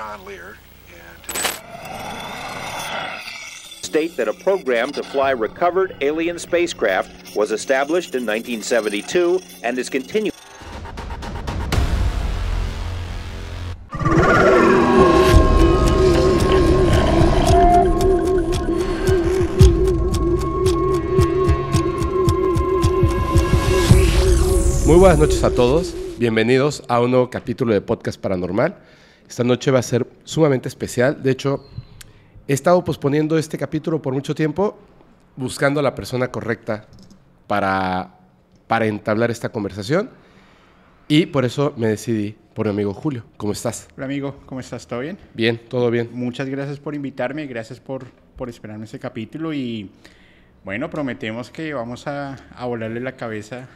John Lear, and state that a program to fly recovered alien spacecraft was established in 1972 and is continuing. Muy buenas noches a todos, bienvenidos a un nuevo capítulo de Podcast Paranormal. Esta noche va a ser sumamente especial. De hecho, he estado posponiendo este capítulo por mucho tiempo buscando a la persona correcta para, para entablar esta conversación. Y por eso me decidí por mi amigo Julio. ¿Cómo estás? Hola amigo, ¿cómo estás? ¿Todo bien? Bien, todo bien. Muchas gracias por invitarme, gracias por, por esperarme este capítulo y bueno, prometemos que vamos a, a volarle la cabeza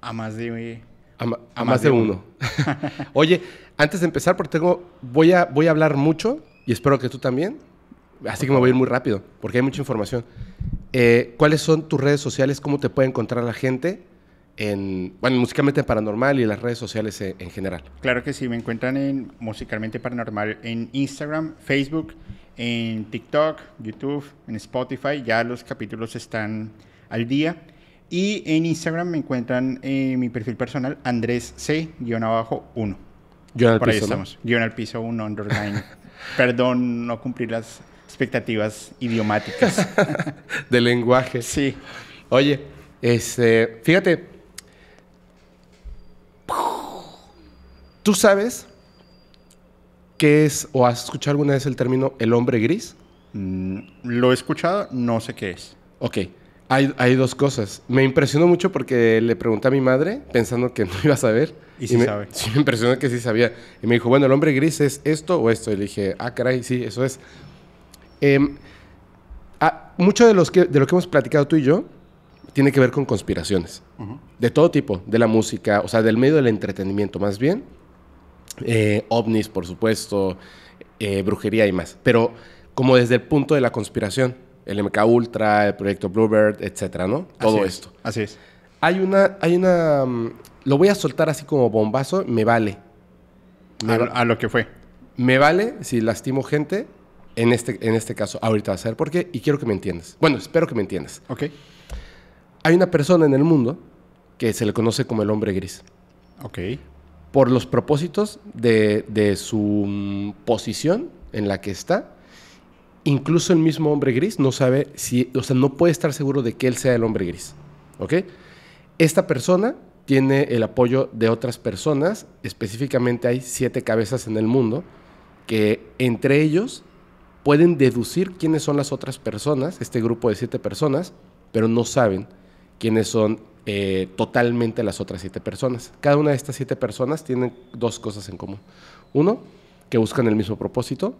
a más de... A, más, de, uno. Oye, antes de empezar, porque tengo, voy a, voy a hablar mucho y espero que tú también. Así que me voy a ir muy rápido, porque hay mucha información. Eh, ¿Cuáles son tus redes sociales? ¿Cómo te puede encontrar la gente? En, bueno, Musicalmente Paranormal y las redes sociales en, general. Claro que sí, me encuentran en Musicalmente Paranormal en Instagram, Facebook, en TikTok, YouTube, en Spotify. Ya los capítulos están al día. Y en Instagram me encuentran en eh, mi perfil personal, Andrés C-1. Yo en piso, estamos. Yo en el piso un Underline. Perdón no cumplir las expectativas idiomáticas. de lenguaje. Sí. Oye, este, fíjate. ¿Tú sabes qué es o has escuchado alguna vez el término el hombre gris? Mm, lo he escuchado, no sé qué es. Ok. Hay, dos cosas. Me impresionó mucho porque le pregunté a mi madre, pensando que no iba a saber. Y sí sabe. me impresionó que sí sabía. Y me dijo, bueno, el hombre gris es esto o esto. Y le dije, ah, caray, sí, eso es. Em, ah, mucho de, los lo que hemos platicado tú y yo tiene que ver con conspiraciones. De todo tipo, de la música, o sea, del medio del entretenimiento más bien. Eh, ovnis, por supuesto, eh, brujería y más. Pero como desde el punto de la conspiración el MK Ultra, el proyecto Bluebird, etcétera, ¿no? Todo esto. así es. Hay una, hay una, mm, lo voy a soltar así como bombazo, me vale. a, lo que fue. Me vale si lastimo gente, en este, en este caso, ahorita va a ser por qué, y quiero que me entiendas. Bueno, espero que me entiendas. Ok. Hay una persona en el mundo que se le conoce como el hombre gris. Ok. Por los propósitos de, su mm, posición en la que está incluso el mismo hombre gris no sabe si, o sea, no puede estar seguro de que él sea el hombre gris. ¿Ok? Esta persona tiene el apoyo de otras personas, específicamente hay siete cabezas en el mundo, que entre ellos pueden deducir quiénes son las otras personas, este grupo de siete personas, pero no saben quiénes son eh, totalmente las otras siete personas. Cada una de estas siete personas tiene dos cosas en común. Uno, que buscan el mismo propósito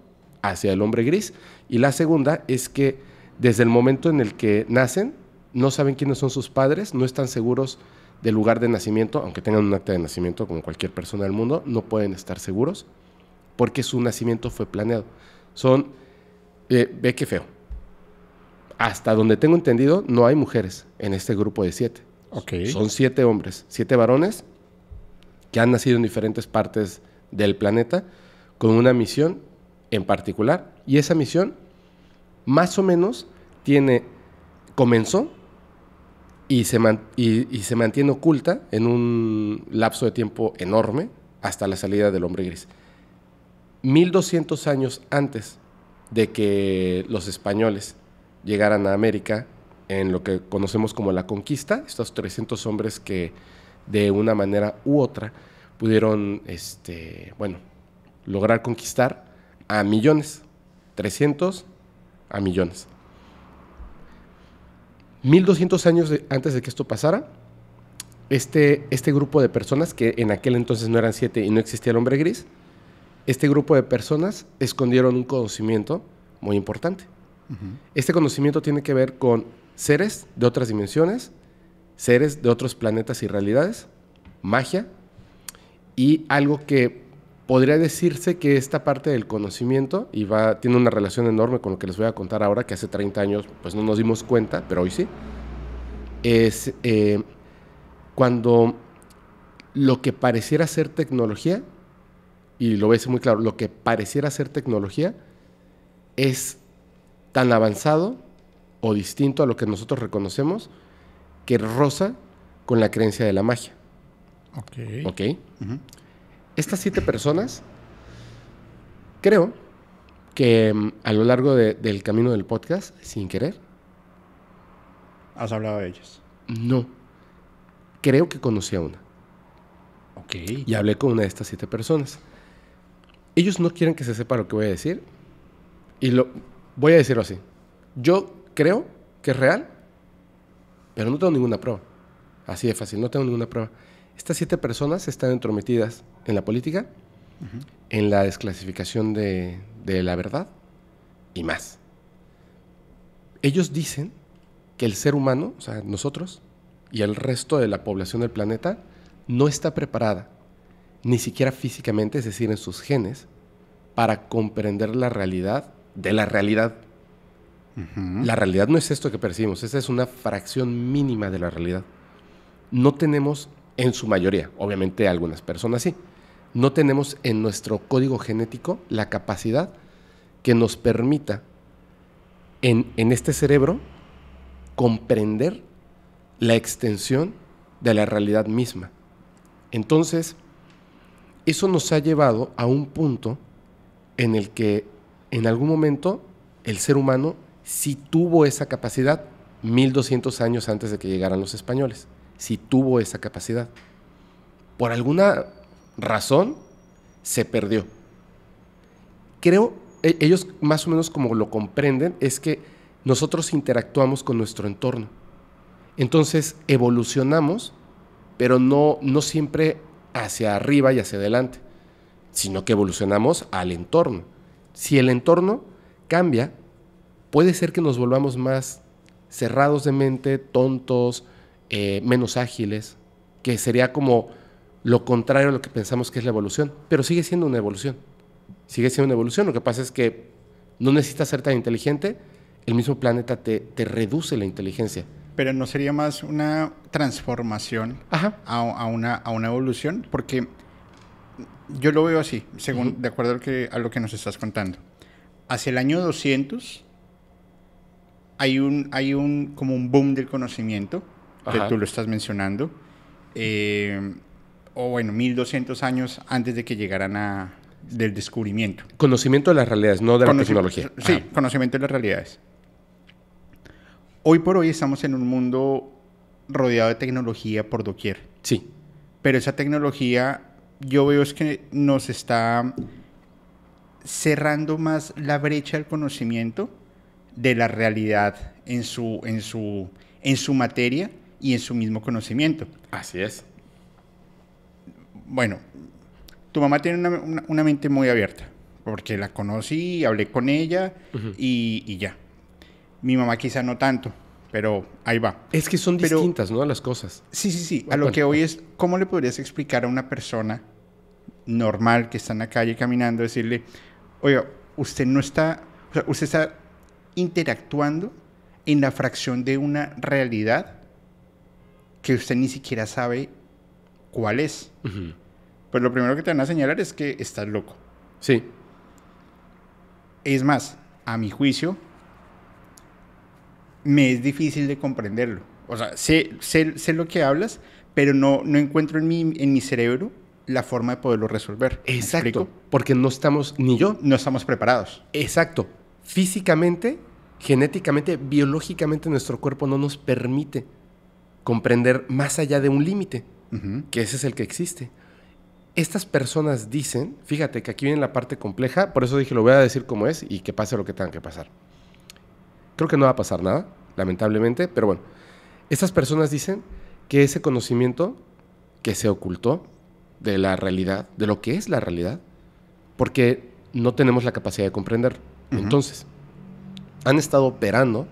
hacia el hombre gris. Y la segunda es que desde el momento en el que nacen, no saben quiénes son sus padres, no están seguros del lugar de nacimiento, aunque tengan un acta de nacimiento como cualquier persona del mundo, no pueden estar seguros porque su nacimiento fue planeado. Son, eh, ve qué feo. Hasta donde tengo entendido, no hay mujeres en este grupo de siete. Son siete hombres, siete varones que han nacido en diferentes partes del planeta con una misión en particular. Y esa misión, más o menos, tiene, comenzó y se, y se mantiene oculta en un lapso de tiempo enorme hasta la salida del hombre gris. 1200 años antes de que los españoles llegaran a América en lo que conocemos como la conquista, estos 300 hombres que de una manera u otra pudieron, este, bueno, lograr conquistar a millones. 300 a millones. 1200 años antes de que esto pasara, este, este grupo de personas, que en aquel entonces no eran siete y no existía el hombre gris, este grupo de personas escondieron un conocimiento muy importante. Este conocimiento tiene que ver con seres de otras dimensiones, seres de otros planetas y realidades, magia y algo que podría decirse que esta parte del conocimiento y tiene una relación enorme con lo que les voy a contar ahora, que hace 30 años pues no nos dimos cuenta, pero hoy sí, es eh, cuando lo que pareciera ser tecnología, y lo voy a muy claro, lo que pareciera ser tecnología es tan avanzado o distinto a lo que nosotros reconocemos que rosa con la creencia de la magia. Ok. Ok estas siete personas, creo que mm, a lo largo del camino del podcast, sin querer. ¿Has hablado de ellas? No. Creo que conocí a una. Ok. Y hablé con una de estas siete personas. Ellos no quieren que se sepa lo que voy a decir. Y lo voy a decirlo así. Yo creo que es real, pero no tengo ninguna prueba. Así de fácil, no tengo ninguna prueba. Estas siete personas están entrometidas en la política, en la desclasificación de, la verdad y más. Ellos dicen que el ser humano, o sea, nosotros y el resto de la población del planeta, no está preparada, ni siquiera físicamente, es decir, en sus genes, para comprender la realidad de la realidad. La realidad no es esto que percibimos, esa es una fracción mínima de la realidad. No tenemos en su mayoría, obviamente algunas personas sí. No tenemos en nuestro código genético la capacidad que nos permita en, este cerebro comprender la extensión de la realidad misma. Entonces, eso nos ha llevado a un punto en el que en algún momento el ser humano sí tuvo esa capacidad 1200 años antes de que llegaran los españoles si tuvo esa capacidad. Por alguna razón se perdió. Creo, e, ellos más o menos como lo comprenden, es que nosotros interactuamos con nuestro entorno. Entonces evolucionamos, pero no, no siempre hacia arriba y hacia adelante, sino que evolucionamos al entorno. Si el entorno cambia, puede ser que nos volvamos más cerrados de mente, tontos, eh, menos ágiles, que sería como lo contrario a lo que pensamos que es la evolución, pero sigue siendo una evolución. Sigue siendo una evolución, lo que pasa es que no necesitas ser tan inteligente, el mismo planeta te, reduce la inteligencia. Pero no sería más una transformación A, una, a una evolución, porque yo lo veo así, según, de acuerdo a lo, que, a lo que nos estás contando. Hacia el año 200 hay un, hay un, como un boom del conocimiento que tú lo estás mencionando. Eh, o bueno, 1200 años antes de que llegaran a del descubrimiento. Conocimiento de las realidades, no de la tecnología. Sí, conocimiento de las realidades. Hoy por hoy estamos en un mundo rodeado de tecnología por doquier. Sí. Pero esa tecnología yo veo es que nos está cerrando más la brecha del conocimiento de la realidad en su, en su, en su materia y en su mismo conocimiento. Así es. Bueno, tu mamá tiene una, mente muy abierta, porque la conocí, hablé con ella y, ya. Mi mamá quizá no tanto, pero ahí va. Es que son distintas, ¿no? Las cosas. Sí, sí, sí. a lo que hoy es, ¿cómo le podrías explicar a una persona normal que está en la calle caminando, decirle, oiga, usted no está, usted está interactuando en la fracción de una realidad que usted ni siquiera sabe cuál es. Pues lo primero que te van a señalar es que estás loco. Sí. Es más, a mi juicio, me es difícil de comprenderlo. O sea, sé, lo que hablas, pero no, no encuentro en mi, en mi cerebro la forma de poderlo resolver. Exacto. Porque no estamos, ni yo. No estamos preparados. Exacto. Físicamente, genéticamente, biológicamente nuestro cuerpo no nos permite comprender más allá de un límite, que ese es el que existe. Estas personas dicen, fíjate que aquí viene la parte compleja, por eso dije, lo voy a decir como es y que pase lo que tenga que pasar. Creo que no va a pasar nada, lamentablemente, pero bueno. Estas personas dicen que ese conocimiento que se ocultó de la realidad, de lo que es la realidad, porque no tenemos la capacidad de comprender. Entonces, han estado operando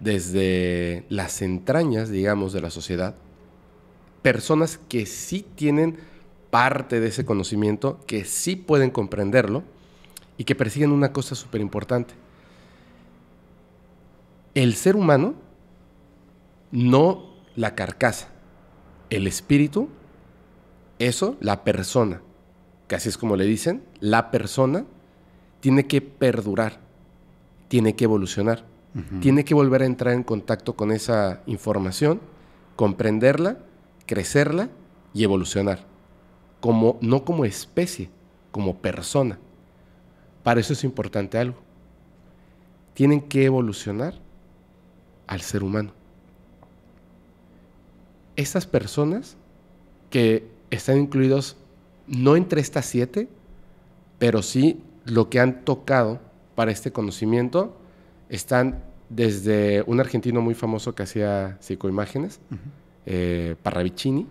desde las entrañas, digamos, de la sociedad, personas que sí tienen parte de ese conocimiento, que sí pueden comprenderlo y que persiguen una cosa súper importante. El ser humano, no la carcasa, el espíritu, eso, la persona, que así es como le dicen, la persona tiene que perdurar, tiene que evolucionar. Tiene que volver a entrar en contacto con esa información, comprenderla, crecerla y evolucionar. Como, no como especie, como persona. Para eso es importante algo. Tienen que evolucionar al ser humano. Estas personas que están incluidos no entre estas siete, pero sí lo que han tocado para este conocimiento están desde un argentino muy famoso que hacía psicoimágenes, eh, Parravicini.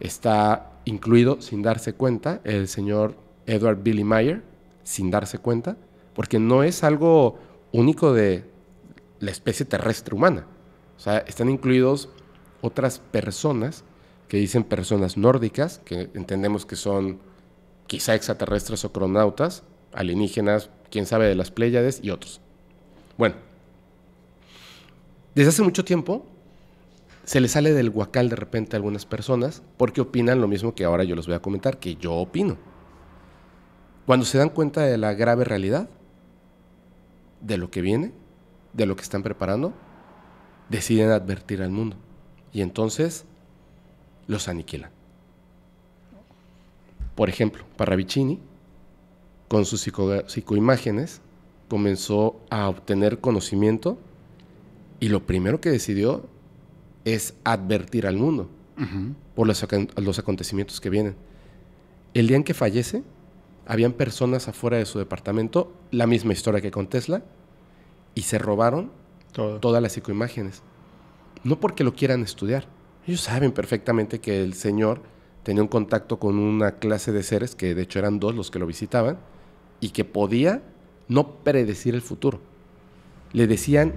Está incluido, sin darse cuenta, el señor Edward Billy Meyer sin darse cuenta, porque no es algo único de la especie terrestre humana. O sea, están incluidos otras personas que dicen personas nórdicas, que entendemos que son quizá extraterrestres o cronautas, alienígenas, quién sabe de las Pléyades y otros. Bueno, desde hace mucho tiempo se le sale del guacal de repente a algunas personas porque opinan lo mismo que ahora yo les voy a comentar, que yo opino. Cuando se dan cuenta de la grave realidad, de lo que viene, de lo que están preparando, deciden advertir al mundo. Y entonces los aniquilan. Por ejemplo, Parravicini, con sus psico psicoimágenes, comenzó a obtener conocimiento y lo primero que decidió es advertir al mundo por los, acontecimientos que vienen. El día en que fallece, habían personas afuera de su departamento, la misma historia que con Tesla, y se robaron todas las psicoimágenes. No porque lo quieran estudiar. Ellos saben perfectamente que el señor tenía un contacto con una clase de seres, que de hecho eran dos los que lo visitaban, y que podía no predecir el futuro. Le decían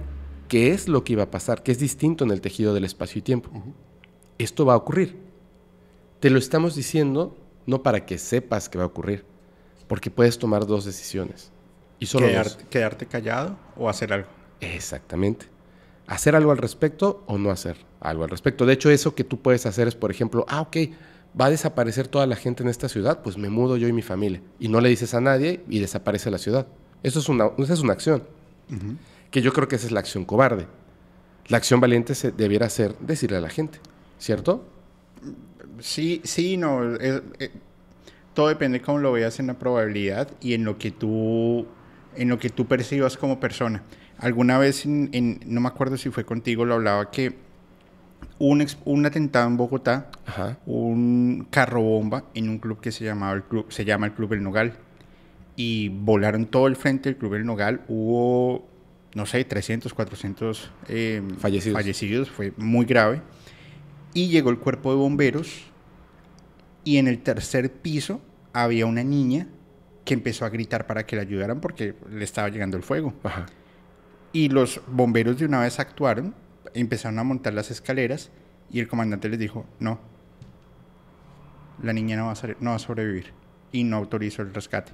qué es lo que iba a pasar, que es distinto en el tejido del espacio y tiempo. Esto va a ocurrir. Te lo estamos diciendo no para que sepas que va a ocurrir, porque puedes tomar dos decisiones. Y quedarte, quedarte callado o hacer algo. Exactamente. Hacer algo al respecto o no hacer algo al respecto. De hecho, eso que tú puedes hacer es, por ejemplo, ah, ok, va a desaparecer toda la gente en esta ciudad, pues me mudo yo y mi familia. Y no le dices a nadie y desaparece la ciudad. Eso es una, esa es una acción. Que yo creo que esa es la acción cobarde. La acción valiente se debiera ser decirle a la gente, ¿cierto? Sí, sí, no. Eh, eh, todo depende de cómo lo veas en la probabilidad y en lo que tú, en lo que tú percibas como persona. Alguna vez, no me acuerdo si fue contigo, lo hablaba que un, un atentado en Bogotá, un carro bomba en un club que se llamaba el club, se llama el Club El Nogal y volaron todo el frente del Club El Nogal. Hubo, no sé, 300, 400 em, fallecidos. fallecidos. Fue muy grave. Y llegó el cuerpo de bomberos y en el tercer piso había una niña que empezó a gritar para que le ayudaran porque le estaba llegando el fuego. Y los bomberos de una vez actuaron, empezaron a montar las escaleras y el comandante les dijo, no, la niña no va a sobrevivir y no autorizó el rescate.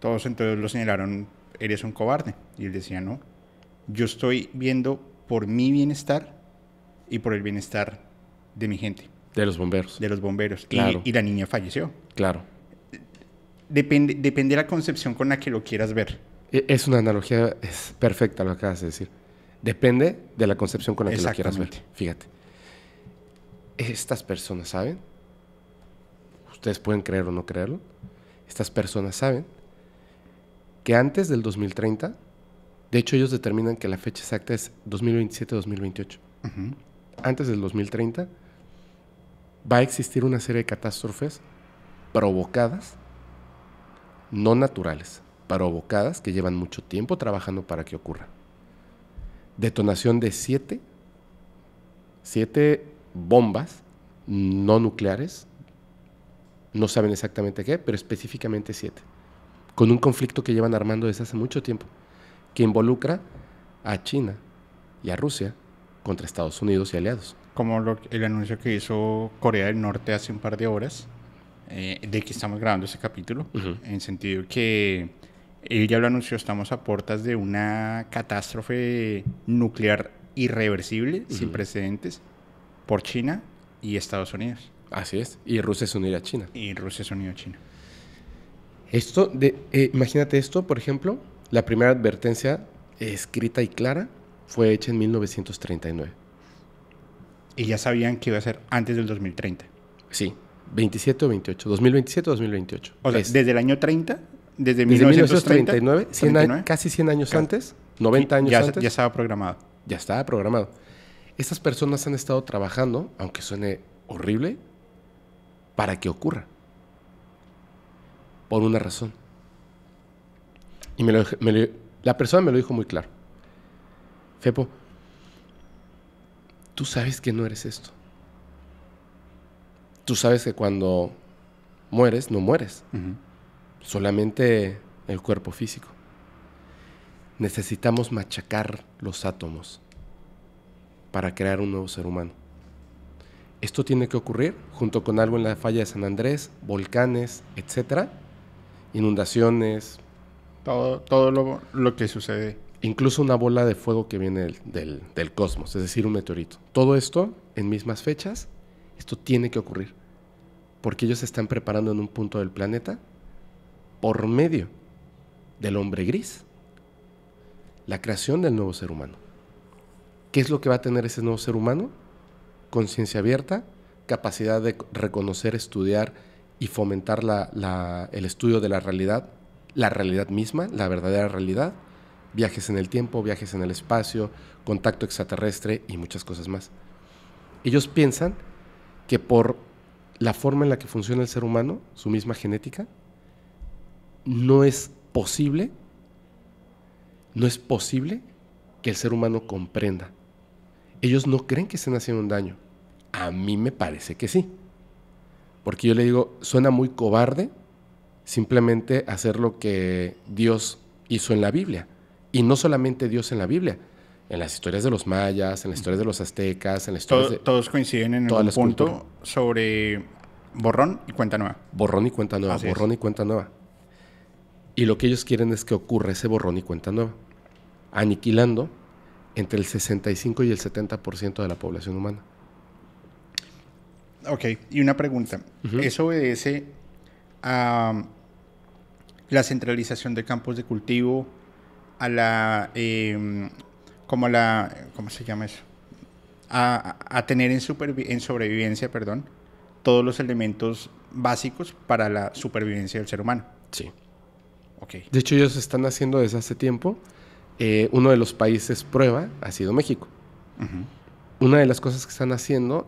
Todos entonces lo señalaron, eres un cobarde. Y él decía, no, yo estoy viendo por mi bienestar y por el bienestar de mi gente. De los bomberos. De los bomberos. Claro. Y, la niña falleció. Claro. Depende, depende de la concepción con la que lo quieras ver. E, es una analogía es perfecta lo que acabas de decir. Depende de la concepción con la que lo quieras ver. Fíjate. Estas personas saben, ustedes pueden creer o no creerlo, estas personas saben que antes del 2030, de hecho ellos determinan que la fecha exacta es 2027-2028, antes del 2030 va a existir una serie de catástrofes provocadas, no naturales, provocadas que llevan mucho tiempo trabajando para que ocurra. Detonación de siete, siete bombas no nucleares, no saben exactamente qué, pero específicamente siete con un conflicto que llevan armando desde hace mucho tiempo, que involucra a China y a Rusia contra Estados Unidos y aliados. Como el anuncio que hizo Corea del Norte hace un par de horas, eh, de que estamos grabando ese capítulo, en sentido que él ya lo anunció, estamos a puertas de una catástrofe nuclear irreversible, sin precedentes, por China y Estados Unidos. Así es, y Rusia es unida a China. Y Rusia se unida a China. Esto, de, eh, imagínate esto, por ejemplo, la primera advertencia escrita y clara fue hecha en 1939. Y ya sabían que iba a ser antes del 2030. Sí, 27 o 28, 2027 o 2028. O sea, desde el año 30, desde, 1939, casi 100 años antes, 90 años antes. Ya estaba programado. Ya estaba programado. Estas personas han estado trabajando, aunque suene horrible, para que ocurra por una razón. Y me lo, la persona me lo dijo muy claro. Fepo, tú sabes que no eres esto. Tú sabes que cuando mueres, no mueres. Solamente el cuerpo físico. Necesitamos machacar los átomos para crear un nuevo ser humano. Esto tiene que ocurrir junto con algo en la falla de San Andrés, volcanes, etcétera, inundaciones. Todo, todo lo, que sucede. Incluso una bola de fuego que viene del, del cosmos, es decir, un meteorito. Todo esto en mismas fechas, esto tiene que ocurrir. Porque ellos se están preparando en un punto del planeta por medio del hombre gris. La creación del nuevo ser humano. ¿Qué es lo que va a tener ese nuevo ser humano? Conciencia abierta, capacidad de reconocer, estudiar, y fomentar la, el estudio de la realidad, la realidad misma, la verdadera realidad, viajes en el tiempo, viajes en el espacio, contacto extraterrestre y muchas cosas más. Ellos piensan que por la forma en la que funciona el ser humano, su misma genética, no es posible, no es posible que el ser humano comprenda. Ellos no creen que estén haciendo un daño. A mí me parece que sí porque yo le digo, suena muy cobarde simplemente hacer lo que Dios hizo en la Biblia. Y no solamente Dios en la Biblia, en las historias de los mayas, en las historias de los aztecas, en las historias de, Todos coinciden en un punto sobre borrón y cuenta nueva. Borrón y cuenta nueva, borrón y cuenta nueva. Y lo que ellos quieren es que ocurra ese borrón y cuenta nueva, aniquilando entre el 65 y el 70% de la población humana. Ok, y una pregunta. ¿Eso obedece a la centralización de campos de cultivo, a la... Em, como la... ¿Cómo se llama eso? A, tener en, en sobrevivencia, perdón, todos los elementos básicos para la supervivencia del ser humano. Sí. De hecho, ellos están haciendo desde hace tiempo. Eh, uno de los países prueba ha sido México. Una de las cosas que están haciendo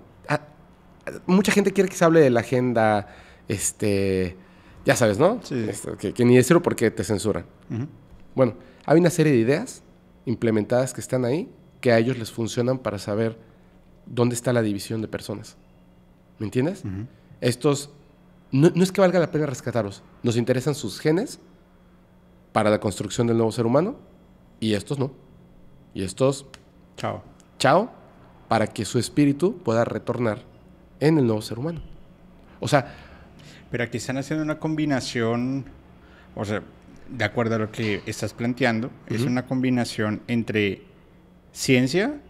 mucha gente quiere que se hable de la agenda, este, ya sabes, ¿no? Sí. que, ni decirlo porque te censuran. Bueno, hay una serie de ideas implementadas que están ahí que a ellos les funcionan para saber dónde está la división de personas. ¿Me entiendes? Estos, no, no, es que valga la pena rescatarlos, nos interesan sus genes para la construcción del nuevo ser humano y estos no. Y estos... Chao. Chao, para que su espíritu pueda retornar en el nuevo ser humano. O sea... Pero aquí están haciendo una combinación, o sea, de acuerdo a lo que estás planteando, es una combinación entre ciencia,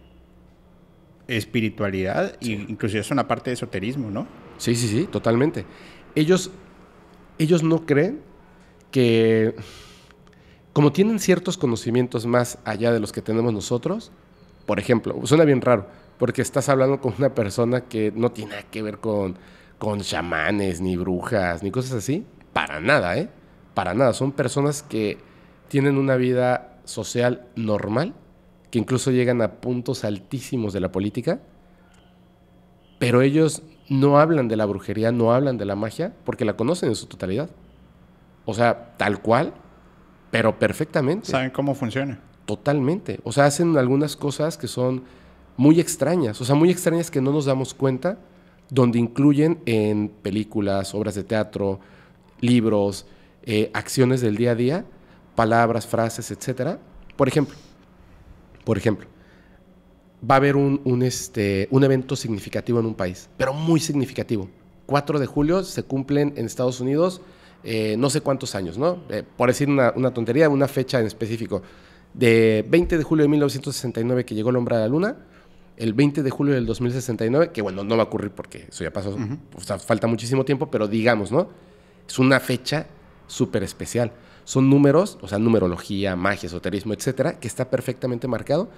espiritualidad inclusive es una parte de esoterismo, ¿no? Sí, sí, sí, totalmente. Ellos, ellos no creen que, como tienen ciertos conocimientos más allá de los que tenemos nosotros, por ejemplo, suena bien raro, porque estás hablando con una persona que no tiene nada que ver con, con chamanes, ni brujas, ni cosas así. Para nada, ¿eh? Para nada. Son personas que tienen una vida social normal, que incluso llegan a puntos altísimos de la política, pero ellos no hablan de la brujería, no hablan de la magia, porque la conocen en su totalidad. O sea, tal cual, pero perfectamente. Saben cómo funciona. Totalmente. O sea, hacen algunas cosas que son muy extrañas, o sea, muy extrañas que no nos damos cuenta, donde incluyen en películas, obras de teatro, libros, eh, acciones del día a día, palabras, frases, etcétera. Por ejemplo, por ejemplo, va a haber un, este, un evento significativo en un país, pero muy significativo. 4 de julio se cumplen en Estados Unidos eh, no sé cuántos años, ¿no? Eh, por decir una, una, tontería, una fecha en específico. De 20 de julio de 1969 que llegó el hombre a la luna, el 20 de julio del 2069, que bueno, no va a ocurrir porque eso ya pasó, o sea, falta muchísimo tiempo, pero digamos, ¿no? Es una fecha súper especial. Son números, o sea, numerología, magia, esoterismo, etcétera, que está perfectamente marcado.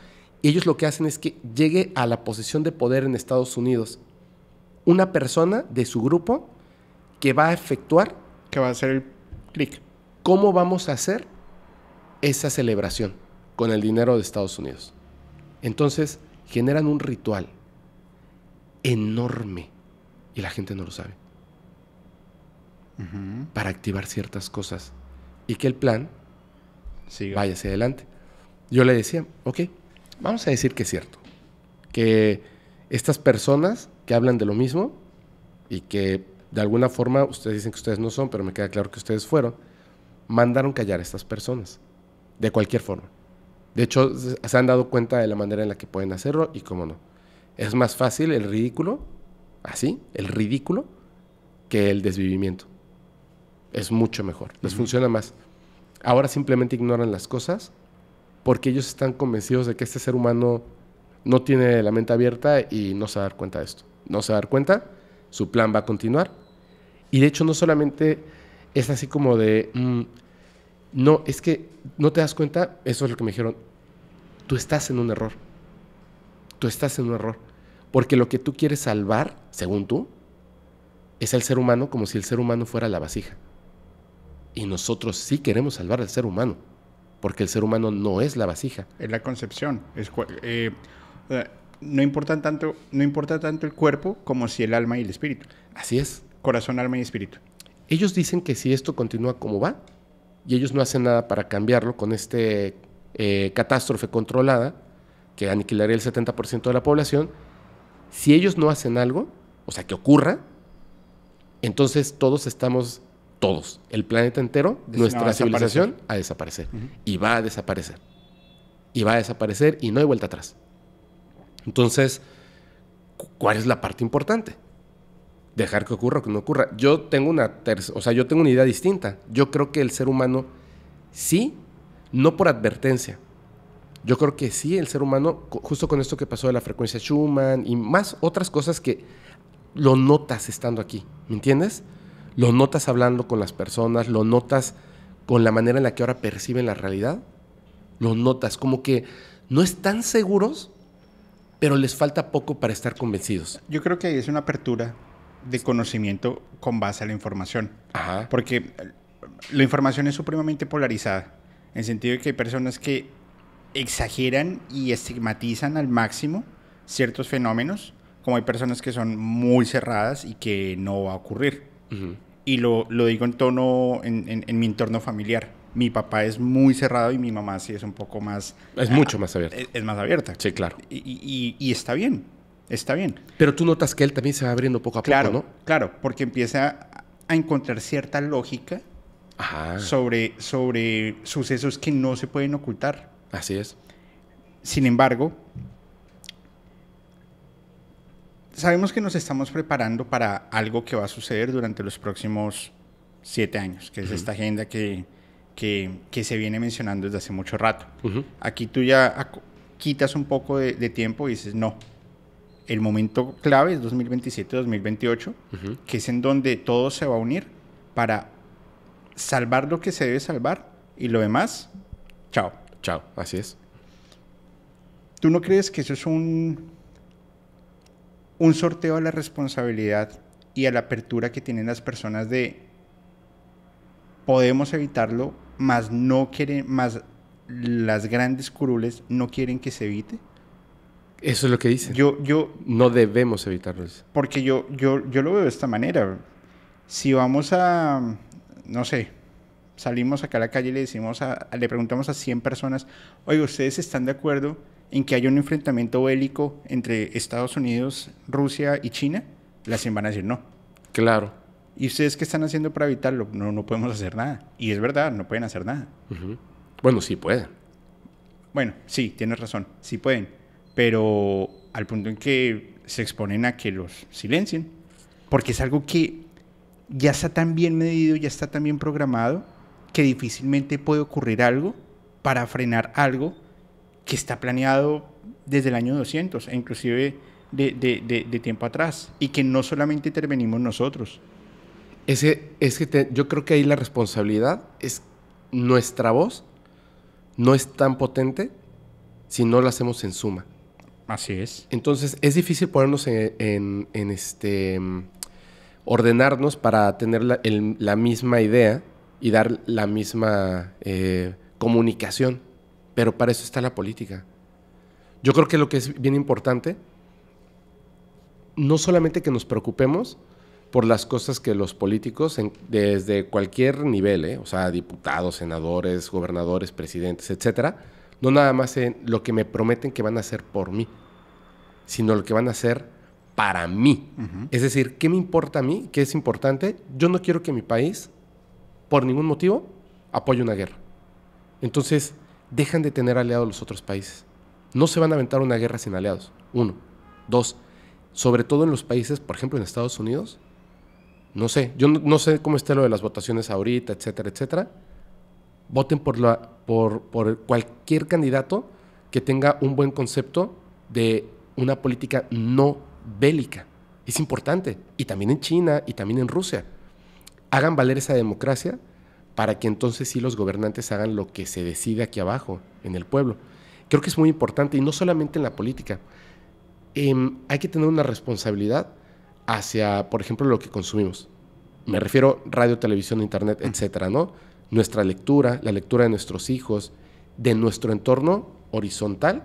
Y ellos lo que hacen es que llegue a la posición de poder en Estados Unidos una persona de su grupo que va a efectuar. Que va a hacer el clic. ¿Cómo vamos a hacer esa celebración con el dinero de Estados Unidos? Entonces, generan un ritual enorme y la gente no lo sabe. Para activar ciertas cosas y que el plan Siga. vaya hacia adelante. Yo le decía, ok, vamos a decir que es cierto, que estas personas que hablan de lo mismo y que de alguna forma ustedes dicen que ustedes no son, pero me queda claro que ustedes fueron, mandaron callar a estas personas, de cualquier forma. De hecho, se han dado cuenta de la manera en la que pueden hacerlo y cómo no. Es más fácil el ridículo, así, el ridículo, que el desvivimiento. Es mucho mejor, les funciona más. Ahora simplemente ignoran las cosas porque ellos están convencidos de que este ser humano no tiene la mente abierta y no se va a dar cuenta de esto. No se va a dar cuenta, su plan va a continuar. Y de hecho no solamente es así como de, mm, no, es que no te das cuenta, eso es lo que me dijeron, tú estás en un error, tú estás en un error, porque lo que tú quieres salvar, según tú, es el ser humano como si el ser humano fuera la vasija. Y nosotros sí queremos salvar al ser humano, porque el ser humano no es la vasija. Es la concepción. Eh, eh, no, importa tanto, no importa tanto el cuerpo como si el alma y el espíritu. Así es. Corazón, alma y espíritu. Ellos dicen que si esto continúa como va, y ellos no hacen nada para cambiarlo con esta eh, catástrofe controlada que aniquilaría el 70% de la población, si ellos no hacen algo, o sea, que ocurra, entonces todos estamos, todos, el planeta entero, nuestra civilización a desaparecer. Y va a desaparecer. Y va a desaparecer y no hay vuelta atrás. Entonces, ¿cuál es la parte importante? dejar que ocurra o que no ocurra. Yo tengo una o sea, yo tengo una idea distinta. Yo creo que el ser humano sí, no por advertencia. Yo creo que sí, el ser humano, justo con esto que pasó de la frecuencia Schumann y más otras cosas que lo notas estando aquí, ¿me entiendes? Lo notas hablando con las personas, lo notas con la manera en la que ahora perciben la realidad, lo notas como que no están seguros, pero les falta poco para estar convencidos. Yo creo que es una apertura de conocimiento con base a la información. Porque eh, la información es supremamente polarizada, en el sentido de que hay personas que exageran y estigmatizan al máximo ciertos fenómenos, como hay personas que son muy cerradas y que no va a ocurrir. Y lo, digo en tono, en, mi entorno familiar mi papá es muy cerrado y mi mamá sí es un poco más... Es mucho más abierta. Eh, es, más abierta. Sí, claro. y, está bien está bien. Pero tú notas que él también se va abriendo poco a claro, poco, ¿no? Claro, porque empieza a encontrar cierta lógica Sobre, sobre sucesos que no se pueden ocultar. Así es. Sin embargo, sabemos que nos estamos preparando para algo que va a suceder durante los próximos siete años, que es esta agenda que, se viene mencionando desde hace mucho rato. Aquí tú ya quitas un poco de, de tiempo y dices, no, el momento clave es 2027-2028, que es en donde todo se va a unir para salvar lo que se debe salvar y lo demás, chao. Chao, así es. ¿Tú no crees que eso es un, un sorteo a la responsabilidad y a la apertura que tienen las personas de podemos evitarlo, más no quieren, más las grandes curules no quieren que se evite? Eso es lo que dice. Yo, yo, no debemos evitarlo Porque yo, yo, yo lo veo de esta manera. Si vamos a, no sé, salimos acá a la calle y le, decimos a, le preguntamos a 100 personas, oye, ¿ustedes están de acuerdo en que haya un enfrentamiento bélico entre Estados Unidos, Rusia y China? Las 100 van a decir no. Claro. ¿Y ustedes qué están haciendo para evitarlo? No, no podemos hacer nada. Y es verdad, no pueden hacer nada. Bueno, sí pueden. Bueno, sí, tienes razón, sí pueden pero al punto en que se exponen a que los silencien, porque es algo que ya está tan bien medido, ya está tan bien programado, que difícilmente puede ocurrir algo para frenar algo que está planeado desde el año 200 e inclusive de, tiempo atrás y que no solamente intervenimos nosotros. es que yo creo que ahí la responsabilidad es nuestra voz no es tan potente si no la hacemos en suma. Así es. Entonces es difícil ponernos en, este ordenarnos para tener la, misma idea y dar la misma eh, comunicación. Pero para eso está la política. Yo creo que lo que es bien importante, no solamente que nos preocupemos por las cosas que los políticos, desde cualquier nivel, eh, o sea, diputados, senadores, gobernadores, presidentes, etcétera, no nada más en lo que me prometen que van a hacer por mí, sino lo que van a hacer para mí. Es decir, ¿qué me importa a mí? ¿Qué es importante? Yo no quiero que mi país, por ningún motivo, apoye una guerra. Entonces, dejan de tener aliados los otros países. No se van a aventar una guerra sin aliados. Uno. Dos. Sobre todo en los países, por ejemplo, en Estados Unidos. No sé, yo no, no sé cómo está lo de las votaciones ahorita, etcétera, etcétera voten por, la, por, cualquier candidato que tenga un buen concepto de una política no bélica. Es importante. Y también en China y también en Rusia. Hagan valer esa democracia para que entonces sí los gobernantes hagan lo que se decide aquí abajo, en el pueblo. Creo que es muy importante y no solamente en la política. Em, hay que tener una responsabilidad hacia, por ejemplo, lo que consumimos. Me refiero radio, televisión, internet, etcétera, ¿no? nuestra lectura, la lectura de nuestros hijos, de nuestro entorno horizontal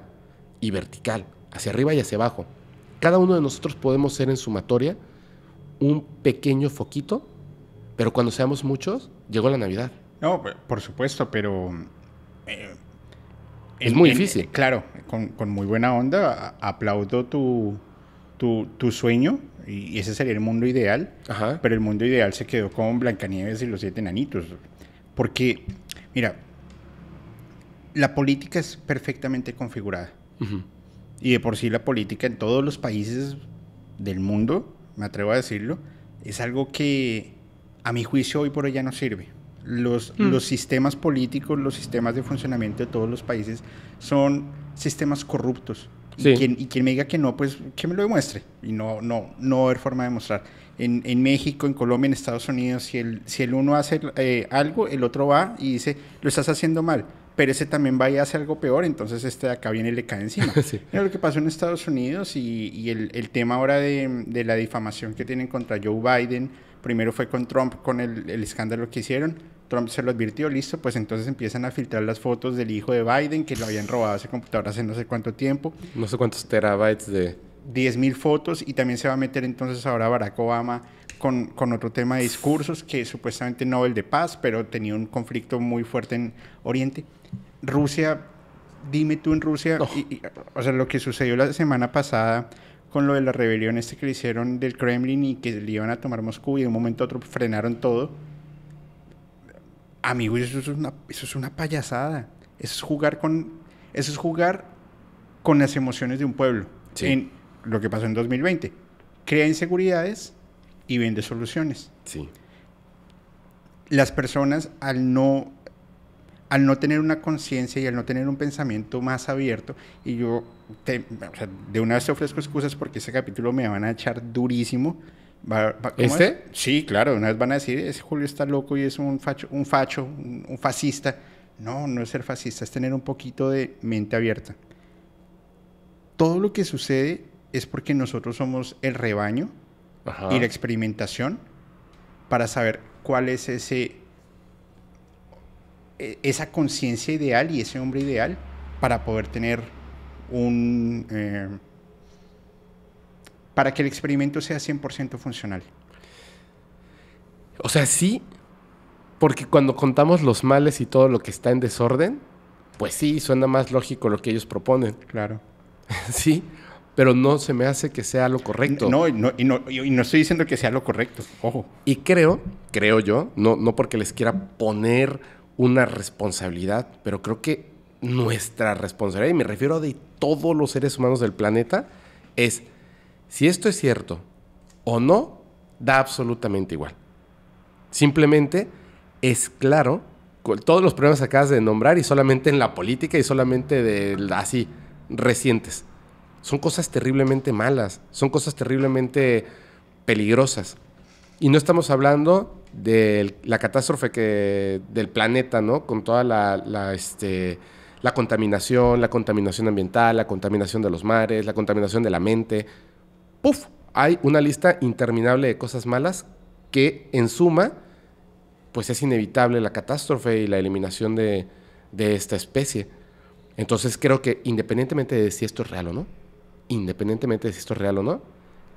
y vertical, hacia arriba y hacia abajo. Cada uno de nosotros podemos ser en sumatoria un pequeño foquito, pero cuando seamos muchos, llegó la Navidad. No, por supuesto, pero... Eh, es muy difícil. claro, con, muy buena onda, aplaudo tu, sueño, y ese sería el mundo ideal, pero el mundo ideal se quedó con Blancanieves y los siete enanitos. Porque, mira, la política es perfectamente configurada. Y de por sí la política en todos los países del mundo, me atrevo a decirlo, es algo que a mi juicio hoy por hoy ya no sirve. Los, mm. los sistemas políticos, los sistemas de funcionamiento de todos los países son sistemas corruptos. Y, quien, me diga que no, pues que me lo demuestre. Y no, no, no haber forma de demostrar en, México, en Colombia, en Estados Unidos, si el, si el uno hace eh, algo, el otro va y dice, lo estás haciendo mal, pero ese también va y hace algo peor, entonces este de acá viene y le cae encima. Mira lo que pasó en Estados Unidos y, y el, el, tema ahora de, de, la difamación que tienen contra Joe Biden, primero fue con Trump, con el, el escándalo que hicieron, Trump se lo advirtió, listo, pues entonces empiezan a filtrar las fotos del hijo de Biden que lo habían robado ese computador hace no sé cuánto tiempo. No sé cuántos terabytes de... 10.000 fotos y también se va a meter entonces ahora Barack Obama con, con, otro tema de discursos que supuestamente no el de Paz, pero tenía un conflicto muy fuerte en Oriente. Rusia, dime tú en Rusia, oh. o sea, lo que sucedió la semana pasada con lo de la rebelión este que le hicieron del Kremlin y que le iban a tomar Moscú y de un momento a otro frenaron todo. amigos eso es una, eso es una payasada. Eso es jugar con, eso es jugar con las emociones de un pueblo. En, lo que pasó en 2020. Crea inseguridades y vende soluciones. Sí. Las personas al no al no tener una conciencia y al no tener un pensamiento más abierto, y yo de una vez te ofrezco excusas porque ese capítulo me van a echar durísimo. ¿Este? Sí, claro, de una vez van a decir, ese Julio está loco y es un facho, un, facho un fascista. No, no es ser fascista, es tener un poquito de mente abierta. Todo lo que sucede es porque nosotros somos el rebaño y la experimentación para saber cuál es ese e, esa conciencia ideal y ese hombre ideal para poder tener un eh, para que el experimento sea 100% funcional. O sea, sí, porque cuando contamos los males y todo lo que está en desorden, pues sí, suena más lógico lo que ellos proponen. Claro. sí, pero no se me hace que sea lo correcto. No, no, y, no, no estoy diciendo que sea lo correcto, ojo. Y creo, creo yo, no, no porque les quiera poner una responsabilidad, pero creo que nuestra responsabilidad, y me refiero a de todos los seres humanos del planeta, es si esto es cierto o no, da absolutamente igual. Simplemente es claro, todos los problemas que acabas de nombrar y solamente en la política y solamente de así, recientes son cosas terriblemente malas, son cosas terriblemente peligrosas. Y no estamos hablando de la catástrofe que, del planeta, ¿no? Con toda la, este, la contaminación, la contaminación ambiental, la contaminación de los mares, la contaminación de la mente. ¡Puf! Hay una lista interminable de cosas malas que en suma, pues es inevitable la catástrofe y la eliminación de esta especie. Entonces creo que independientemente de si esto es real o no, independientemente de si esto es real o no,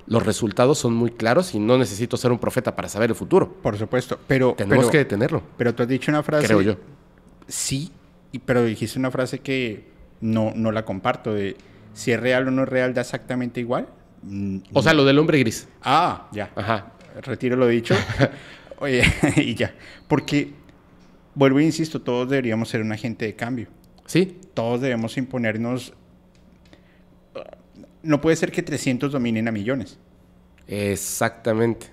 los resultados son muy claros y no necesito ser un profeta para saber el futuro. Por supuesto, pero... Tenemos que detenerlo. Pero tú has dicho una frase... Creo yo. Sí, pero dijiste una frase que no, no la comparto, de si es real o no es real da exactamente igual. Mm, o sea, lo del hombre gris. Ah, ya. Ajá. Retiro lo dicho. Oye, y ya. Porque, vuelvo e insisto, todos deberíamos ser un agente de cambio. Sí. Todos debemos imponernos no puede ser que 300 dominen a millones. Exactamente.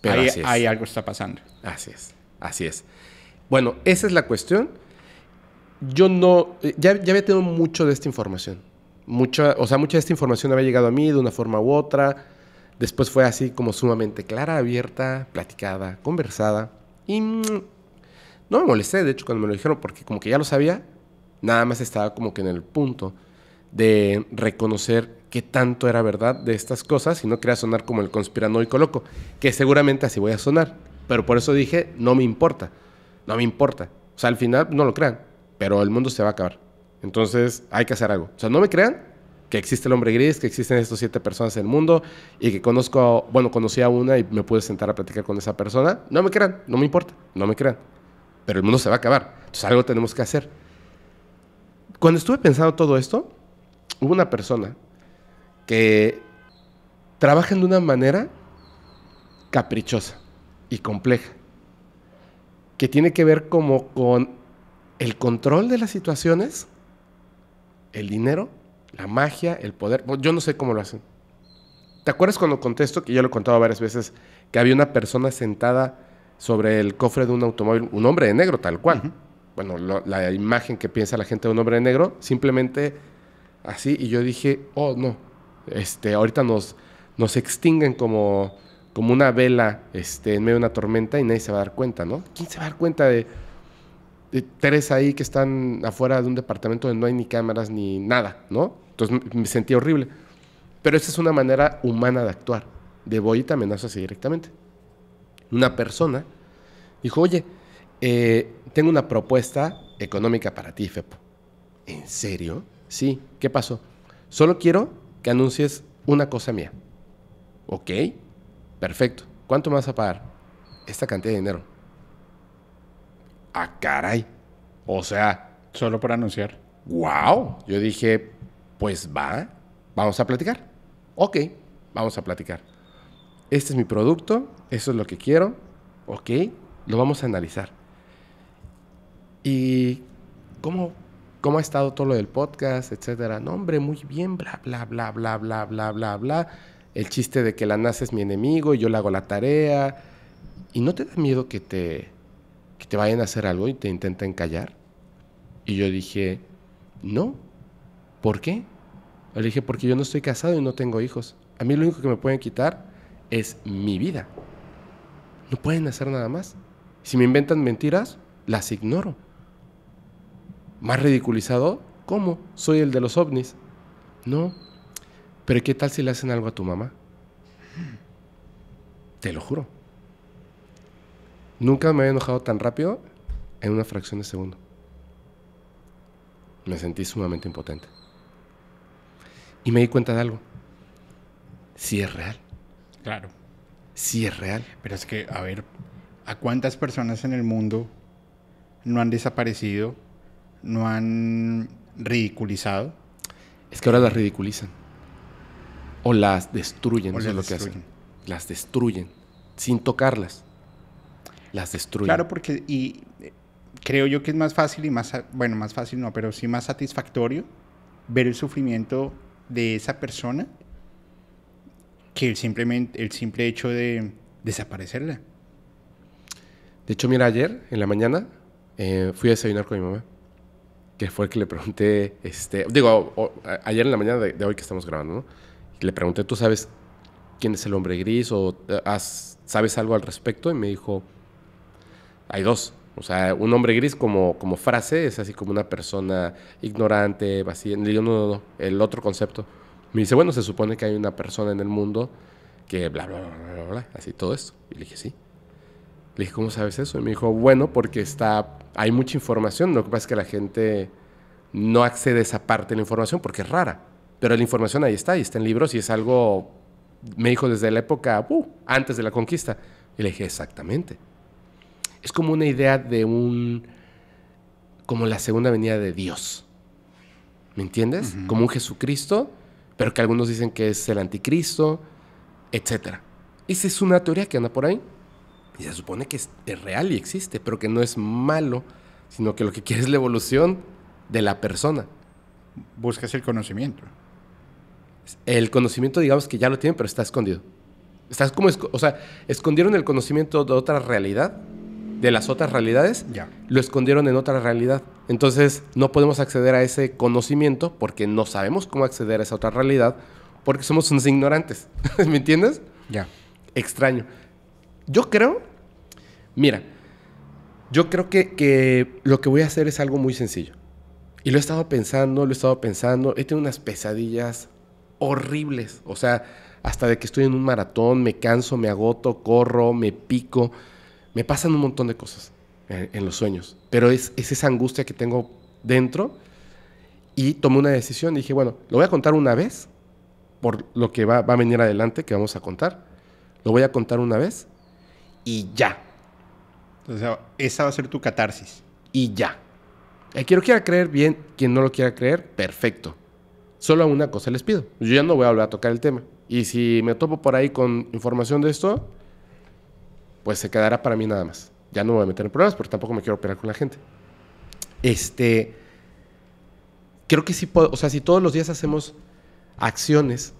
Pero ahí, así algo está pasando. Así es, así es. Bueno, esa es la cuestión. Yo no, eh, ya, ya había tenido mucho de esta información. Mucha, o sea, mucha de esta información había llegado a mí de una forma u otra. Después fue así como sumamente clara, abierta, platicada, conversada. Y mm, no me molesté, de hecho, cuando me lo dijeron, porque como que ya lo sabía, nada más estaba como que en el punto de reconocer qué tanto era verdad de estas cosas y no quería sonar como el conspiranoico loco, que seguramente así voy a sonar. Pero por eso dije, no me importa, no me importa. O sea, al final no lo crean, pero el mundo se va a acabar. Entonces hay que hacer algo. O sea, no me crean que existe el hombre gris, que existen estos siete personas en el mundo y que conozco, bueno, conocí a una y me pude sentar a platicar con esa persona. No me crean, no me importa, no me crean. Pero el mundo se va a acabar. Entonces algo tenemos que hacer. Cuando estuve pensando todo esto, hubo una persona que trabaja de una manera caprichosa y compleja, que tiene que ver como con el control de las situaciones, el dinero, la magia, el poder. Yo no sé cómo lo hacen. ¿Te acuerdas cuando contesto, que yo lo he contado varias veces, que había una persona sentada sobre el cofre de un automóvil, un hombre de negro tal cual? Bueno, la imagen que piensa la gente de un hombre de negro, simplemente así, y yo dije, oh no, este, ahorita nos, nos extinguen como, como una vela este, en medio de una tormenta y nadie se va a dar cuenta, ¿no? ¿Quién se va a dar cuenta de, tres ahí que están afuera de un departamento donde no hay ni cámaras ni nada, ¿no? Entonces me sentí horrible. Pero esa es una manera humana de actuar, de voy y te amenazo así directamente. Una persona dijo, oye, eh, tengo una propuesta económica para ti, Fepo. ¿En serio? Sí, ¿qué pasó? Solo quiero que anuncies una cosa mía. Ok, perfecto. ¿Cuánto me vas a pagar? Esta cantidad de dinero. Ah, caray. O sea. Solo por anunciar. ¡Wow! Yo dije, pues va, vamos a platicar. Ok, vamos a platicar. Este es mi producto, eso es lo que quiero. Ok, lo vamos a analizar. ¿Y cómo, ¿Cómo ha estado todo lo del podcast, etcétera? No, hombre, muy bien, bla, bla, bla, bla, bla, bla, bla, bla. El chiste de que la NASA es mi enemigo y yo le hago la tarea. ¿Y no te da miedo que te, que te vayan a hacer algo y te intenten callar? Y yo dije, no. ¿Por qué? Le dije, porque yo no estoy casado y no tengo hijos. A mí lo único que me pueden quitar es mi vida. No pueden hacer nada más. Si me inventan mentiras, las ignoro. ¿Más ridiculizado? ¿Cómo? Soy el de los ovnis. No. Pero ¿qué tal si le hacen algo a tu mamá? Te lo juro. Nunca me había enojado tan rápido en una fracción de segundo. Me sentí sumamente impotente. Y me di cuenta de algo. Sí es real. Claro. Sí es real. Pero es que, a ver, ¿a cuántas personas en el mundo no han desaparecido no han ridiculizado. Es que ahora las ridiculizan. O las destruyen, eso es lo que hacen. Las destruyen, sin tocarlas. Las destruyen. Claro, porque y eh, creo yo que es más fácil y más, bueno, más fácil no, pero sí más satisfactorio ver el sufrimiento de esa persona que el, simplemente, el simple hecho de desaparecerla. De hecho, mira, ayer en la mañana eh, fui a desayunar con mi mamá que fue el que le pregunté, este, digo, ayer en la mañana de, hoy que estamos grabando, ¿no? Le pregunté, ¿tú sabes quién es el hombre gris o sabes algo al respecto? Y me dijo, hay dos. O sea, un hombre gris como, como frase es así como una persona ignorante, vacía. Le digo, no, no, no, el otro concepto. Me dice, bueno, se supone que hay una persona en el mundo que bla, bla, bla, bla, bla, así todo esto. Y le dije, sí. Le dije, ¿cómo sabes eso? Y me dijo, bueno, porque está, hay mucha información. Lo que pasa es que la gente no accede a esa parte de la información porque es rara. Pero la información ahí está, y está en libros y es algo, me dijo desde la época, uh, antes de la conquista. Y le dije, exactamente. Es como una idea de un, como la segunda venida de Dios. ¿Me entiendes? Como un Jesucristo, pero que algunos dicen que es el anticristo, etc. Esa es una teoría que anda por ahí. Y se supone que es, real y existe, pero que no es malo, sino que lo que quiere es la evolución de la persona. Buscas el conocimiento. El conocimiento, digamos que ya lo tienen, pero está escondido. Estás como, o sea, escondieron el conocimiento de otra realidad, de las otras realidades, ya. lo escondieron en otra realidad. Entonces, no podemos acceder a ese conocimiento porque no sabemos cómo acceder a esa otra realidad, porque somos unos ignorantes. ¿Me entiendes? Ya. Extraño. Yo creo Mira, yo creo que, lo que voy a hacer es algo muy sencillo. Y lo he estado pensando, lo he estado pensando. He tenido unas pesadillas horribles. O sea, hasta de que estoy en un maratón, me canso, me agoto, corro, me pico. Me pasan un montón de cosas en, los sueños. Pero es, esa angustia que tengo dentro. Y tomé una decisión. Dije, bueno, lo voy a contar una vez por lo que va a venir adelante, que vamos a contar. Lo voy a contar una vez y ya, o sea, esa va a ser tu catarsis. Y ya. Quiero que quiera creer, bien. Quien no lo quiera creer, perfecto. Solo una cosa les pido. Yo ya no voy a volver a tocar el tema. Y si me topo por ahí con información de esto, pues se quedará para mí nada más. Ya no voy a meter en problemas porque tampoco me quiero operar con la gente. Este. Creo que sí O sea, si todos los días hacemos acciones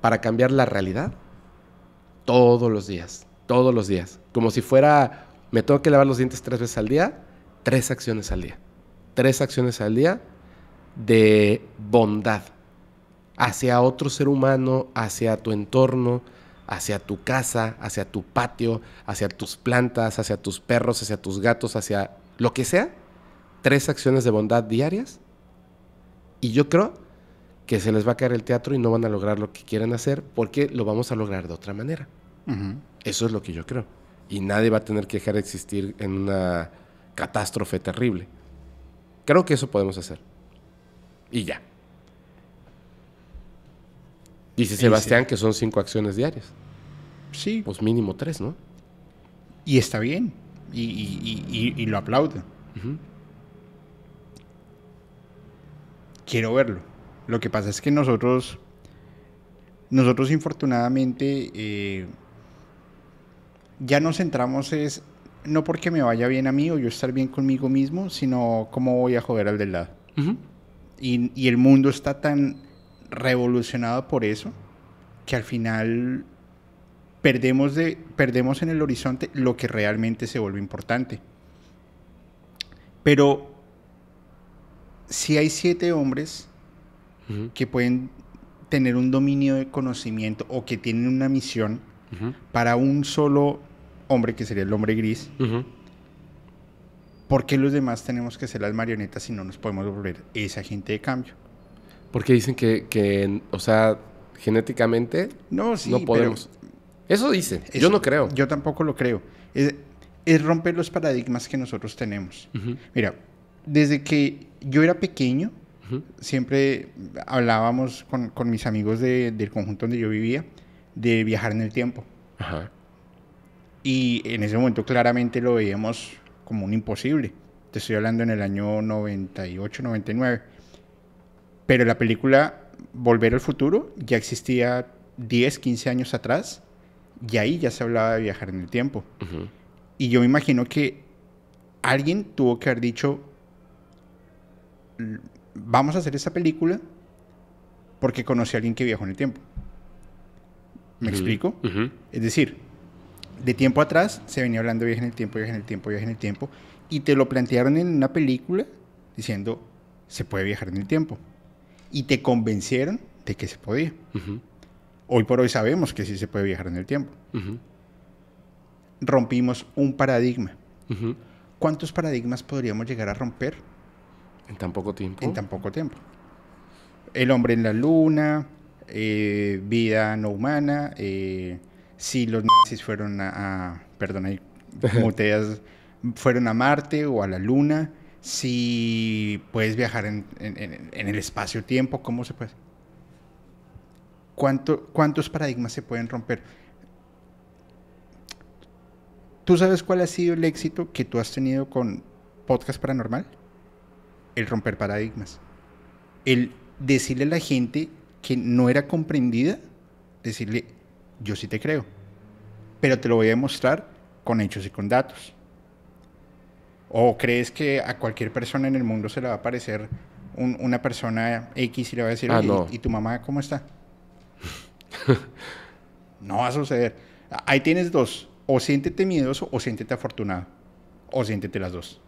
para cambiar la realidad, todos los días, todos los días, como si fuera me tengo que lavar los dientes tres veces al día, tres acciones al día. Tres acciones al día de bondad hacia otro ser humano, hacia tu entorno, hacia tu casa, hacia tu patio, hacia tus plantas, hacia tus perros, hacia tus gatos, hacia lo que sea. Tres acciones de bondad diarias. Y yo creo que se les va a caer el teatro y no van a lograr lo que quieren hacer porque lo vamos a lograr de otra manera. Eso es lo que yo creo y nadie va a tener que dejar de existir en una catástrofe terrible. Creo que eso podemos hacer. Y ya. Dice Sebastián que son cinco acciones diarias. Sí. Pues mínimo tres, ¿no? Y está bien. Y, lo aplaude Quiero verlo. Lo que pasa es que nosotros, nosotros infortunadamente, eh, ya nos centramos es no porque me vaya bien a mí o yo estar bien conmigo mismo, sino cómo voy a joder al del lado. y, el mundo está tan revolucionado por eso que al final perdemos, de, perdemos en el horizonte lo que realmente se vuelve importante. Pero si hay siete hombres que pueden tener un dominio de conocimiento o que tienen una misión, para un solo hombre, que sería el hombre gris, ¿por qué los demás tenemos que ser las marionetas si no nos podemos volver esa gente de cambio? Porque dicen que, o sea, genéticamente no, sí, podemos. Eso dicen, yo no creo. Yo tampoco lo creo. Es, romper los paradigmas que nosotros tenemos. Mira, desde que yo era pequeño, siempre hablábamos con, mis amigos del conjunto donde yo vivía de viajar en el tiempo. Y en ese momento claramente lo veíamos como un imposible. Te estoy hablando en el año 98, 99. Pero la película Volver al Futuro ya existía 10, 15 años atrás y ahí ya se hablaba de viajar en el tiempo. Y yo me imagino que alguien tuvo que haber dicho, vamos a hacer esa película porque conocí a alguien que viajó en el tiempo. ¿Me explico? Es decir, de tiempo atrás se venía hablando viaje en el tiempo, viaje en el tiempo, viaje en el tiempo, y te lo plantearon en una película diciendo, se puede viajar en el tiempo. Y te convencieron de que se podía. Hoy por hoy sabemos que sí se puede viajar en el tiempo. Rompimos un paradigma. ¿Cuántos paradigmas podríamos llegar a romper? En tan poco tiempo. En tan poco tiempo. El hombre en la luna, eh, vida no humana, eh, si los nazis fueron a, perdón, ahí fueron a Marte o a la Luna, si puedes viajar en, el espacio-tiempo, ¿cómo se puede? ¿Cuánto, ¿Cuántos paradigmas se pueden romper? ¿Tú sabes cuál ha sido el éxito que tú has tenido con Podcast Paranormal? El romper paradigmas. El decirle a la gente que no era comprendida, decirle, yo sí te creo, pero te lo voy a demostrar con hechos y con datos. ¿O crees que a cualquier persona en el mundo se le va a aparecer una persona X y le va a decir, ah, ¿Y, ¿y tu mamá cómo está? no va a suceder. Ahí tienes dos. O siéntete miedoso o siéntete afortunado. O siéntete las dos.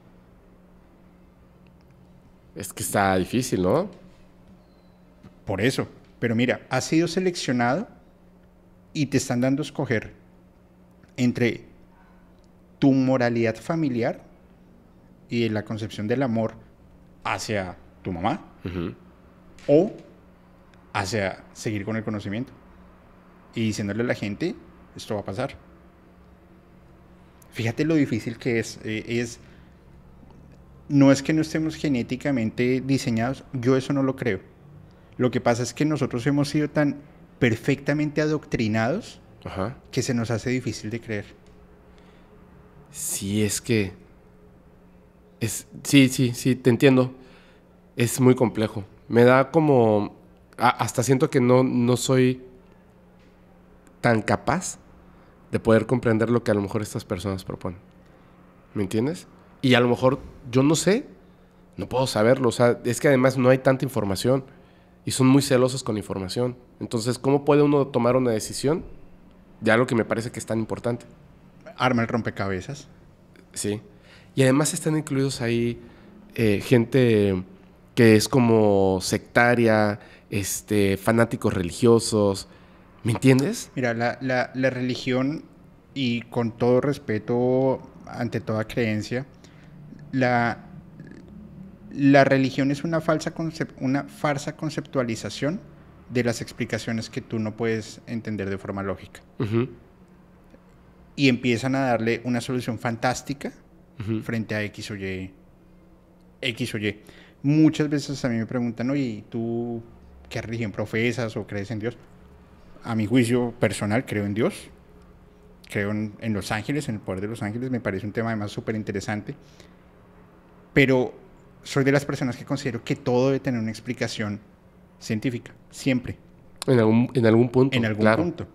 Es que está difícil, ¿no? Por eso. Pero mira, has sido seleccionado y te están dando a escoger entre tu moralidad familiar y la concepción del amor hacia tu mamá o hacia seguir con el conocimiento y diciéndole a la gente esto va a pasar. Fíjate lo difícil que es e, no es que no estemos genéticamente diseñados, yo eso no lo creo lo que pasa es que nosotros hemos sido tan perfectamente adoctrinados que se nos hace difícil de creer. Sí, es que... Es... Sí, sí, sí, te entiendo. Es muy complejo. Me da como... hasta siento que no, no soy tan capaz de poder comprender lo que a lo mejor estas personas proponen. ¿Me entiendes? Y a lo mejor yo no sé, no puedo saberlo. O sea, es que además no hay tanta información y son muy celosos con información. Entonces, ¿cómo puede uno tomar una decisión de algo que me parece que es tan importante? Arma el rompecabezas. Sí. Y además están incluidos ahí eh, gente que es como sectaria, este, fanáticos religiosos. ¿Me entiendes? Mira, la, la religión, y con todo respeto ante toda creencia, la, la religión es una, falsa una conceptualización de las explicaciones que tú no puedes entender de forma lógica. Y empiezan a darle una solución fantástica frente a X o Y. X Muchas veces a mí me preguntan, oye, ¿tú qué religión profesas o crees en Dios? A mi juicio personal creo en Dios. Creo en, en Los Ángeles, en el poder de Los Ángeles. Me parece un tema además súper interesante. Pero soy de las personas que considero que todo debe tener una explicación científica, siempre. En algún, en algún punto. En algún punto.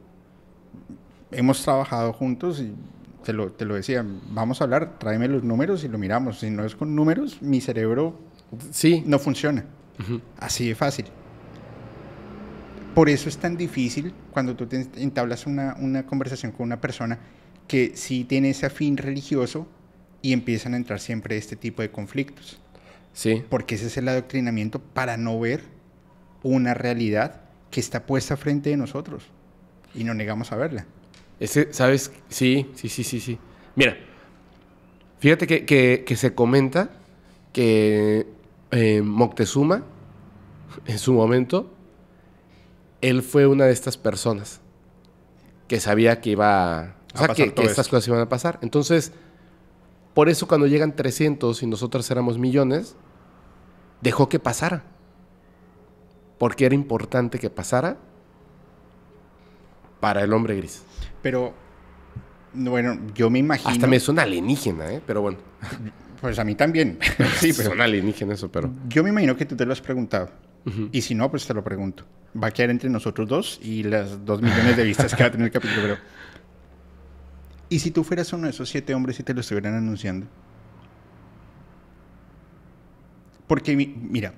Hemos trabajado juntos y te lo, te decía, vamos a hablar, tráeme los números y lo miramos. Si no es con números, mi cerebro sí. no funciona. Así de fácil. Por eso es tan difícil cuando tú te entablas una, una conversación con una persona que sí tiene ese afín religioso y empiezan a entrar siempre este tipo de conflictos. Porque ese es el adoctrinamiento para no ver una realidad que está puesta frente de nosotros y no negamos a verla. Ese, ¿sabes? Sí, sí, sí, sí, sí. Mira, fíjate que, se comenta que eh, Moctezuma, en su momento, él fue una de estas personas que sabía que iba O que estas cosas iban a pasar. Entonces, por eso cuando llegan 300 y nosotros éramos millones, dejó que pasara. Porque era importante que pasara para el hombre gris. Pero, bueno, yo me imagino... Hasta me suena alienígena, ¿eh? Pero bueno. Pues a mí también. sí, pero... un alienígena eso, pero... Yo me imagino que tú te lo has preguntado. Y si no, pues te lo pregunto. Va a quedar entre nosotros dos y las dos millones de vistas que va a tener el capítulo. Pero ¿Y si tú fueras uno de esos siete hombres y te lo estuvieran anunciando? Porque, mira.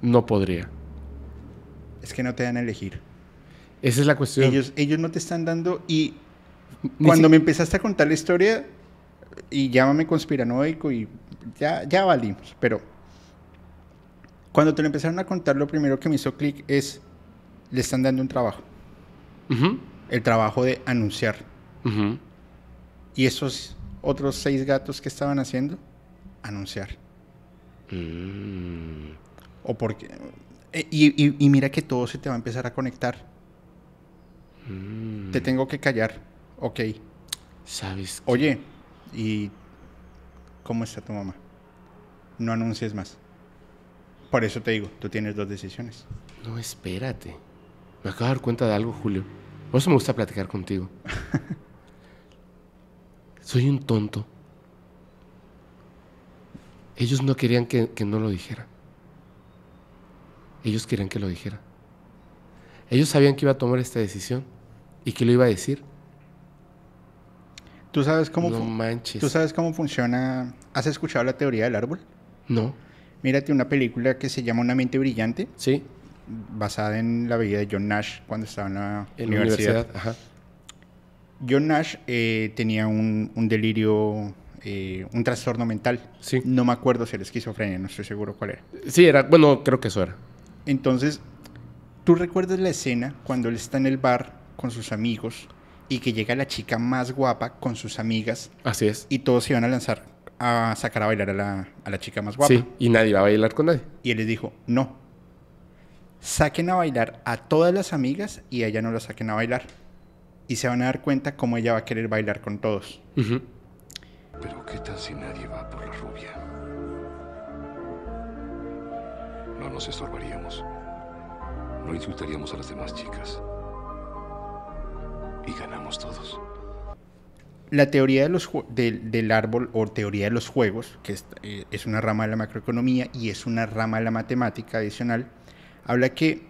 No podría. Es que no te dan a elegir. Esa es la cuestión. Ellos, ellos no te están dando y cuando me empezaste a contar la historia y llámame conspiranoico y ya, ya valimos, pero cuando te lo empezaron a contar lo primero que me hizo clic es le están dando un trabajo. El trabajo de anunciar y esos otros seis gatos que estaban haciendo, anunciar. Mm. O porque. Eh, y, mira que todo se te va a empezar a conectar. Mm. Te tengo que callar. Ok. Sabes. Oye, ¿y cómo está tu mamá? No anuncies más. Por eso te digo, tú tienes dos decisiones. No, espérate. Me acabo de dar cuenta de algo, Julio. Por eso me gusta platicar contigo. soy un tonto. Ellos no querían que, no lo dijera. Ellos querían que lo dijera. Ellos sabían que iba a tomar esta decisión y que lo iba a decir. ¿Tú sabes cómo, ¿Tú sabes cómo funciona? ¿Has escuchado la teoría del árbol? No. Mírate una película que se llama Una mente brillante. Sí. Basada en la vida de John Nash cuando estaba en la universidad. universidad. Ajá. John Nash eh, tenía un, delirio eh, un trastorno mental. Sí. No me acuerdo si era esquizofrenia, no estoy seguro cuál era. Sí, era, bueno, creo que eso era. Entonces, ¿tú recuerdas la escena cuando él está en el bar con sus amigos y que llega la chica más guapa con sus amigas? Así es. Y todos se iban a lanzar a sacar a bailar a la, a la chica más guapa. Sí, y nadie va a bailar con nadie. Y él les dijo, no. Saquen a bailar a todas las amigas y a ella no la saquen a bailar y se van a dar cuenta cómo ella va a querer bailar con todos. Pero ¿qué tal si nadie va por la rubia? No nos estorbaríamos. No insultaríamos a las demás chicas. Y ganamos todos. La teoría de los, del árbol o teoría de los juegos, que es, eh, es una rama de la macroeconomía y es una rama de la matemática adicional, habla que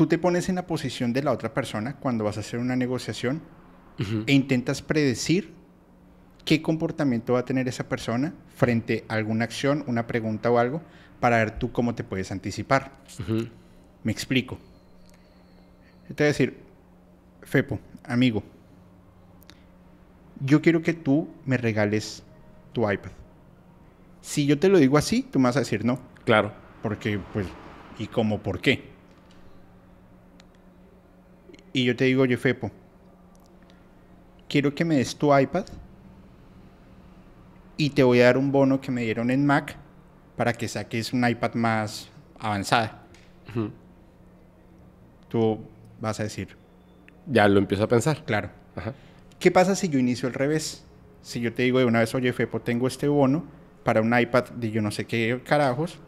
tú te pones en la posición de la otra persona cuando vas a hacer una negociación e intentas predecir qué comportamiento va a tener esa persona frente a alguna acción, una pregunta o algo, para ver tú cómo te puedes anticipar. Me explico. Es te voy a decir, Fepo, amigo, yo quiero que tú me regales tu iPad. Si yo te lo digo así, tú me vas a decir no. Claro. Porque, pues, ¿y cómo por qué? y yo te digo, oye, Fepo, quiero que me des tu iPad y te voy a dar un bono que me dieron en Mac para que saques un iPad más avanzada. Tú vas a decir. Ya lo empiezo a pensar. Claro. ¿Qué pasa si yo inicio al revés? Si yo te digo de una vez, oye, Fepo, tengo este bono para un iPad de yo no sé qué carajos,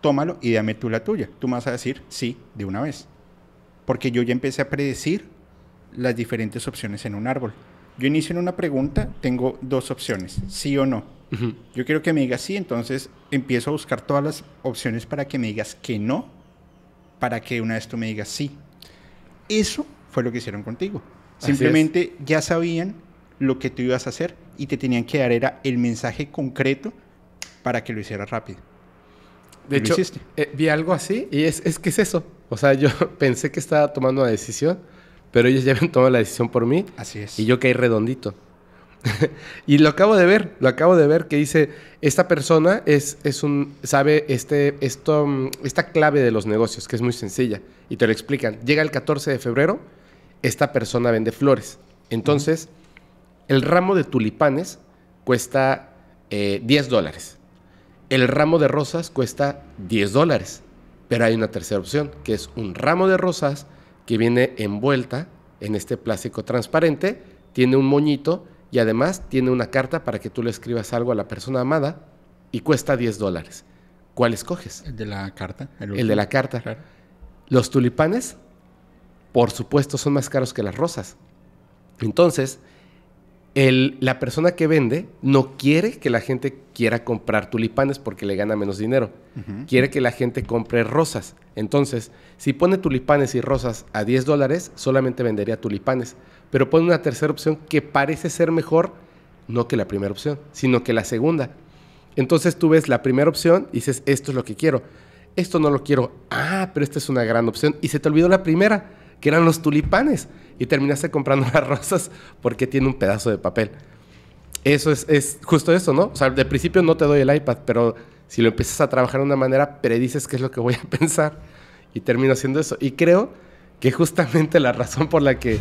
tómalo y dame tú la tuya. Tú vas a decir, sí, de una vez porque yo ya empecé a predecir las diferentes opciones en un árbol. Yo inicio en una pregunta, tengo dos opciones, sí o no. Yo quiero que me digas sí, entonces empiezo a buscar todas las opciones para que me digas que no, para que una vez tú me digas sí. Eso fue lo que hicieron contigo. Simplemente ya sabían lo que tú ibas a hacer y te tenían que dar era el mensaje concreto para que lo hicieras rápido. De hecho, eh, vi algo así y es, que es eso. O sea, yo pensé que estaba tomando una decisión, pero ellos ya habían tomado la decisión por mí. Así es. Y yo caí redondito. y lo acabo de ver, lo acabo de ver que dice, esta persona es, es un, sabe este, esto, mm, esta clave de los negocios, que es muy sencilla, y te lo explican. Llega el 14 de febrero, esta persona vende flores. Entonces, el ramo de tulipanes cuesta 10 eh, dólares el ramo de rosas cuesta 10 dólares, pero hay una tercera opción, que es un ramo de rosas que viene envuelta en este plástico transparente, tiene un moñito y además tiene una carta para que tú le escribas algo a la persona amada y cuesta 10 dólares. ¿Cuál escoges? El de la carta. El, de la carta. Los tulipanes, por supuesto, son más caros que las rosas. Entonces, la persona que vende no quiere que la gente quiera comprar tulipanes porque le gana menos dinero. Quiere que la gente compre rosas. Entonces, si pone tulipanes y rosas a 10 dólares, solamente vendería tulipanes. Pero pone una tercera opción que parece ser mejor, no que la primera opción, sino que la segunda. Entonces tú ves la primera opción y dices, esto es lo que quiero. Esto no lo quiero. Ah, pero esta es una gran opción. Y se te olvidó la primera que eran los tulipanes, y terminaste comprando las rosas porque tiene un pedazo de papel. Eso es, justo eso, ¿no? O sea, de principio no te doy el iPad, pero si lo empiezas a trabajar de una manera, predices qué es lo que voy a pensar y termino haciendo eso. Y creo que justamente la razón por la que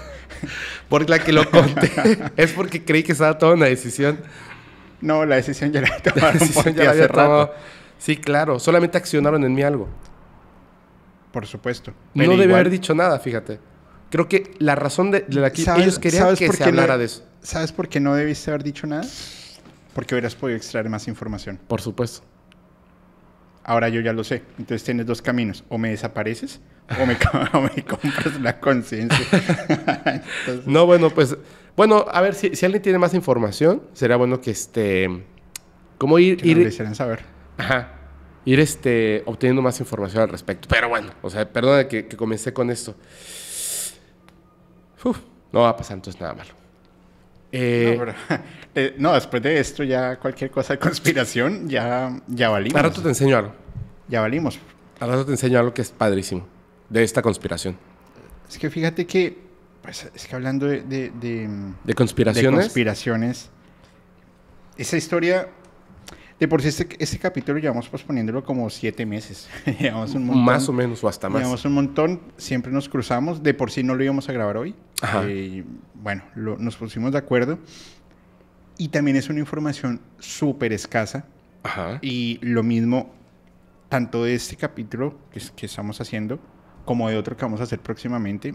por la que lo conté es porque creí que estaba toda una decisión. No, la decisión ya la tomaron la decisión ya la había Sí, claro, solamente accionaron en mí algo por supuesto. no debe haber dicho nada, fíjate. Creo que la razón de, la que ellos querían que se hablara de eso. ¿Sabes por qué no debiste haber dicho nada? Porque hubieras podido extraer más información. Por supuesto. Ahora yo ya lo sé. Entonces tienes dos caminos. O me desapareces o me, compras la conciencia. No, bueno, pues... Bueno, a ver, si, alguien tiene más información, será bueno que este... ¿Cómo ir...? Que ir... saber. Ajá ir este, obteniendo más información al respecto. Pero bueno, o sea, perdona que, que comencé con esto. Uf, no va a pasar entonces nada malo. Eh, eh, no, después de esto ya cualquier cosa de conspiración ya, ya valimos. Al rato te enseño algo. Ya valimos. Al rato te enseño algo que es padrísimo de esta conspiración. Es que fíjate que, pues, es que hablando de... de, ¿De conspiraciones. De conspiraciones. Esa historia de por sí, este, este, capítulo llevamos posponiéndolo como siete meses. llevamos un montón. Más o menos, o hasta más. Llevamos un montón, siempre nos cruzamos. De por sí no lo íbamos a grabar hoy. Ajá. Eh, bueno, nos pusimos de acuerdo. Y también es una información súper escasa. Ajá. Y lo mismo, tanto de este capítulo que, que, estamos haciendo, como de otro que vamos a hacer próximamente,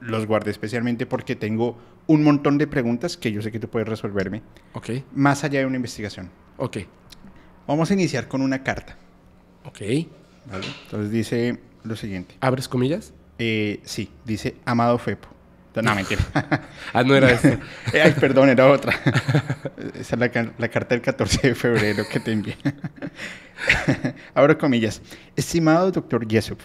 los guardé especialmente porque tengo un montón de preguntas que yo sé que tú puedes resolverme. Ok. Más allá de una investigación. Ok. Vamos a iniciar con una carta. Ok. Entonces dice lo siguiente. ¿Abres comillas? Eh, sí, dice Amado Fepo. No, mentira. ah, no era eso. Ay, perdón, era otra. Esa es la, carta del 14 de febrero que te envié. Abro comillas. Estimado doctor Yesup,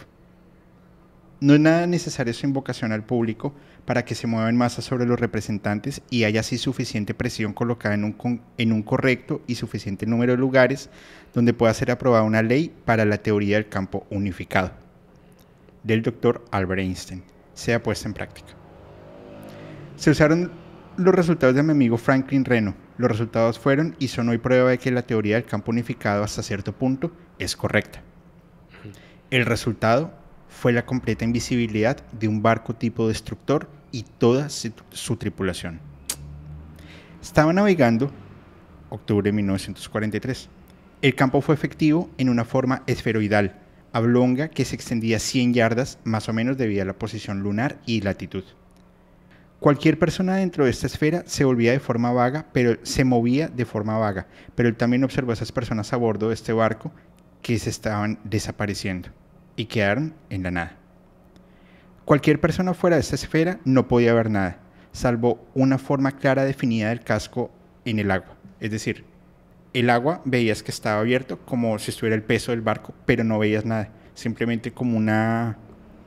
no es nada necesario su invocación al público para que se mueva en masa sobre los representantes y haya así suficiente presión colocada en un, en un correcto y suficiente número de lugares donde pueda ser aprobada una ley para la teoría del campo unificado del doctor Albert Einstein sea puesta en práctica. Se usaron los resultados de mi amigo Franklin Reno. Los resultados fueron y son hoy prueba de que la teoría del campo unificado hasta cierto punto es correcta. El resultado fue la completa invisibilidad de un barco tipo destructor y toda su, tripulación. Estaba navegando octubre de 1943. El campo fue efectivo en una forma esferoidal, oblonga que se extendía 100 yardas más o menos debido a la posición lunar y latitud. Cualquier persona dentro de esta esfera se volvía de forma vaga, pero se movía de forma vaga, pero él también observó a esas personas a bordo de este barco que se estaban desapareciendo y quedaron en la nada. Cualquier persona fuera de esa esfera no podía ver nada, salvo una forma clara definida del casco en el agua. Es decir, el agua veías que estaba abierto como si estuviera el peso del barco, pero no veías nada, simplemente como una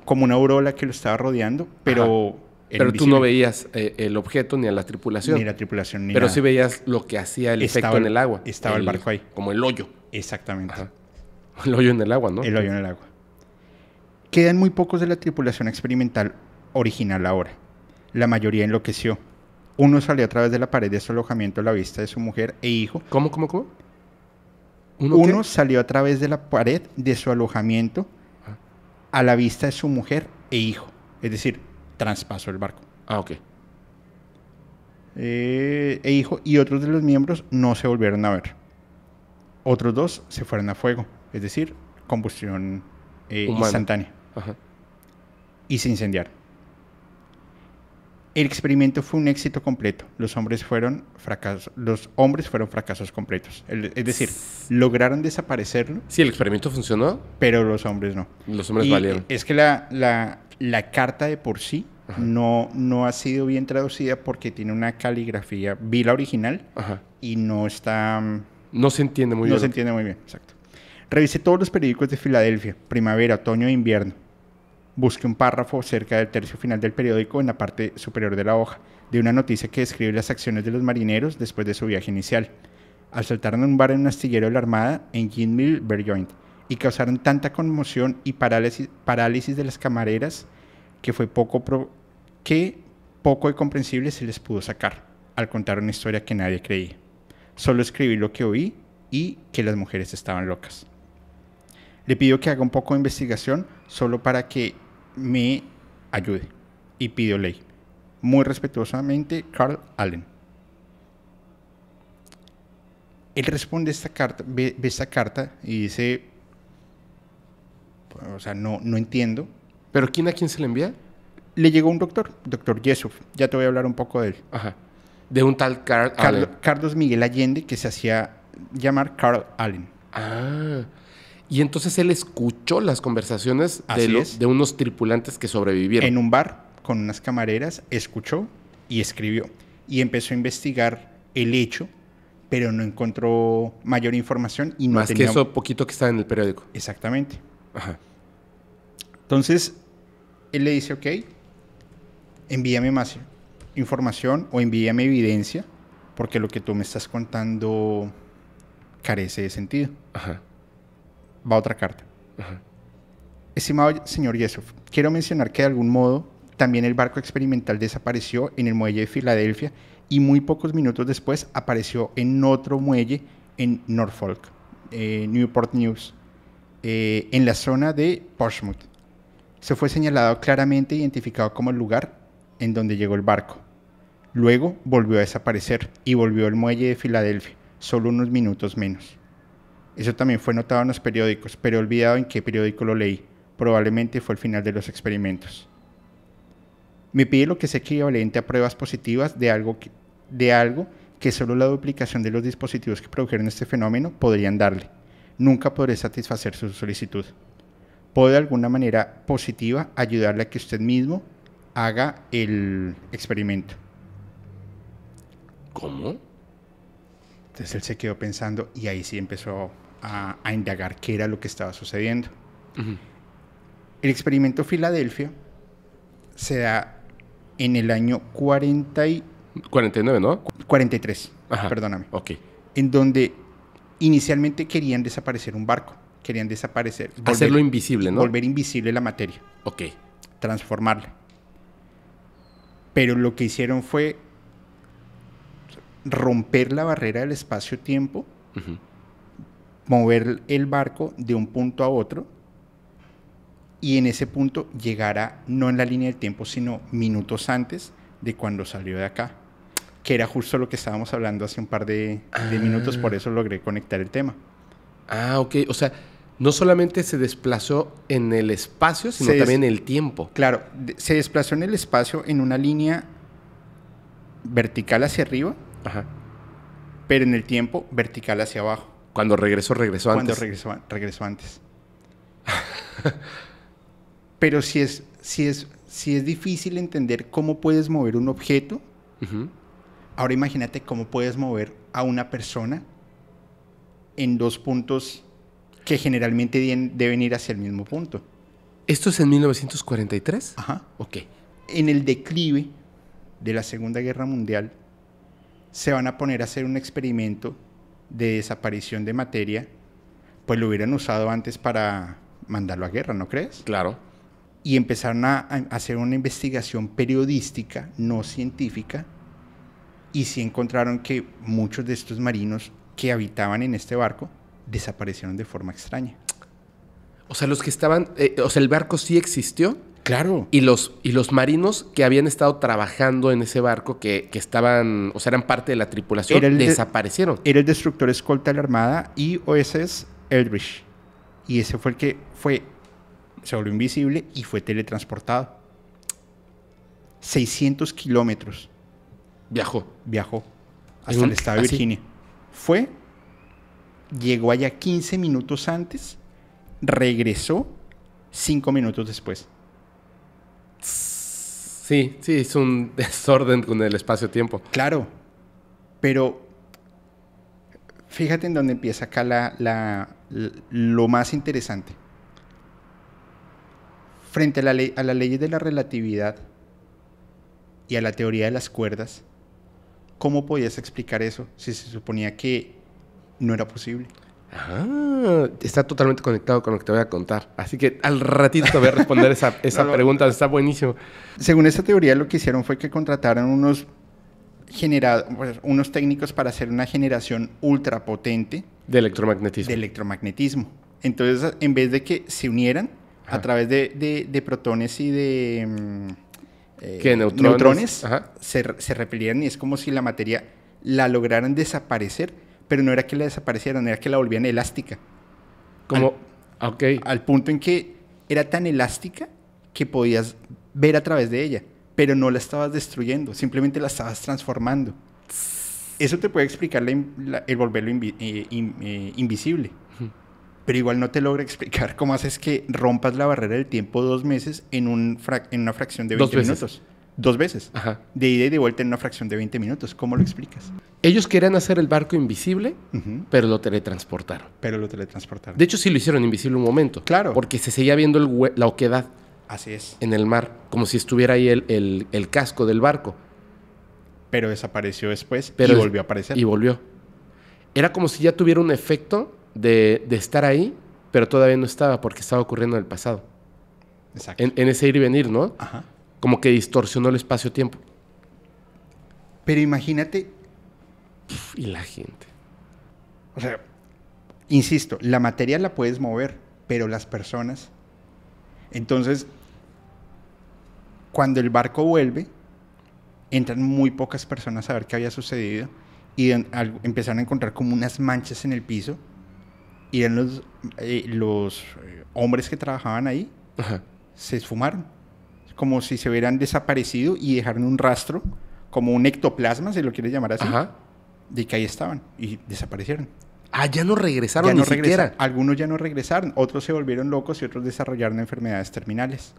como una aurola que lo estaba rodeando, pero pero tú no veías eh, el objeto ni a la tripulación. Ni la tripulación ni Pero sí veías lo que hacía el efecto en el agua. Estaba el, barco ahí. Como el hoyo. Exactamente. El hoyo en el agua, ¿no? El hoyo en el agua. Quedan muy pocos de la tripulación experimental original ahora. La mayoría enloqueció. Uno salió a través de la pared de su alojamiento a la vista de su mujer e hijo. ¿Cómo, cómo, cómo? Uno, salió a través de la pared de su alojamiento ah. a la vista de su mujer e hijo. Es decir, traspasó el barco. Ah, ok. Eh, e hijo y otros de los miembros no se volvieron a ver. Otros dos se fueron a fuego, es decir, combustión eh, instantánea y se incendiaron. El experimento fue un éxito completo. Los hombres fueron fracasos, los hombres fueron fracasos completos. es decir, lograron desaparecerlo. Sí, el experimento funcionó. Pero los hombres no. Los hombres valieron. Es que la, carta de por sí no, no ha sido bien traducida porque tiene una caligrafía. Vi la original y no está. Mm, no se entiende muy bien. se entiende muy bien, exacto. Revisé todos los periódicos de Filadelfia, primavera, otoño e invierno. Busque un párrafo cerca del tercio final del periódico en la parte superior de la hoja, de una noticia que describe las acciones de los marineros después de su viaje inicial. Asaltaron un bar en un astillero de la Armada en Ginville, Berjoint y causaron tanta conmoción y parálisis, de las camareras que fue poco que poco y comprensible se les pudo sacar al contar una historia que nadie creía. Solo escribí lo que oí y que las mujeres estaban locas le pido que haga un poco de investigación solo para que me ayude. Y pido ley. Muy respetuosamente, Carl Allen. Él responde esta carta, ve, esta carta y dice, o sea, no, no entiendo. ¿Pero quién a quién se le envía? Le llegó un doctor, doctor Yesuf. Ya te voy a hablar un poco de él. Ajá. De un tal Carl Carlos, Allen. Carlos Miguel Allende, que se hacía llamar Carl Allen. Ah. Y entonces él escuchó las conversaciones de, unos tripulantes que sobrevivieron. En un bar con unas camareras, escuchó y escribió. Y empezó a investigar el hecho, pero no encontró mayor información y Más que eso poquito que está en el periódico. Exactamente. Ajá. Entonces, él le dice, ok, envíame más información o envíame evidencia, porque lo que tú me estás contando carece de sentido. Ajá. Va otra carta. Estimado señor Yesov, quiero mencionar que de algún modo también el barco experimental desapareció en el muelle de Filadelfia y muy pocos minutos después apareció en otro muelle en Norfolk, eh, Newport News, eh, en la zona de Portsmouth. Se fue señalado claramente identificado como el lugar en donde llegó el barco. Luego volvió a desaparecer y volvió al muelle de Filadelfia, solo unos minutos menos. Eso también fue notado en los periódicos, pero he olvidado en qué periódico lo leí. Probablemente fue el final de los experimentos. Me pide lo que es equivalente a pruebas positivas de algo que, de algo que solo la duplicación de los dispositivos que produjeron este fenómeno podrían darle. Nunca podré satisfacer su solicitud. ¿Puedo de alguna manera positiva ayudarle a que usted mismo haga el experimento? ¿Cómo? Entonces él se quedó pensando y ahí sí empezó a, indagar qué era lo que estaba sucediendo. El experimento Filadelfia se da en el año 40 49, ¿no? 43, perdóname. Ok. En donde inicialmente querían desaparecer un barco, querían desaparecer. Hacerlo invisible, ¿no? Volver invisible la materia. Ok. Transformarla. Pero lo que hicieron fue romper la barrera del espacio-tiempo Ajá mover el barco de un punto a otro y en ese punto llegara, no en la línea del tiempo, sino minutos antes de cuando salió de acá, que era justo lo que estábamos hablando hace un par de, ah. minutos, por eso logré conectar el tema. Ah, ok, o sea, no solamente se desplazó en el espacio, sino también en el tiempo. Claro, se desplazó en el espacio en una línea vertical hacia arriba, pero en el tiempo vertical hacia abajo. Cuando regresó, regresó antes. Cuando regresó, regresó antes. Pero si es, si, es, si es difícil entender cómo puedes mover un objeto, ahora imagínate cómo puedes mover a una persona en dos puntos que generalmente deben ir hacia el mismo punto. ¿Esto es en 1943? Ajá. Ok. En el declive de la Segunda Guerra Mundial, se van a poner a hacer un experimento de desaparición de materia, pues lo hubieran usado antes para mandarlo a guerra, ¿no crees? Claro. Y empezaron a, hacer una investigación periodística, no científica, y sí encontraron que muchos de estos marinos que habitaban en este barco desaparecieron de forma extraña. O sea, los que estaban, eh, o sea, el barco sí existió, Claro. Y los, y los marinos que habían estado trabajando en ese barco, que, estaban, o sea, eran parte de la tripulación, desaparecieron. era el destructor escolta de la Armada y OSS Eldridge. Y ese fue el que fue, se volvió invisible y fue teletransportado. 600 kilómetros. Viajó. Viajó hasta el estado de Virginia. Fue, llegó allá 15 minutos antes, regresó 5 minutos después. Sí, sí, es un desorden con el espacio-tiempo. Claro, pero fíjate en dónde empieza acá la, lo más interesante. Frente a, la ley, a de la relatividad y a la teoría de las cuerdas, ¿cómo podías explicar eso si se suponía que no era posible? Ah, está totalmente conectado con lo que te voy a contar. Así que al ratito te voy a responder esa, esa pregunta, está buenísimo. Según esta teoría, lo que hicieron fue que contrataron unos, pues, unos técnicos para hacer una generación ultra potente. De electromagnetismo. De electromagnetismo. Entonces, en vez de que se unieran a través de, protones y de... Mm, eh, neutrones, se, se y es como si la materia la lograran desaparecer pero no era que la desaparecieran, era que la volvían elástica. Como, al, ok. Al punto en que era tan elástica que podías ver a través de ella, pero no la estabas destruyendo, simplemente la estabas transformando. Eso te puede explicar el volverlo eh, eh, invisible, pero igual no te logra explicar cómo haces que rompas la barrera del tiempo dos meses en, un en una fracción de 20 dos minutos. Dos veces. De ida y de vuelta en una fracción de 20 minutos. ¿Cómo lo explicas? Ellos querían hacer el barco invisible, pero lo teletransportaron. Pero lo teletransportaron. De hecho, sí lo hicieron invisible un momento. Claro. Porque se seguía viendo la oquedad. Así es. En el mar, como si estuviera ahí el, casco del barco. Pero desapareció después y volvió a aparecer. Y volvió. Era como si ya tuviera un efecto de, estar ahí, pero todavía no estaba porque estaba ocurriendo en el pasado. Exacto. En, en ese ir y venir, ¿no? Ajá como que distorsionó el espacio-tiempo. Pero imagínate. y la gente. O sea, insisto, la materia la puedes mover, pero las personas. Entonces, cuando el barco vuelve, entran muy pocas personas a ver qué había sucedido y empezaron a encontrar como unas manchas en el piso y los, eh, los eh, hombres que trabajaban ahí se esfumaron como si se hubieran desaparecido y dejaron un rastro, como un ectoplasma, si lo quieres llamar así, de que ahí estaban y desaparecieron. Ah, ya no regresaron ya no Regresaron. Algunos ya no regresaron, otros se volvieron locos y otros desarrollaron enfermedades terminales.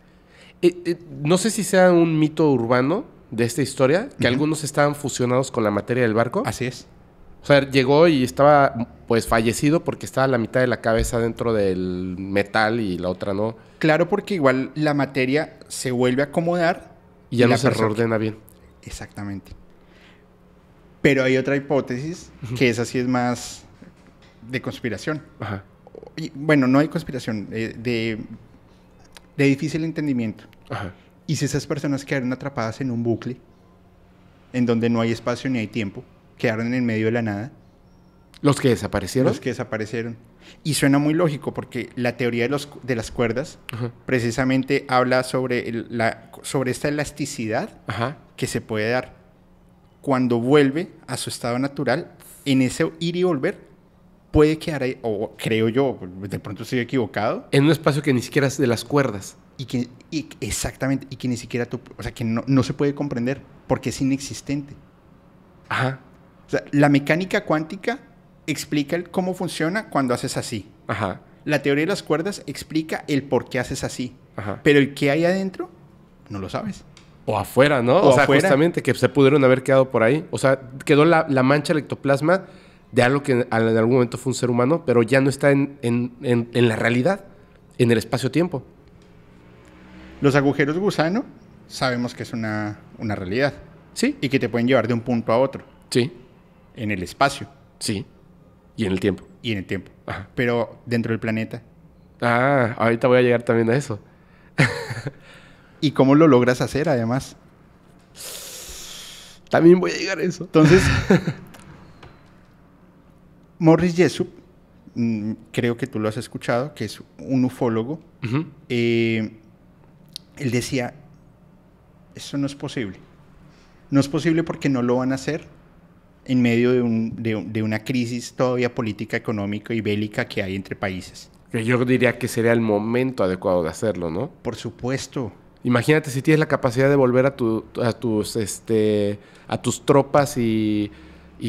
Eh, eh, no sé si sea un mito urbano de esta historia, que algunos estaban fusionados con la materia del barco. Así es. O sea, llegó y estaba pues fallecido porque estaba la mitad de la cabeza dentro del metal y la otra no. Claro, porque igual la materia se vuelve a acomodar. Y ya no se reordena bien. Exactamente. Pero hay otra hipótesis que es así es más de conspiración. Ajá. Y, bueno, no hay conspiración, eh, de, de difícil entendimiento. Ajá. Y si esas personas quedaron atrapadas en un bucle en donde no hay espacio ni hay tiempo, quedaron en el medio de la nada. ¿Los que desaparecieron? Los que desaparecieron. Y suena muy lógico porque la teoría de, los, de las cuerdas precisamente habla sobre, la, sobre esta elasticidad que se puede dar cuando vuelve a su estado natural. En ese ir y volver puede quedar ahí, o creo yo, de pronto estoy equivocado. En un espacio que ni siquiera es de las cuerdas. Y que, exactamente, y que ni siquiera, tú, o sea, que no, no se puede comprender porque es inexistente. Ajá la mecánica cuántica explica cómo funciona cuando haces así. La teoría de las cuerdas explica el por qué haces así. Pero el qué hay adentro, no lo sabes. O afuera, ¿no? O, sea, justamente que se pudieron haber quedado por ahí. O sea, quedó la, mancha del ectoplasma de algo que en, algún momento fue un ser humano, pero ya no está en, la realidad, en el espacio-tiempo. Los agujeros gusano sabemos que es una realidad. Sí. Y que te pueden llevar de un punto a otro. Sí. En el espacio. Sí. Y en el tiempo. Y en el tiempo. Pero dentro del planeta. Ah, ahorita voy a llegar también a eso. ¿Y cómo lo logras hacer además? También voy a llegar a eso. Entonces, Morris Jessup, mm, creo que tú lo has escuchado, que es un ufólogo, eh, él decía, eso no es posible. No es posible porque no lo van a hacer en medio de, un, de, de una crisis todavía política, económica y bélica que hay entre países. yo diría que sería el momento adecuado de hacerlo, ¿no? Por supuesto. Imagínate si tienes la capacidad de volver a, tu, a, tus, este, a tus tropas y,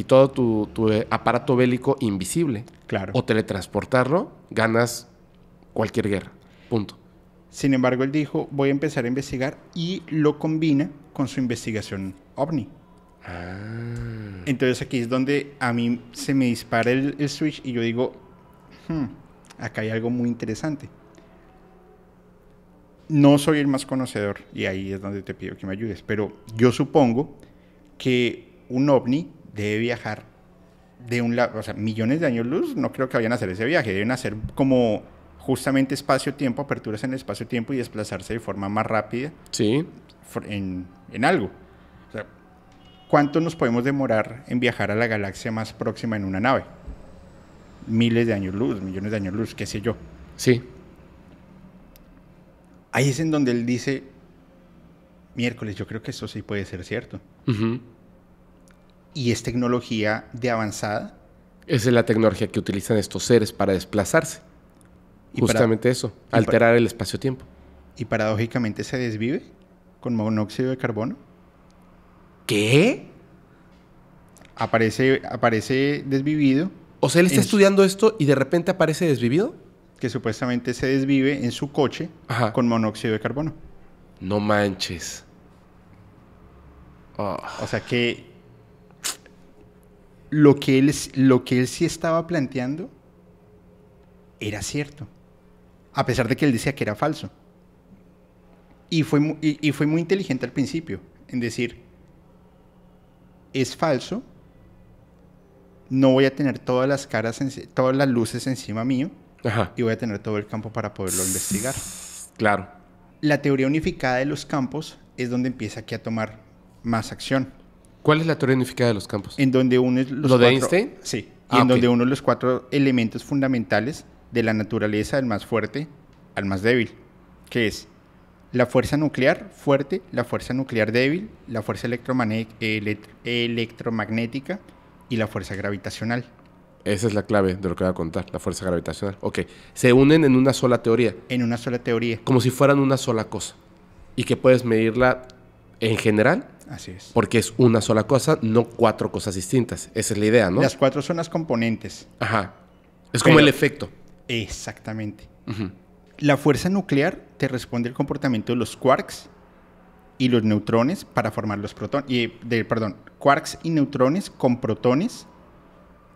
todo tu, tu, eh, aparato bélico invisible. Claro. O teletransportarlo, ganas cualquier guerra. Punto. Sin embargo, él dijo, voy a empezar a investigar y lo combina con su investigación ovni. Ah. Entonces aquí es donde a mí se me dispara el, switch y yo digo, hmm, acá hay algo muy interesante. No soy el más conocedor y ahí es donde te pido que me ayudes, pero yo supongo que un ovni debe viajar de un lado, o sea, millones de años luz, no creo que vayan a hacer ese viaje, deben hacer como justamente espacio-tiempo, aperturas en espacio-tiempo y desplazarse de forma más rápida sí. en algo. ¿cuánto nos podemos demorar en viajar a la galaxia más próxima en una nave? Miles de años luz, millones de años luz, qué sé yo. Sí. Ahí es en donde él dice, miércoles, yo creo que eso sí puede ser cierto. Y es tecnología de avanzada. Esa es la tecnología que utilizan estos seres para desplazarse. Y Justamente eso, alterar el espacio-tiempo. Y paradójicamente se desvive con monóxido de carbono ¿Qué? Aparece, aparece desvivido. O sea, él está estudiando esto y de repente aparece desvivido. Que supuestamente se desvive en su coche con monóxido de carbono. No manches. Ah. O sea que lo que, él, lo que él sí estaba planteando era cierto. A pesar de que él decía que era falso. Y fue, y fue muy inteligente al principio en decir, es falso, no voy a tener todas las caras, todas las luces encima mío y voy a tener todo el campo para poderlo investigar. Claro. La teoría unificada de los campos es donde empieza aquí a tomar más acción. ¿Cuál es la teoría unificada de los campos? En donde uno ¿Lo de Einstein? Sí. Ah, en donde uno de los cuatro elementos fundamentales de la naturaleza del más fuerte al más débil, que es la fuerza nuclear fuerte, la fuerza nuclear débil, la fuerza electromagnética y la fuerza gravitacional. Esa es la clave de lo que voy a contar, la fuerza gravitacional. Ok, se unen en una sola teoría. En una sola teoría. Como si fueran una sola cosa. Y que puedes medirla en general. Así es. Porque es una sola cosa, no cuatro cosas distintas. Esa es la idea, ¿no? Las cuatro son las componentes. Ajá. Es como el efecto. Exactamente. La fuerza nuclear te responde el comportamiento de los quarks y los neutrones para formar los protones. Y, de, perdón, quarks y neutrones con protones.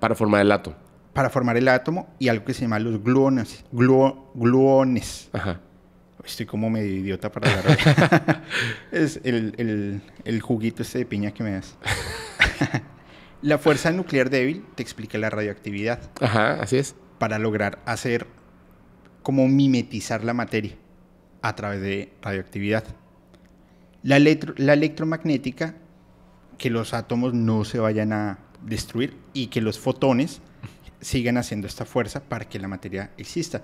Para formar el átomo. Para formar el átomo y algo que se llama los gluones. gluones. Ajá. Estoy como medio idiota para hablar es el, juguito ese de piña que me das. la fuerza nuclear débil te explica la radioactividad. Ajá, así es. Para lograr hacer como mimetizar la materia a través de radioactividad. La, la electromagnética, que los átomos no se vayan a destruir y que los fotones sigan haciendo esta fuerza para que la materia exista.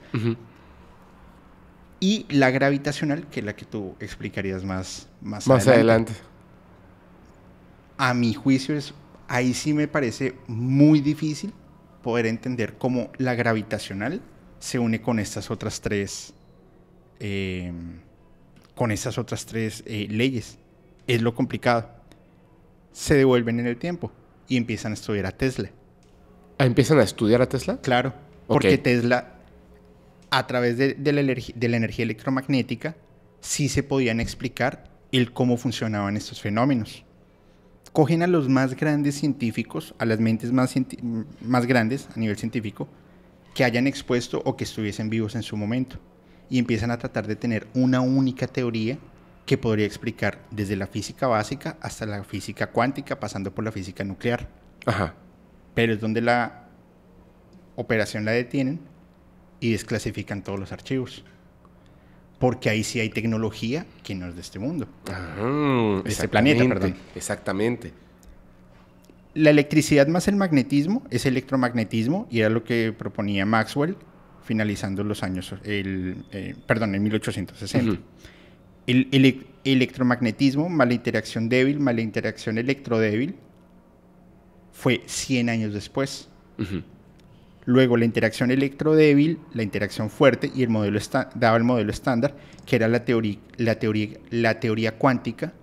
Y la gravitacional, que es la que tú explicarías más, más, más adelante. A mi juicio es, ahí sí me parece muy difícil poder entender cómo la gravitacional se une con estas otras tres Em, con esas otras tres eh, leyes. Es lo complicado. Se devuelven en el tiempo y empiezan a estudiar a Tesla. ¿Ah, ¿Empiezan a estudiar a Tesla? Claro, porque Tesla, a través de, la energía electromagnética, sí se podían explicar el cómo funcionaban estos fenómenos. Cogen a los más grandes científicos, a las mentes más grandes a nivel científico, que hayan expuesto o que estuviesen vivos en su momento y empiezan a tratar de tener una única teoría que podría explicar desde la física básica hasta la física cuántica, pasando por la física nuclear. Ajá. Pero es donde la operación la detienen y desclasifican todos los archivos. Porque ahí sí hay tecnología que no es de este mundo. Ah, de este planeta, perdón. Exactamente. La electricidad más el magnetismo es electromagnetismo y era lo que proponía Maxwell finalizando los años, el, eh, perdón, en 1860. El electromagnetismo, mala interacción débil, mala interacción electrodébil, fue 100 años después. Luego la interacción electrodébil, la interacción fuerte y el modelo daba el modelo estándar, que era la, teoría, la, teoría, la teoría cuántica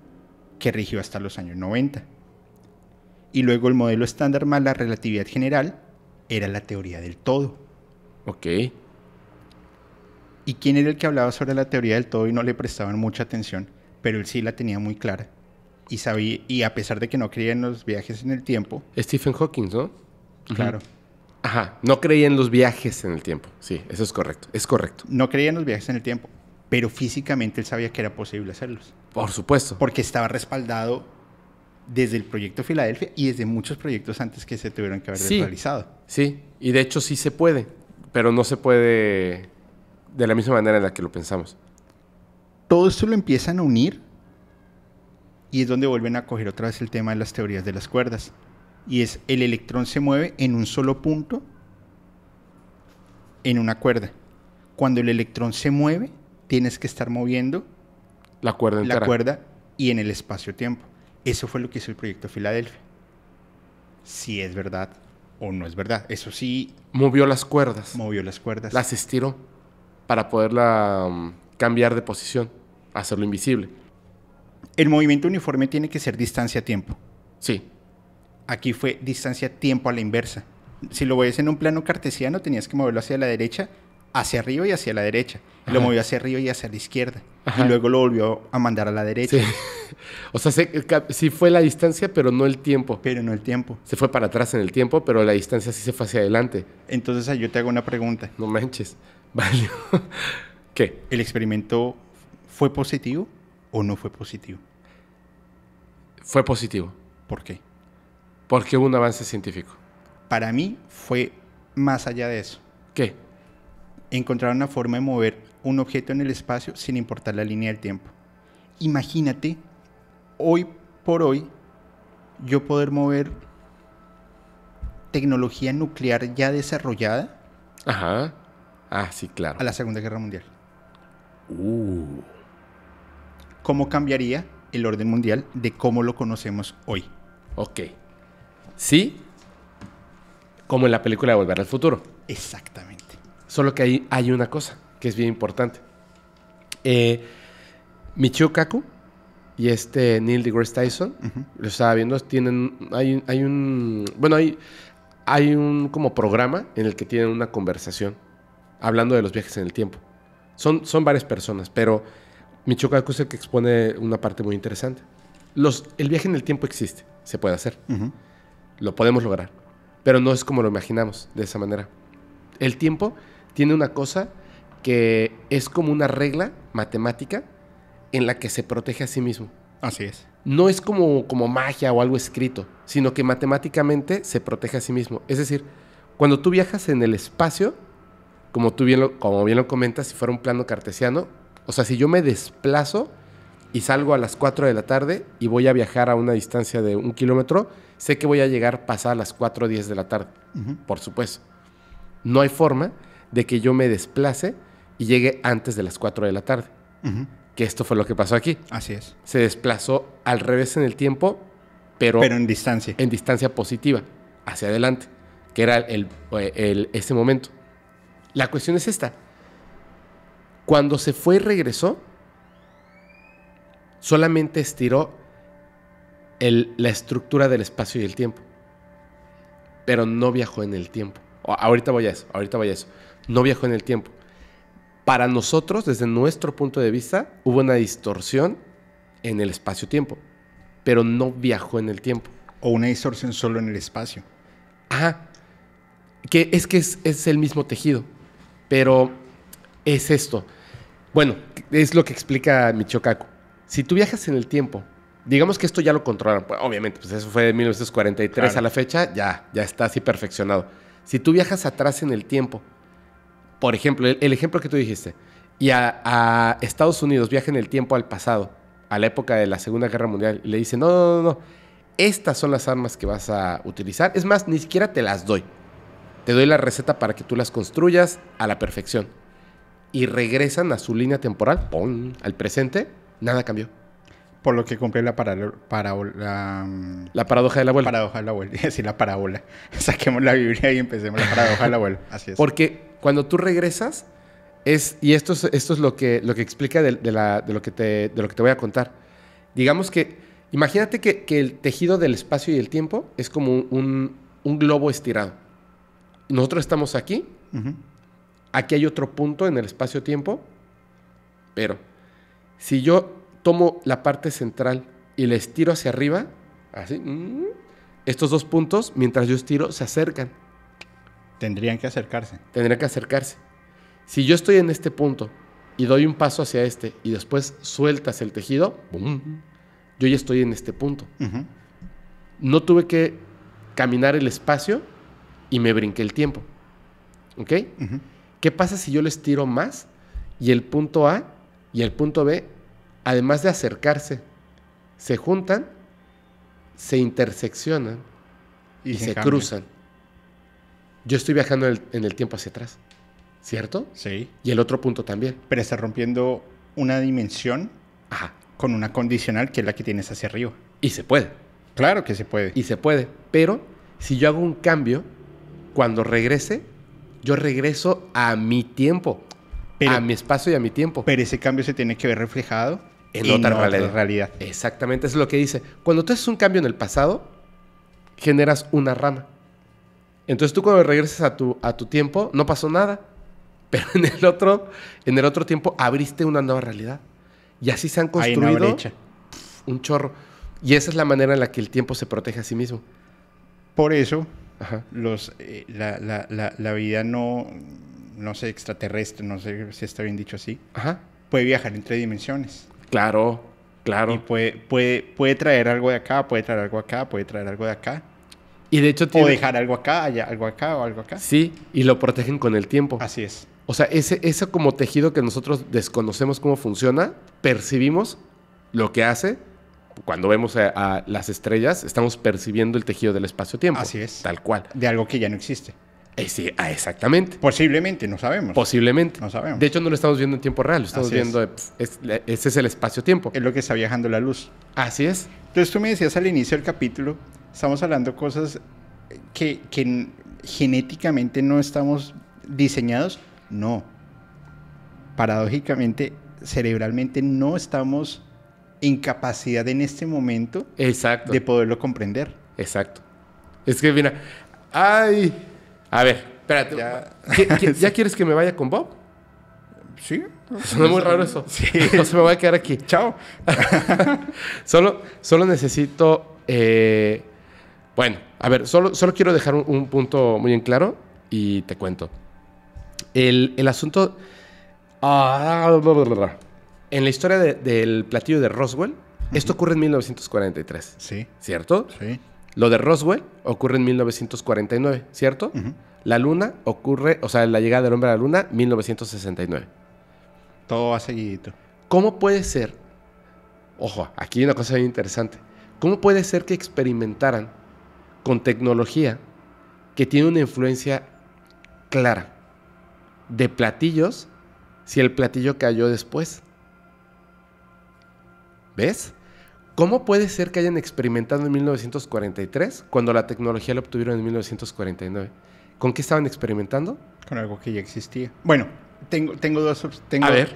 que regió hasta los años 90. Y luego el modelo estándar más la relatividad general era la teoría del todo. Ok. ¿Y quién era el que hablaba sobre la teoría del todo y no le prestaban mucha atención? Pero él sí la tenía muy clara. Y sabía, y a pesar de que no creía en los viajes en el tiempo. Stephen Hawking, ¿no? Claro. Ajá, no creía en los viajes en el tiempo. Sí, eso es correcto. Es correcto. No creía en los viajes en el tiempo, pero físicamente él sabía que era posible hacerlos. Por supuesto. Porque estaba respaldado desde el proyecto Filadelfia y desde muchos proyectos antes que se tuvieron que haber realizado. Sí, y de hecho sí se puede pero no se puede de la misma manera en la que lo pensamos. Todo esto lo empiezan a unir y es donde vuelven a coger otra vez el tema de las teorías de las cuerdas. Y es el electrón se mueve en un solo punto en una cuerda. Cuando el electrón se mueve, tienes que estar moviendo la cuerda, y en el espacio-tiempo. Eso fue lo que hizo el proyecto Filadelfia. Si es verdad, o no es verdad. Eso sí. Movió las cuerdas. Movió las cuerdas. Las estiró para poderla um, cambiar de posición, hacerlo invisible. El movimiento uniforme tiene que ser distancia-tiempo. Sí. Aquí fue distancia-tiempo a la inversa. Si lo ves en un plano cartesiano, tenías que moverlo hacia la derecha hacia arriba y hacia la derecha. Lo movió hacia arriba y hacia la izquierda. Y luego lo volvió a mandar a la derecha. O sea, sí fue la distancia, pero no el tiempo. Pero no el tiempo. Se fue para atrás en el tiempo, pero la distancia sí se fue hacia adelante. Entonces, yo te hago una pregunta. No manches. Vale. ¿Qué? ¿El experimento fue positivo o no fue positivo? Fue positivo. ¿Por qué? Porque hubo un avance científico. Para mí fue más allá de eso. ¿Qué? encontrar una forma de mover un objeto en el espacio sin importar la línea del tiempo. Imagínate, hoy por hoy, yo poder mover tecnología nuclear ya desarrollada. Ajá. Ah, sí, claro. A la Segunda Guerra Mundial. Uh. ¿Cómo cambiaría el orden mundial de cómo lo conocemos hoy? Ok. Sí, como en la película de Volver al Futuro. Exactamente. Solo que ahí hay una cosa que es bien importante. Eh, Michio Kaku y este Neil deGrasse Tyson, lo estaba viendo, tienen, hay, hay un, bueno, hay, hay un como programa en el que tienen una conversación hablando de los viajes en el tiempo. Son, son varias personas, pero Michio Kaku es el que expone una parte muy interesante. Los, el viaje en el tiempo existe, se puede hacer, lo podemos lograr, pero no es como lo imaginamos de esa manera. El tiempo tiene una cosa que es como una regla matemática en la que se protege a sí mismo. Así es. No es como, como magia o algo escrito, sino que matemáticamente se protege a sí mismo. Es decir, cuando tú viajas en el espacio, como tú bien lo, como bien lo comentas, si fuera un plano cartesiano, o sea, si yo me desplazo y salgo a las 4 de la tarde y voy a viajar a una distancia de un kilómetro, sé que voy a llegar pasada las 4 o 10 de la tarde, por supuesto. No hay forma de que yo me desplace y llegue antes de las 4 de la tarde. Que esto fue lo que pasó aquí. Así es. Se desplazó al revés en el tiempo, pero... Pero en distancia. En distancia positiva, hacia adelante, que era el, eh, ese momento. La cuestión es esta. Cuando se fue y regresó, solamente estiró la estructura del espacio y el tiempo. Pero no viajó en el tiempo. Ahorita voy a eso, ahorita voy a eso no viajó en el tiempo. Para nosotros, desde nuestro punto de vista, hubo una distorsión en el espacio-tiempo, pero no viajó en el tiempo. O una distorsión solo en el espacio. Ajá. Que es que es, el mismo tejido, pero es esto. Bueno, es lo que explica Michio Si tú viajas en el tiempo, digamos que esto ya lo controlaron, pues, obviamente, pues eso fue de 1943 a la fecha, ya, ya está así perfeccionado. Si tú viajas atrás en el tiempo por ejemplo, el, ejemplo que tú dijiste, y a, Estados Unidos viaja en el tiempo al pasado, a la época de la Segunda Guerra Mundial, le dicen, no, no, no, no, estas son las armas que vas a utilizar. Es más, ni siquiera te las doy. Te doy la receta para que tú las construyas a la perfección. Y regresan a su línea temporal, ¡pum! al presente, nada cambió. Por lo que compré la paradoja de la abuela. La paradoja de la abuela. Sí, la parábola. Saquemos la Biblia y empecemos la paradoja de la abuela. Así es. Porque cuando tú regresas, es, y esto es, esto es lo que, lo que explica de, lo que te, de lo que te voy a contar. Digamos que, imagínate que, el tejido del espacio y el tiempo es como un, globo estirado. Nosotros estamos aquí, aquí hay otro punto en el espacio-tiempo, pero si yo tomo la parte central y la estiro hacia arriba, así, mm, estos dos puntos, mientras yo estiro, se acercan. Tendrían que acercarse. Tendrían que acercarse. Si yo estoy en este punto y doy un paso hacia este y después sueltas el tejido, yo ya estoy en este punto. No tuve que caminar el espacio y me brinqué el tiempo. ¿Ok? ¿Qué pasa si yo les tiro más y el punto A y el punto B, además de acercarse, se juntan, se interseccionan y, se cruzan? yo estoy viajando en el, tiempo hacia atrás, ¿cierto? Sí. Y el otro punto también. Pero está rompiendo una dimensión con una condicional que es la que tienes hacia arriba. Y se puede. Claro que se puede. Y se puede. Pero si yo hago un cambio, cuando regrese, yo regreso a mi tiempo, a mi espacio y a mi tiempo. Pero ese cambio se tiene que ver reflejado en, otra, realidad. realidad. Exactamente, es lo que dice. Cuando tú haces un cambio en el pasado, generas una rama. Entonces tú cuando regresas a tu, a tu tiempo no pasó nada, pero en el, otro, en el otro tiempo abriste una nueva realidad. Y así se han construido un chorro. Y esa es la manera en la que el tiempo se protege a sí mismo. Por eso, Los, eh, la, la, vida no, no sé, extraterrestre, no sé si está bien dicho así, puede viajar en tres dimensiones. Claro, claro. Y puede, puede, puede traer algo de acá, puede traer algo de acá, puede traer algo de acá. Y de hecho O dejar algo acá, algo acá o algo acá. Sí, y lo protegen con el tiempo. Así es. O sea, ese, como tejido que nosotros desconocemos cómo funciona, percibimos lo que hace. Cuando vemos a, las estrellas, estamos percibiendo el tejido del espacio-tiempo. Así es. Tal cual. De algo que ya no existe. Eh, sí, ah, exactamente. Posiblemente, no sabemos. Posiblemente. No sabemos. De hecho, no lo estamos viendo en tiempo real, lo estamos viendo. Eh, ese es el espacio-tiempo. Es lo que está viajando la luz. Así es. Entonces tú me decías al inicio del capítulo estamos hablando cosas que, genéticamente no estamos diseñados. No. Paradójicamente, cerebralmente no estamos en capacidad en este momento Exacto. de poderlo comprender. Exacto. Es que mira, ay, a ver, espérate. ¿Ya, ¿Qué, quieres que me vaya con Bob? Sí. Suena muy raro eso. Entonces me voy a quedar aquí. Chao. solo, solo necesito eh, bueno, a ver, solo, quiero dejar un, punto muy en claro y te cuento. El, asunto... Ah, en la historia del platillo de Roswell, esto ocurre en 1943. Sí. ¿Cierto? Sí. Lo de Roswell ocurre en 1949, ¿cierto? La luna ocurre, o sea, la llegada del hombre a la luna, 1969. Todo va seguidito. ¿Cómo puede ser? Ojo, aquí hay una cosa bien interesante. ¿Cómo puede ser que experimentaran con tecnología que tiene una influencia clara de platillos si el platillo cayó después. ¿Ves? ¿Cómo puede ser que hayan experimentado en 1943 cuando la tecnología la obtuvieron en 1949? ¿Con qué estaban experimentando? Con algo que ya existía. Bueno, tengo, tengo dos tengo, A ver.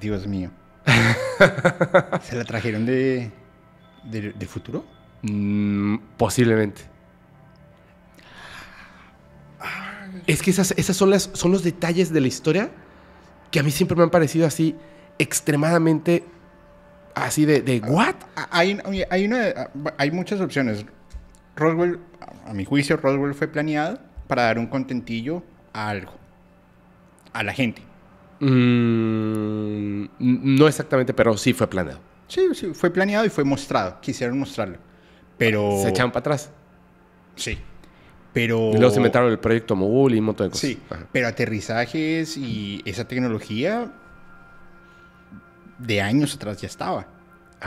Dios mío. ¿Se la trajeron de, de, de futuro? Mm, posiblemente. Es que esas, son, las, son los detalles de la historia que a mí siempre me han parecido así extremadamente así de, ¿what? Ah, hay, hay, hay muchas opciones. Roswell, a mi juicio, Roswell fue planeado para dar un contentillo a algo, a la gente. Mm, no exactamente, pero sí fue planeado. Sí, sí, fue planeado y fue mostrado. Quisieron mostrarlo. Pero. Se echaron para atrás. Sí. Pero. Y luego se inventaron el proyecto Mogul y moto de cosas. Sí. Pero aterrizajes y esa tecnología de años atrás ya estaba.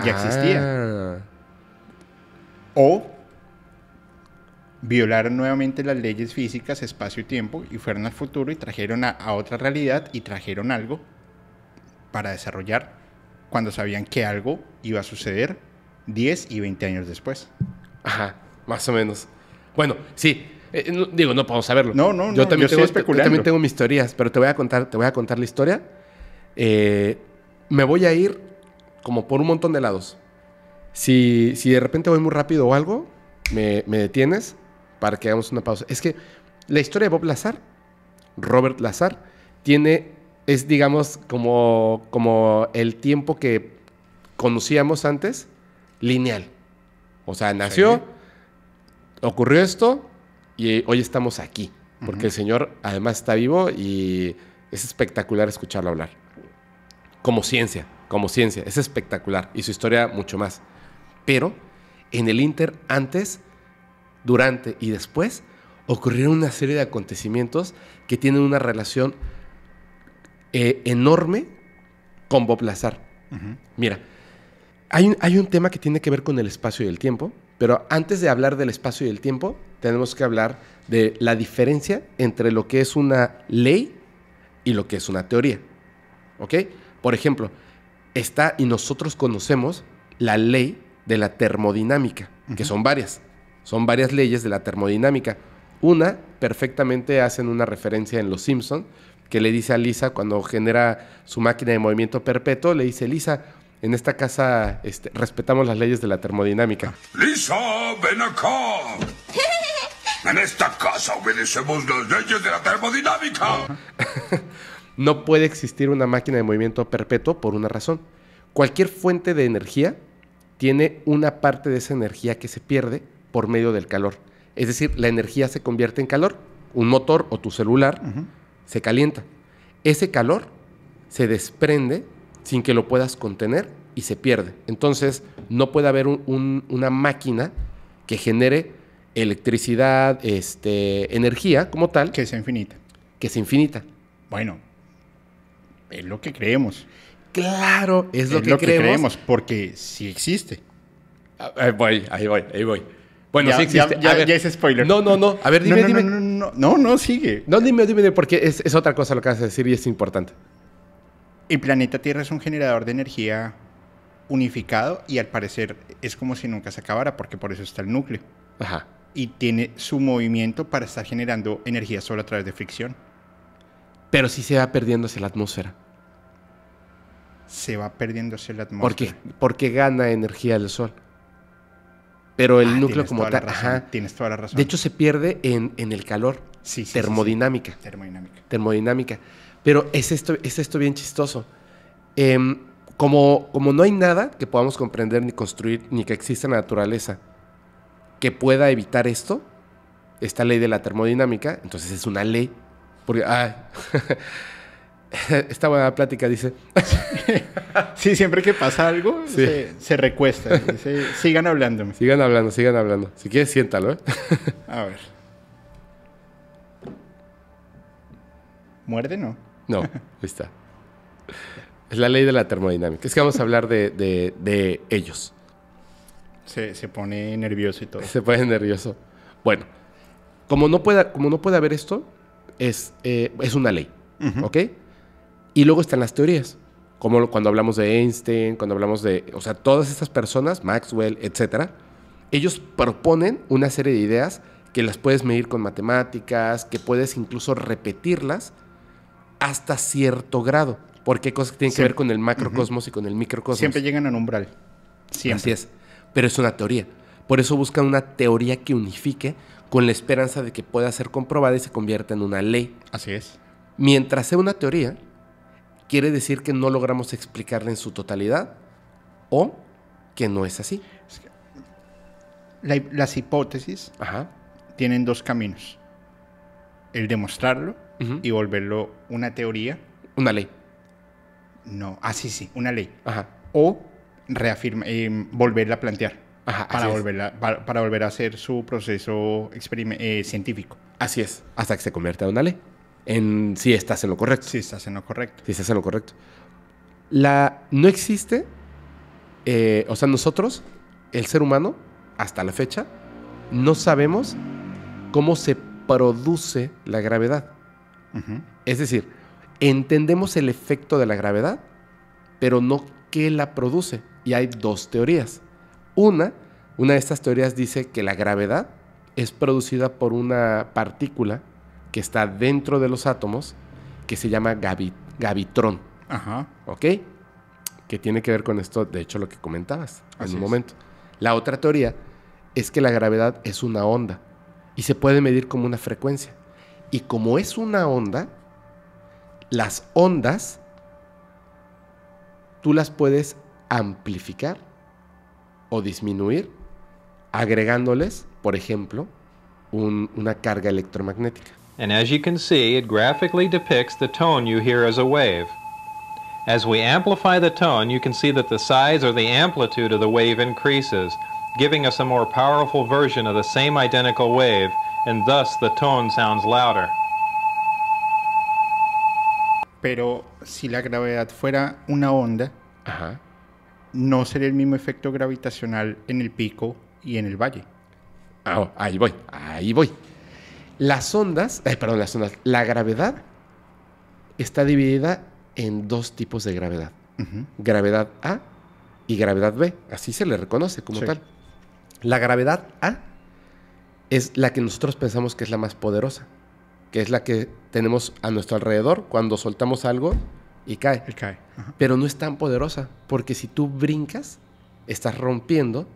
Ya existía. Ah. O violaron nuevamente las leyes físicas, espacio y tiempo, y fueron al futuro y trajeron a, otra realidad y trajeron algo para desarrollar cuando sabían que algo iba a suceder 10 y 20 años después. Ajá, más o menos. Bueno, sí. Eh, digo, no podemos saberlo. No, no, yo no. También yo tengo, también tengo mis teorías, pero te voy a contar, te voy a contar la historia. Eh, me voy a ir como por un montón de lados. Si, si de repente voy muy rápido o algo, me, detienes para que hagamos una pausa. Es que la historia de Bob Lazar, Robert Lazar, tiene, es digamos como, como el tiempo que conocíamos antes lineal. O sea, nació, ocurrió esto y hoy estamos aquí. Porque el Señor además está vivo y es espectacular escucharlo hablar. Como ciencia, como ciencia, es espectacular. Y su historia mucho más. Pero en el Inter, antes, durante y después, ocurrieron una serie de acontecimientos que tienen una relación eh, enorme con Bob Lazar. Mira, hay un, tema que tiene que ver con el espacio y el tiempo, pero antes de hablar del espacio y el tiempo, tenemos que hablar de la diferencia entre lo que es una ley y lo que es una teoría. ¿Ok? Por ejemplo, está y nosotros conocemos la ley de la termodinámica, que son varias. Son varias leyes de la termodinámica. Una, perfectamente hacen una referencia en Los Simpson, que le dice a Lisa cuando genera su máquina de movimiento perpetuo, le dice, Lisa, en esta casa este, respetamos las leyes de la termodinámica. ¡Lisa, ven acá! en esta casa obedecemos las leyes de la termodinámica. no puede existir una máquina de movimiento perpetuo por una razón. Cualquier fuente de energía tiene una parte de esa energía que se pierde por medio del calor. Es decir, la energía se convierte en calor. Un motor o tu celular se calienta. Ese calor se desprende sin que lo puedas contener y se pierde. Entonces, no puede haber una máquina que genere electricidad, este, energía como tal. Que sea infinita. Que sea infinita. Bueno, es lo que creemos. Claro, es lo, es que, lo creemos. que, creemos. Porque sí existe. Ahí voy, ahí voy, ahí voy. Bueno, ya, existe. Ya, es spoiler. No, no, no. A ver, dime, dime. No, no, no, sigue. No, dime, dime, porque es otra cosa lo que vas a decir y es importante el planeta Tierra es un generador de energía unificado y al parecer es como si nunca se acabara, porque por eso está el núcleo. Ajá. Y tiene su movimiento para estar generando energía solo a través de fricción. Pero sí se va perdiendo hacia la atmósfera. Se va perdiéndose la atmósfera. ¿Por qué? Porque gana energía del Sol. Pero el ah, núcleo como tal. Tienes toda la razón. De hecho, se pierde en, el calor. Sí, Termodinámica. Termodinámica. Termodinámica. Pero es esto, es esto bien chistoso. Em, como, como no hay nada que podamos comprender ni construir, ni que exista en la naturaleza que pueda evitar esto, esta ley de la termodinámica, entonces es una ley. Ah, esta buena plática dice. sí, siempre que pasa algo, se, recuesta. sigan hablándome. Sigan hablando, sigan hablando. Si quieres, siéntalo. ¿eh? A ver. ¿Muerde no? No, está. Es la ley de la termodinámica. Es que vamos a hablar de, ellos. Se, pone nervioso y todo. Se pone nervioso. Bueno, como no pueda, como no puede haber esto, es, eh, es una ley. ¿Ok? Y luego están las teorías. Como cuando hablamos de Einstein, cuando hablamos de. O sea, todas estas personas, Maxwell, etcétera, ellos proponen una serie de ideas que las puedes medir con matemáticas, que puedes incluso repetirlas hasta cierto grado, porque hay cosas que tienen que ver con el macrocosmos y con el microcosmos. Siempre llegan a umbral. Siempre. Así es. Pero es una teoría. Por eso buscan una teoría que unifique con la esperanza de que pueda ser comprobada y se convierta en una ley. Así es. Mientras sea una teoría, quiere decir que no logramos explicarla en su totalidad o que no es así. las hipótesis tienen dos caminos. El demostrarlo y volverlo una teoría. Una ley. No, ah, sí, sí, una ley. Ajá. O reafirma, eh, volverla a plantear. para, volverla, para, volver a hacer su proceso eh, científico. Así es, hasta que se convierta en una ley. En si estás en lo correcto. Si estás en lo correcto. Si estás en lo correcto. La, no existe, eh, o sea, nosotros, el ser humano, hasta la fecha, no sabemos cómo se produce la gravedad. Es decir, entendemos el efecto de la gravedad, pero no qué la produce. Y hay dos teorías. Una, una de estas teorías dice que la gravedad es producida por una partícula que está dentro de los átomos que se llama gavitrón. Ajá. ¿Ok? Que tiene que ver con esto, de hecho, lo que comentabas en un momento. La otra teoría es que la gravedad es una onda y se puede medir como una frecuencia. Y como es una onda, las ondas tú las puedes amplificar o disminuir agregándoles, por ejemplo, un, una carga electromagnética. And as you can see, it graphically depicts the tone you hear as a wave. As we amplify the tone, you can see that the size or the amplitude of the wave increases, giving us a more powerful version of the same identical wave and thus the tone sounds louder. Pero si la gravedad fuera una onda, no sería el mismo efecto gravitacional en el pico y en el valle. Ah, oh, ahí voy, ahí voy. Las ondas, eh, perdón, las ondas, la gravedad está dividida en dos tipos de gravedad. Gravedad A y gravedad B, así se le reconoce como tal. La gravedad A es la que nosotros pensamos que es la más poderosa, que es la que tenemos a nuestro alrededor cuando soltamos algo y cae. Y cae. Pero no es tan poderosa, porque si tú brincas, estás rompiendo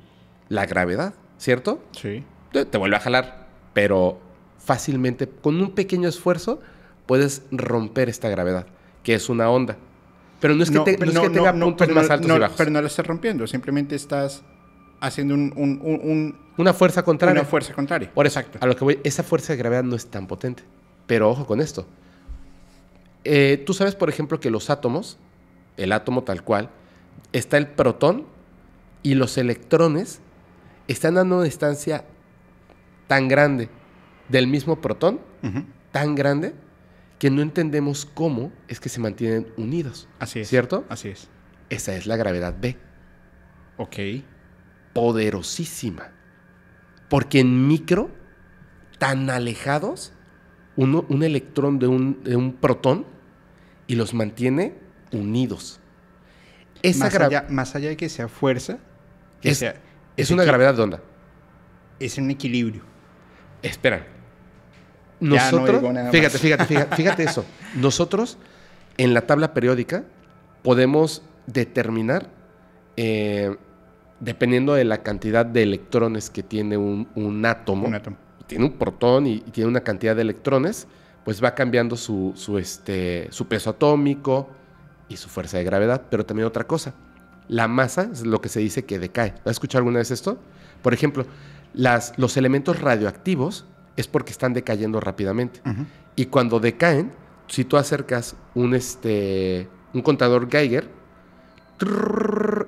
la gravedad, ¿cierto? Sí. Te, vuelve a jalar, pero fácilmente, con un pequeño esfuerzo, puedes romper esta gravedad, que es una onda. Pero no es que, no, te, tenga puntos más altos y bajos. Pero no lo estás rompiendo, simplemente estás haciendo un, una fuerza contraria. Una fuerza contraria. Por Exacto. a lo que voy, esa fuerza de gravedad no es tan potente. Pero ojo con esto. Eh, tú sabes, por ejemplo, que los átomos, el átomo tal cual, está el protón y los electrones están dando una distancia tan grande del mismo protón, tan grande, que no entendemos cómo es que se mantienen unidos. Así es. ¿Cierto? Así es. Esa es la gravedad B. Ok poderosísima. Porque en micro, tan alejados, un electrón de un, protón y los mantiene unidos. Esa más, allá, más allá de que sea fuerza, es, es una gravedad de onda. Es un equilibrio. Espera. Nosotros, fíjate, fíjate, fíjate, fíjate eso. Nosotros en la tabla periódica podemos determinar eh, dependiendo de la cantidad de electrones que tiene un, átomo, tiene un protón y, tiene una cantidad de electrones, pues va cambiando su, su, este, su peso atómico y su fuerza de gravedad. Pero también otra cosa, la masa es lo que se dice que decae. ¿Has escuchado alguna vez esto? Por ejemplo, las, los elementos radioactivos es porque están decayendo rápidamente. Y cuando decaen, si tú acercas un, este, un contador Geiger,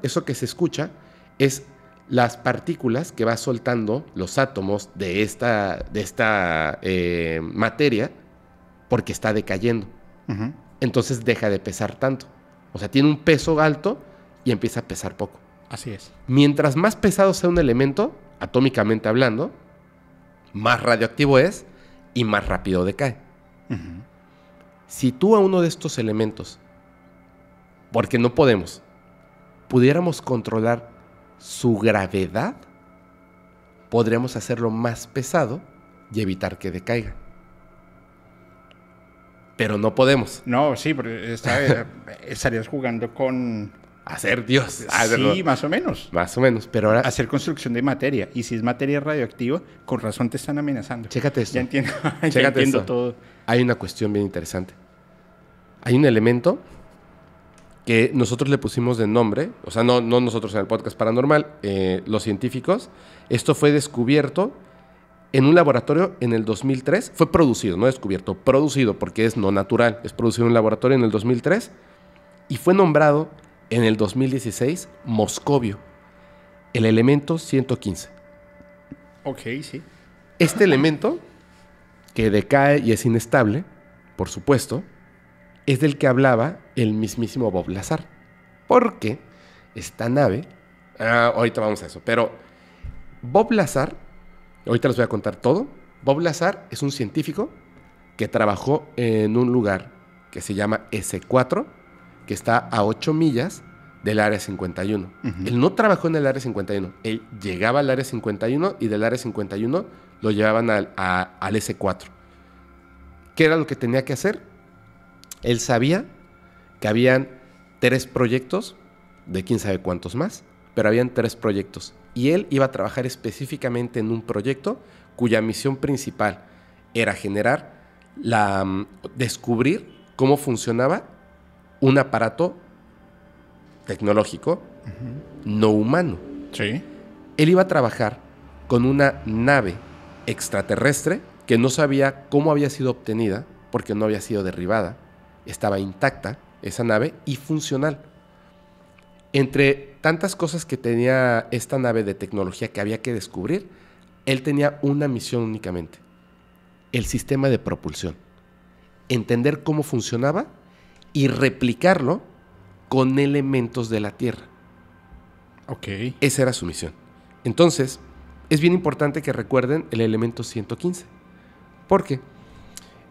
eso que se escucha es las partículas que va soltando los átomos de esta, de esta eh, materia porque está decayendo. Entonces deja de pesar tanto. O sea, tiene un peso alto y empieza a pesar poco. Así es. Mientras más pesado sea un elemento, atómicamente hablando, más radioactivo es y más rápido decae. Si tú a uno de estos elementos, porque no podemos, pudiéramos controlar su gravedad, podremos hacerlo más pesado y evitar que decaiga. Pero no podemos. No, sí, porque eh, estarías jugando con... Hacer Dios. Sí, más o menos. Más o menos, pero ahora... Hacer construcción de materia. Y si es materia radioactiva, con razón te están amenazando. Chécate esto. Ya entiendo, todo. Hay una cuestión bien interesante. Hay un elemento que nosotros le pusimos de nombre, o sea, no, nosotros en el podcast paranormal, eh, los científicos, esto fue descubierto en un laboratorio en el 2003, fue producido, no descubierto, producido porque es no natural, es producido en un laboratorio en el 2003 y fue nombrado en el 2016 moscovio, el elemento 115. Ok, sí. Este elemento, que decae y es inestable, por supuesto, es del que hablaba el mismísimo Bob Lazar. Porque esta nave, ah, ahorita vamos a eso, pero Bob Lazar, ahorita les voy a contar todo, Bob Lazar es un científico que trabajó en un lugar que se llama S4, que está a 8 millas del área 51. Él no trabajó en el área 51, él llegaba al área 51 y del área 51 lo llevaban al, al S4. ¿Qué era lo que tenía que hacer? Él sabía que habían tres proyectos, de quién sabe cuántos más, pero habían tres proyectos. Y él iba a trabajar específicamente en un proyecto cuya misión principal era generar la mm, descubrir cómo funcionaba un aparato tecnológico no humano. Sí. Él iba a trabajar con una nave extraterrestre que no sabía cómo había sido obtenida porque no había sido derribada, estaba intacta esa nave y funcional. Entre tantas cosas que tenía esta nave de tecnología que había que descubrir, él tenía una misión únicamente, el sistema de propulsión. Entender cómo funcionaba y replicarlo con elementos de la Tierra. Ok. Esa era su misión. Entonces, es bien importante que recuerden el elemento 115. Porque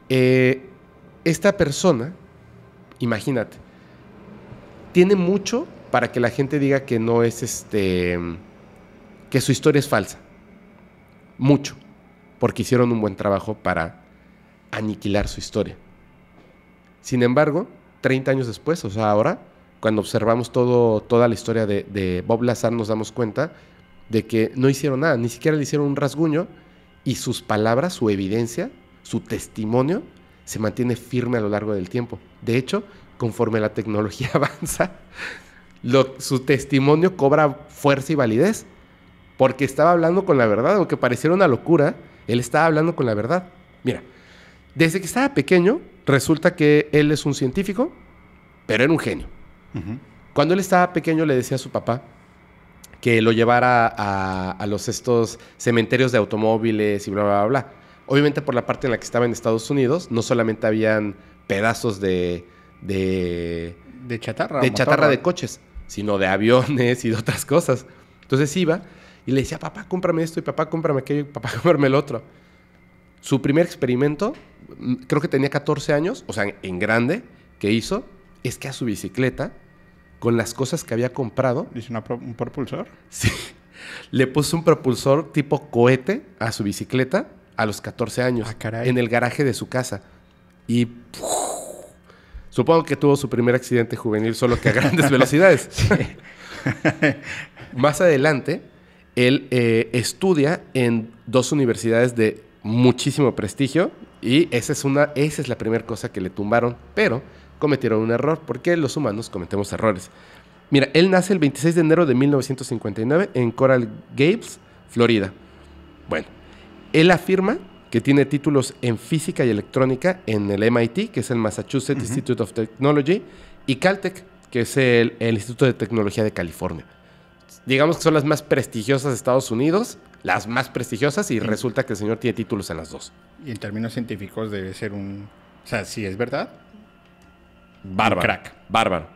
eh, esta persona imagínate, tiene mucho para que la gente diga que no es este, que su historia es falsa. Mucho, porque hicieron un buen trabajo para aniquilar su historia. Sin embargo, 30 años después, o sea, ahora, cuando observamos todo, toda la historia de, de Bob Lazar, nos damos cuenta de que no hicieron nada, ni siquiera le hicieron un rasguño y sus palabras, su evidencia, su testimonio se mantiene firme a lo largo del tiempo. De hecho, conforme la tecnología avanza, su testimonio cobra fuerza y validez, porque estaba hablando con la verdad, aunque pareciera una locura, él estaba hablando con la verdad. Mira, desde que estaba pequeño, resulta que él es un científico, pero era un genio. Cuando él estaba pequeño le decía a su papá que lo llevara a, los estos cementerios de automóviles y bla, bla. bla Obviamente por la parte en la que estaba en Estados Unidos, no solamente habían pedazos de... De, chatarra. De chatarra de coches, sino de aviones y de otras cosas. Entonces iba y le decía, papá, cómprame esto y papá, cómprame aquello y papá, cómprame el otro. Su primer experimento, mm, creo que tenía 14 años, o sea, en grande, que hizo, es que a su bicicleta, con las cosas que había comprado... ¿Dice un propulsor? Sí. Le puso un propulsor tipo cohete a su bicicleta a los 14 años ah, en el garaje de su casa. Y supongo que tuvo su primer accidente juvenil solo que a grandes velocidades. Más adelante, él eh, estudia en dos universidades de muchísimo prestigio y esa es, una, esa es la primera cosa que le tumbaron, pero cometieron un error, porque los humanos cometemos errores. Mira, él nace el 26 de enero de 1959 en Coral Gables, Florida. Bueno, él afirma que tiene títulos en física y electrónica en el MIT, que es el Massachusetts Institute of Technology, y Caltech, que es el, Instituto de Tecnología de California. Digamos que son las más prestigiosas de Estados Unidos, las más prestigiosas, y resulta que el señor tiene títulos en las dos. Y en términos científicos debe ser un... O sea, si es verdad, Bárbaro. Crack. Bárbaro.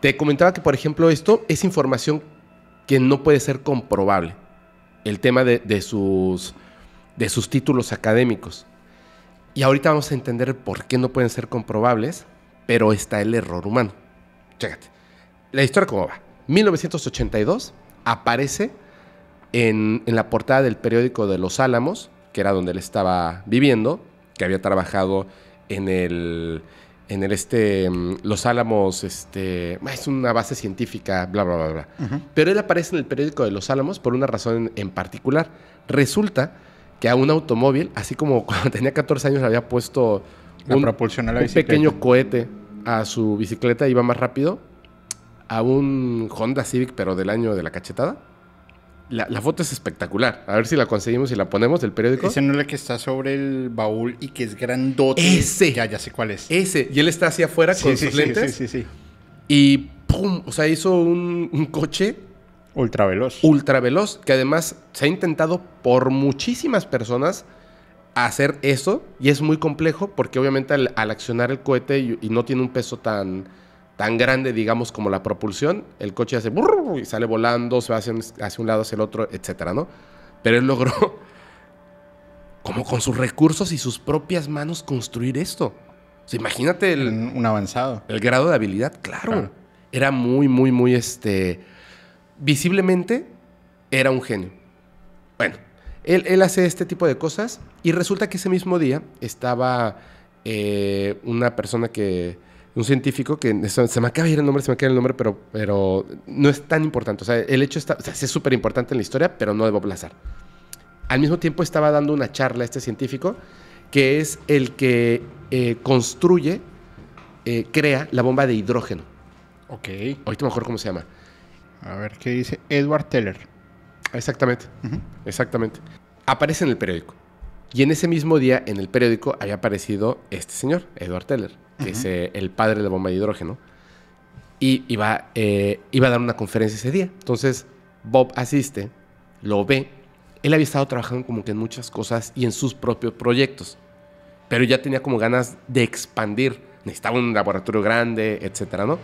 Te comentaba que, por ejemplo, esto es información que no puede ser comprobable. El tema de sus de sus títulos académicos. Y ahorita vamos a entender por qué no pueden ser comprobables, pero está el error humano. Chécate. La historia cómo va. 1982 aparece en, la portada del periódico de Los Álamos, que era donde él estaba viviendo, que había trabajado en el, en el este, mm, Los Álamos, este, es una base científica, bla, bla, bla, bla. Pero él aparece en el periódico de Los Álamos por una razón en particular. Resulta que a un automóvil, así como cuando tenía 14 años había puesto un, pequeño cohete a su bicicleta, iba más rápido, a un Honda Civic, pero del año de la cachetada. La, foto es espectacular. A ver si la conseguimos y la ponemos del periódico. Ese no es que está sobre el baúl y que es grandote. Ese. Ya, sé cuál es. Ese. Y él está hacia afuera con sus lentes. Sí, sí, Y pum, o sea, hizo un, un coche Ultra veloz. Ultra veloz, que además se ha intentado por muchísimas personas hacer eso y es muy complejo porque obviamente al, accionar el cohete y, no tiene un peso tan, tan grande, digamos, como la propulsión, el coche hace burr y sale volando, se va hacia un, lado, hacia el otro, etcétera, ¿no? Pero él logró, como con sus recursos y sus propias manos, construir esto. O imagínate el. Un avanzado. El grado de habilidad, claro. Era muy, muy, muy este visiblemente era un genio. Bueno, él, hace este tipo de cosas y resulta que ese mismo día estaba eh, una persona que, un científico que, se me acaba de ir el nombre, se me acaba el nombre, pero, pero no es tan importante. O sea, el hecho está, o sea, es súper importante en la historia, pero no debo Bob Al mismo tiempo estaba dando una charla a este científico que es el que eh, construye, eh, crea la bomba de hidrógeno. Ok. Ahorita mejor cómo se llama. A ver qué dice Edward Teller. Exactamente, exactamente. Aparece en el periódico. Y en ese mismo día, en el periódico, había aparecido este señor, Edward Teller, que es eh, el padre de la bomba de hidrógeno. Y iba, eh, iba a dar una conferencia ese día. Entonces, Bob asiste, lo ve. Él había estado trabajando como que en muchas cosas y en sus propios proyectos. Pero ya tenía como ganas de expandir. Necesitaba un laboratorio grande, etcétera, ¿no?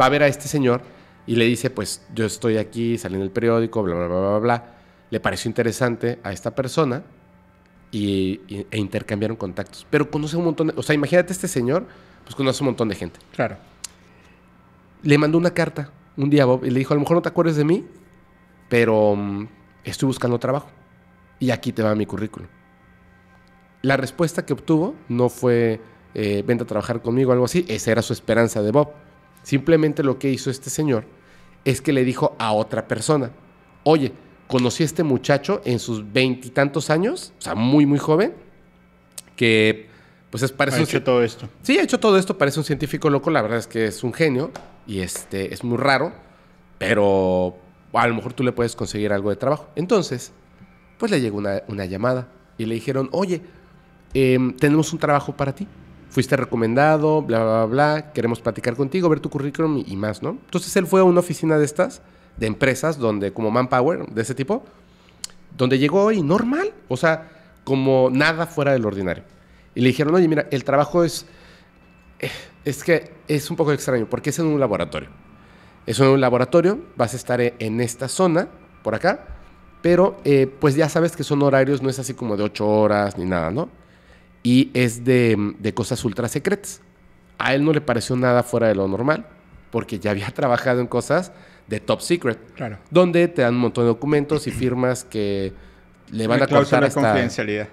Va a ver a este señor y le dice, pues yo estoy aquí, salí en el periódico, bla, bla, bla, bla, bla. Le pareció interesante a esta persona y, e intercambiaron contactos. Pero conoce un montón, de, o sea, imagínate este señor, pues conoce un montón de gente. Claro. Le mandó una carta un día a Bob y le dijo, a lo mejor no te acuerdes de mí, pero mm, estoy buscando trabajo. Y aquí te va mi currículum. La respuesta que obtuvo no fue, eh, vente a trabajar conmigo o algo así, esa era su esperanza de Bob. Simplemente lo que hizo este señor es que le dijo a otra persona, oye, conocí a este muchacho en sus veintitantos años, o sea, muy, muy joven, que pues es parece... Ha hecho todo esto. Sí, ha hecho todo esto, parece un científico loco, la verdad es que es un genio y este es muy raro, pero a lo mejor tú le puedes conseguir algo de trabajo. Entonces, pues le llegó una, llamada y le dijeron, oye, em, tenemos un trabajo para ti fuiste recomendado, bla, bla, bla, queremos platicar contigo, ver tu currículum y, más, ¿no? Entonces él fue a una oficina de estas, de empresas, donde como Manpower, de ese tipo, donde llegó y normal, o sea, como nada fuera del ordinario. Y le dijeron, oye, mira, el trabajo es, eh, es que es un poco extraño, porque es en un laboratorio. Es en un laboratorio, vas a estar e, en esta zona, por acá, pero eh, pues ya sabes que son horarios, no es así como de ocho horas ni nada, ¿no? y es de, cosas ultra secretas. A él no le pareció nada fuera de lo normal, porque ya había trabajado en cosas de top secret, claro. donde te dan un montón de documentos y firmas que le van a cortar hasta confidencialidad.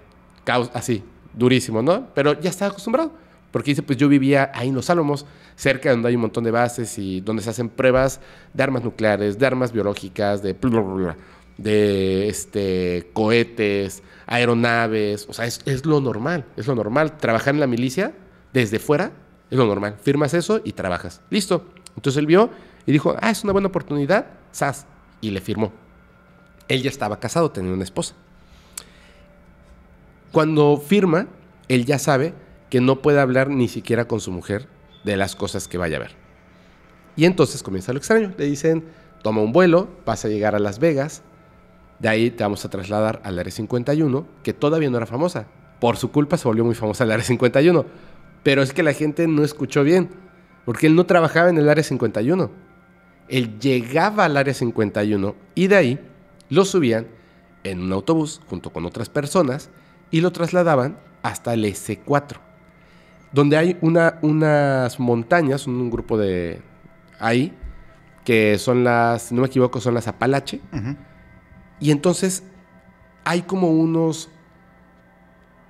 así, durísimo, ¿no? Pero ya estaba acostumbrado. Porque dice, pues yo vivía ahí en Los Álamos, cerca de donde hay un montón de bases y donde se hacen pruebas de armas nucleares, de armas biológicas, de... Bla, de este, cohetes, aeronaves, o sea, es, lo normal, es lo normal. Trabajar en la milicia desde fuera es lo normal. Firmas eso y trabajas. Listo. Entonces él vio y dijo, ah, es una buena oportunidad, sas, y le firmó. Él ya estaba casado, tenía una esposa. Cuando firma, él ya sabe que no puede hablar ni siquiera con su mujer de las cosas que vaya a ver. Y entonces comienza lo extraño. Le dicen, toma un vuelo, pasa a llegar a Las Vegas, de ahí te vamos a trasladar al Área 51, que todavía no era famosa. Por su culpa se volvió muy famosa el Área 51. Pero es que la gente no escuchó bien, porque él no trabajaba en el Área 51. Él llegaba al Área 51 y de ahí lo subían en un autobús junto con otras personas y lo trasladaban hasta el S4, donde hay una, unas montañas, un grupo de ahí, que son las, no me equivoco, son las Apalache. Y entonces hay como unos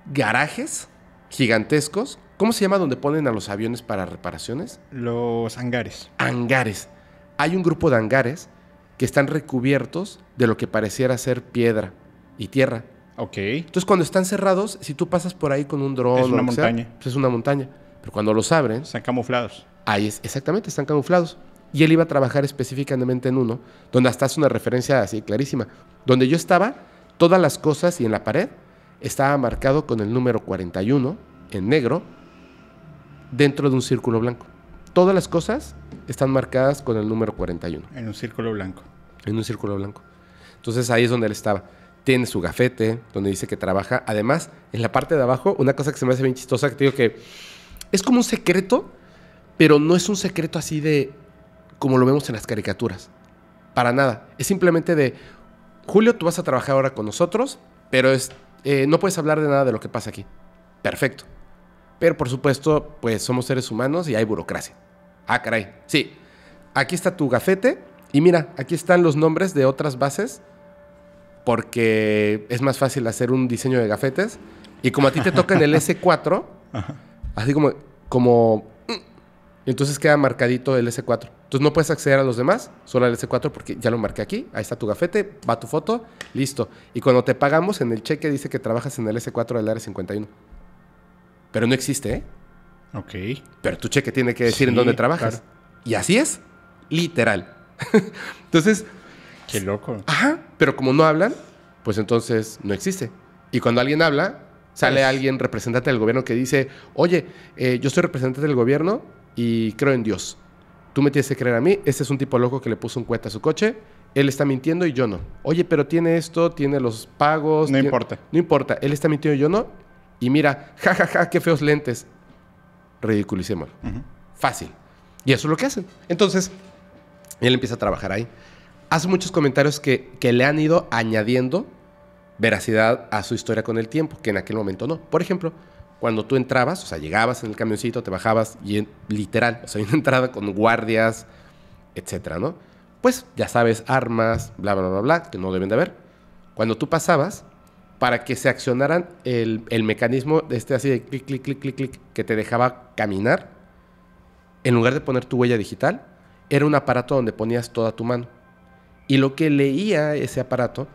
garajes gigantescos. ¿Cómo se llama donde ponen a los aviones para reparaciones? Los hangares. Hangares. Hay un grupo de hangares que están recubiertos de lo que pareciera ser piedra y tierra. Ok. Entonces, cuando están cerrados, si tú pasas por ahí con un dron. Es una montaña. Pues es una montaña. Pero cuando los abren. Están camuflados. Ahí es, exactamente, están camuflados y él iba a trabajar específicamente en uno, donde hasta hace una referencia así clarísima. Donde yo estaba, todas las cosas y en la pared estaba marcado con el número 41 en negro dentro de un círculo blanco. Todas las cosas están marcadas con el número 41. En un círculo blanco. En un círculo blanco. Entonces ahí es donde él estaba. Tiene su gafete, donde dice que trabaja. Además, en la parte de abajo, una cosa que se me hace bien chistosa, que te digo que es como un secreto, pero no es un secreto así de como lo vemos en las caricaturas. Para nada. Es simplemente de, Julio, tú vas a trabajar ahora con nosotros, pero eh, no puedes hablar de nada de lo que pasa aquí. Perfecto. Pero por supuesto, pues somos seres humanos y hay burocracia. Ah, caray. Sí. Aquí está tu gafete y mira, aquí están los nombres de otras bases porque es más fácil hacer un diseño de gafetes. Y como a ti te toca en el S4, así como, como... Mm, entonces queda marcadito el S4. Entonces no puedes acceder a los demás, solo al S4 porque ya lo marqué aquí, ahí está tu gafete, va tu foto, listo. Y cuando te pagamos en el cheque dice que trabajas en el S4 del área 51. Pero no existe, ¿eh? Ok. Pero tu cheque tiene que decir en dónde trabajas. Y así es, literal. entonces... Qué loco. Ajá, pero como no hablan, pues entonces no existe. Y cuando alguien habla, sale pues. alguien representante del gobierno que dice, oye, eh, yo soy representante del gobierno y creo en Dios tú me tienes que creer a mí, este es un tipo loco que le puso un cuete a su coche, él está mintiendo y yo no. Oye, pero tiene esto, tiene los pagos. No importa. No importa, él está mintiendo y yo no. Y mira, jajaja, ja, ja, qué feos lentes. Ridiculicémoslo. Fácil. Y eso es lo que hacen. Entonces, él empieza a trabajar ahí. Hace muchos comentarios que, que le han ido añadiendo veracidad a su historia con el tiempo, que en aquel momento no. Por ejemplo, cuando tú entrabas, o sea, llegabas en el camioncito, te bajabas y en, literal, o sea, una entrada con guardias, etcétera, ¿no? Pues ya sabes, armas, bla, bla, bla, bla, que no deben de haber. Cuando tú pasabas, para que se accionaran el, el mecanismo este así de clic, clic, clic, clic, clic, que te dejaba caminar, en lugar de poner tu huella digital, era un aparato donde ponías toda tu mano. Y lo que leía ese aparato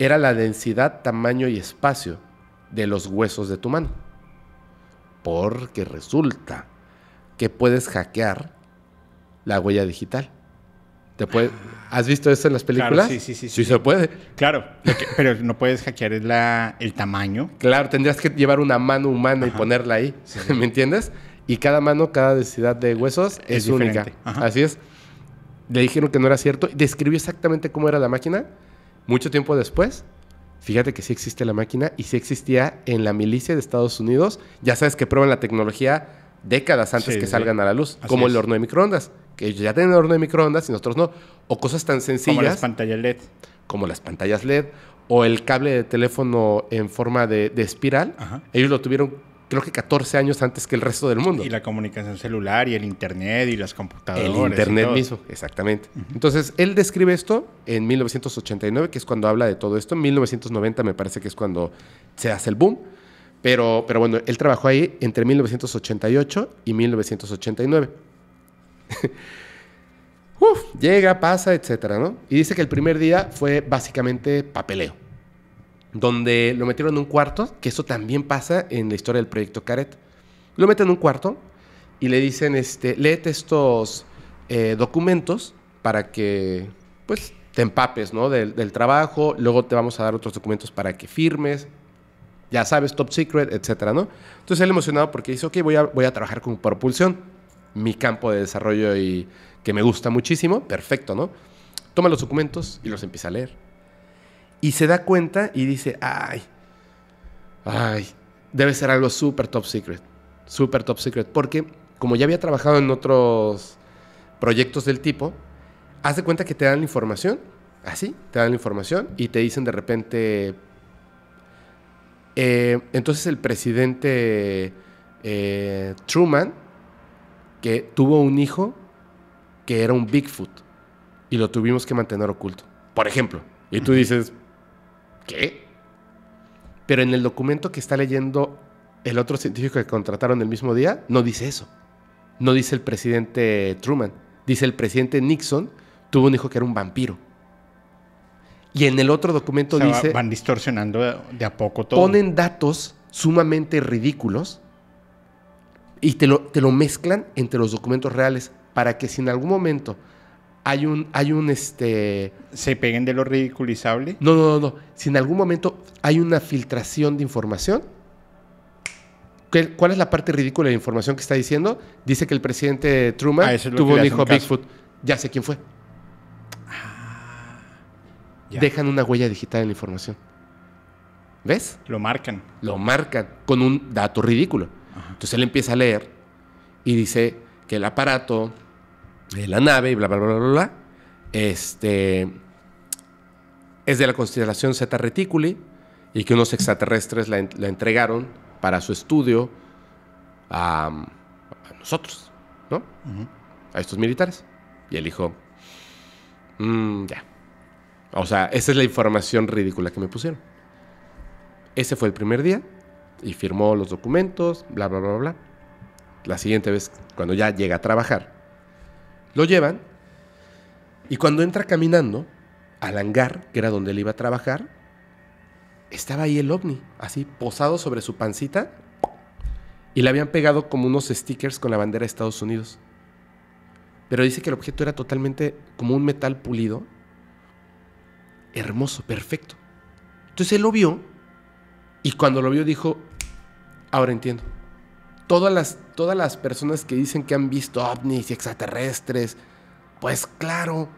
era la densidad, tamaño y espacio de los huesos de tu mano. Porque resulta que puedes hackear la huella digital. Te ah. ¿Has visto eso en las películas? sí, sí, sí, sí, se puede. Claro, pero no puedes hackear el tamaño. Claro, tendrías que llevar una mano humana y ponerla ahí. ¿Me entiendes? Y cada mano, cada densidad de huesos es, es única. Así es. Le dijeron que no era cierto. Describió exactamente cómo era la máquina. Mucho tiempo después, Fíjate que sí existe la máquina y sí existía en la milicia de Estados Unidos. Ya sabes que prueban la tecnología décadas antes que salgan a la luz, como el horno de microondas, que ellos ya tienen horno de microondas y nosotros no, o cosas tan sencillas como las pantallas LED, como las pantallas LED o el cable de teléfono en forma de, espiral, ellos lo tuvieron creo que 14 años antes que el resto del mundo. Y la comunicación celular y el Internet y las computadoras. El Internet mismo, exactamente. Entonces, él describe esto en 1989, que es cuando habla de todo esto. En 1990 me parece que es cuando se hace el boom. Pero, pero bueno, él trabajó ahí entre 1988 y 1989. Uf, llega, pasa, etcétera, ¿no? Y dice que el primer día fue básicamente papeleo donde lo metieron en un cuarto, que eso también pasa en la historia del proyecto Caret. Lo meten en un cuarto y le dicen, este, léete estos eh, documentos para que, pues, te empapes, ¿no? Del, trabajo, luego te vamos a dar otros documentos para que firmes, ya sabes, top secret, etcétera, ¿no? Entonces él emocionado porque dice, ok, voy a, voy a trabajar con propulsión, mi campo de desarrollo y que me gusta muchísimo, perfecto, ¿no? Toma los documentos y los empieza a leer y se da cuenta y dice, ay, ay, debe ser algo súper top secret, súper top secret, porque como ya había trabajado en otros proyectos del tipo, haz de cuenta que te dan la información, así, te dan la información y te dicen de repente, eh, entonces el presidente eh, Truman, que tuvo un hijo que era un Bigfoot y lo tuvimos que mantener oculto, por ejemplo, y tú dices, ¿Qué? Pero en el documento que está leyendo el otro científico que contrataron el mismo día, no dice eso. No dice el presidente Truman. Dice el presidente Nixon tuvo un hijo que era un vampiro. Y en el otro documento dice... Van distorsionando de a poco todo. Ponen datos sumamente ridículos y te lo, te lo mezclan entre los documentos reales para que si en algún momento hay un, hay un este. ¿Se peguen de lo ridiculizable? No, no, no, no. Si en algún momento hay una filtración de información, ¿cuál es la parte ridícula de la información que está diciendo? Dice que el presidente Truman ah, tuvo un hijo Bigfoot. Ya sé quién fue. Ah, Dejan una huella digital en la información. ¿Ves? Lo marcan. Lo marcan con un dato ridículo. Entonces él empieza a leer y dice que el aparato la nave y bla, bla, bla, bla, bla. Este, es de la constelación Zeta Reticuli y que unos extraterrestres la, entregaron para su estudio a, nosotros, ¿no? A estos militares. Y él dijo, mm, ya. O sea, esa es la información ridícula que me pusieron. Ese fue el primer día y firmó los documentos, bla, bla, bla, bla. La siguiente vez, cuando ya llega a trabajar, lo llevan y cuando entra caminando al hangar, que era donde él iba a trabajar, estaba ahí el ovni, así posado sobre su pancita y le habían pegado como unos stickers con la bandera de Estados Unidos. Pero dice que el objeto era totalmente como un metal pulido, hermoso, perfecto. Entonces él lo vio y cuando lo vio dijo, ahora entiendo todas las, todas las personas que dicen que han visto ovnis y extraterrestres, pues claro,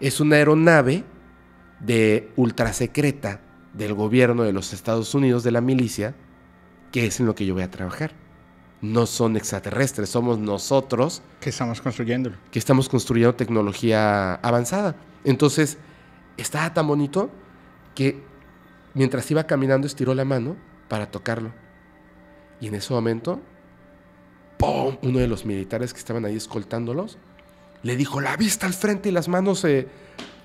es una aeronave de ultrasecreta del gobierno de los Estados Unidos, de la milicia, que es en lo que yo voy a trabajar. No son extraterrestres, somos nosotros. Que estamos construyendo. Que estamos construyendo tecnología avanzada. Entonces, estaba tan bonito que mientras iba caminando estiró la mano para tocarlo. Y en ese momento uno de los militares que estaban ahí escoltándolos le dijo la vista al frente y las manos eh,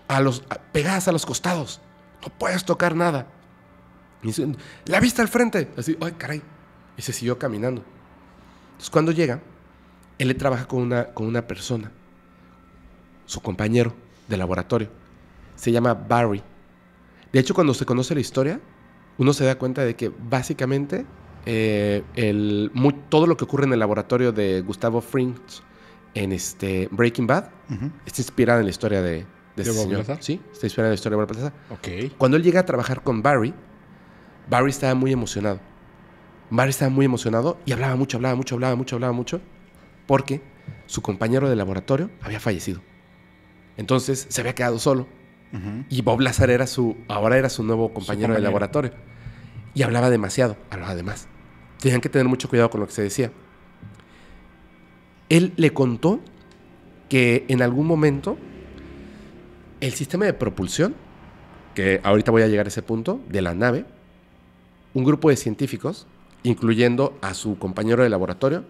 a los, pegadas a los costados. No puedes tocar nada. la vista al frente. Así, ay, caray. Y se siguió caminando. Entonces, cuando llega, él le trabaja con una, con una persona, su compañero de laboratorio. Se llama Barry. De hecho, cuando se conoce la historia, uno se da cuenta de que básicamente eh, todo lo que ocurre en el laboratorio de Gustavo Fring en este Breaking Bad está inspirada en la historia de, de, Bob Sí, está inspirada en la historia de Bob Cuando él llega a trabajar con Barry, Barry estaba muy emocionado. Barry estaba muy emocionado y hablaba mucho, hablaba mucho, hablaba mucho, hablaba mucho, porque su compañero de laboratorio había fallecido. Entonces se había quedado solo. Y Bob Lazar era su, ahora era su nuevo compañero, de laboratorio. Y hablaba demasiado, hablaba de más tenían que tener mucho cuidado con lo que se decía. Él le contó que en algún momento el sistema de propulsión, que ahorita voy a llegar a ese punto, de la nave, un grupo de científicos, incluyendo a su compañero de laboratorio,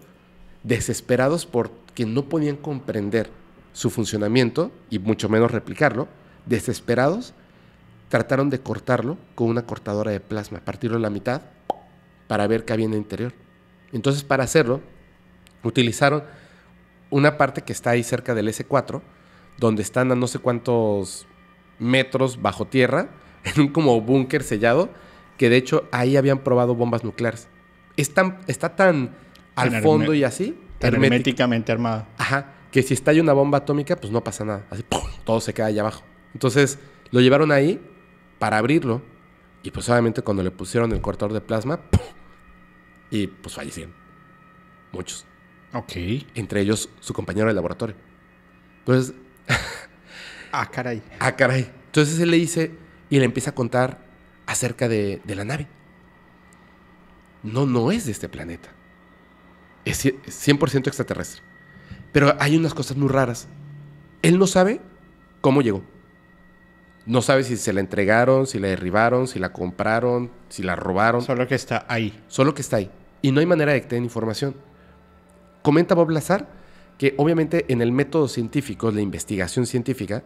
desesperados porque no podían comprender su funcionamiento y mucho menos replicarlo, desesperados, trataron de cortarlo con una cortadora de plasma, partirlo a la mitad para ver qué había en el interior. Entonces, para hacerlo, utilizaron una parte que está ahí cerca del S4, donde están a no sé cuántos metros bajo tierra, en un como búnker sellado, que de hecho ahí habían probado bombas nucleares. está tan al fondo y así. herméticamente armada. Ajá. Que si estalla una bomba atómica, pues no pasa nada. Así, ¡pum! Todo se queda allá abajo. Entonces, lo llevaron ahí para abrirlo. Y pues obviamente cuando le pusieron el cortador de plasma, ¡pum! y pues fallecieron Muchos. Ok. Entre ellos su compañero de laboratorio. Entonces. ah, caray. Ah, caray. Entonces él le dice y le empieza a contar acerca de, de la nave. No, no es de este planeta. Es 100% extraterrestre. Pero hay unas cosas muy raras. Él no sabe cómo llegó. No sabe si se la entregaron, si la derribaron, si la compraron, si la robaron. Solo que está ahí. Solo que está ahí y no hay manera de que te información. Comenta Bob Lazar que obviamente en el método científico, la investigación científica,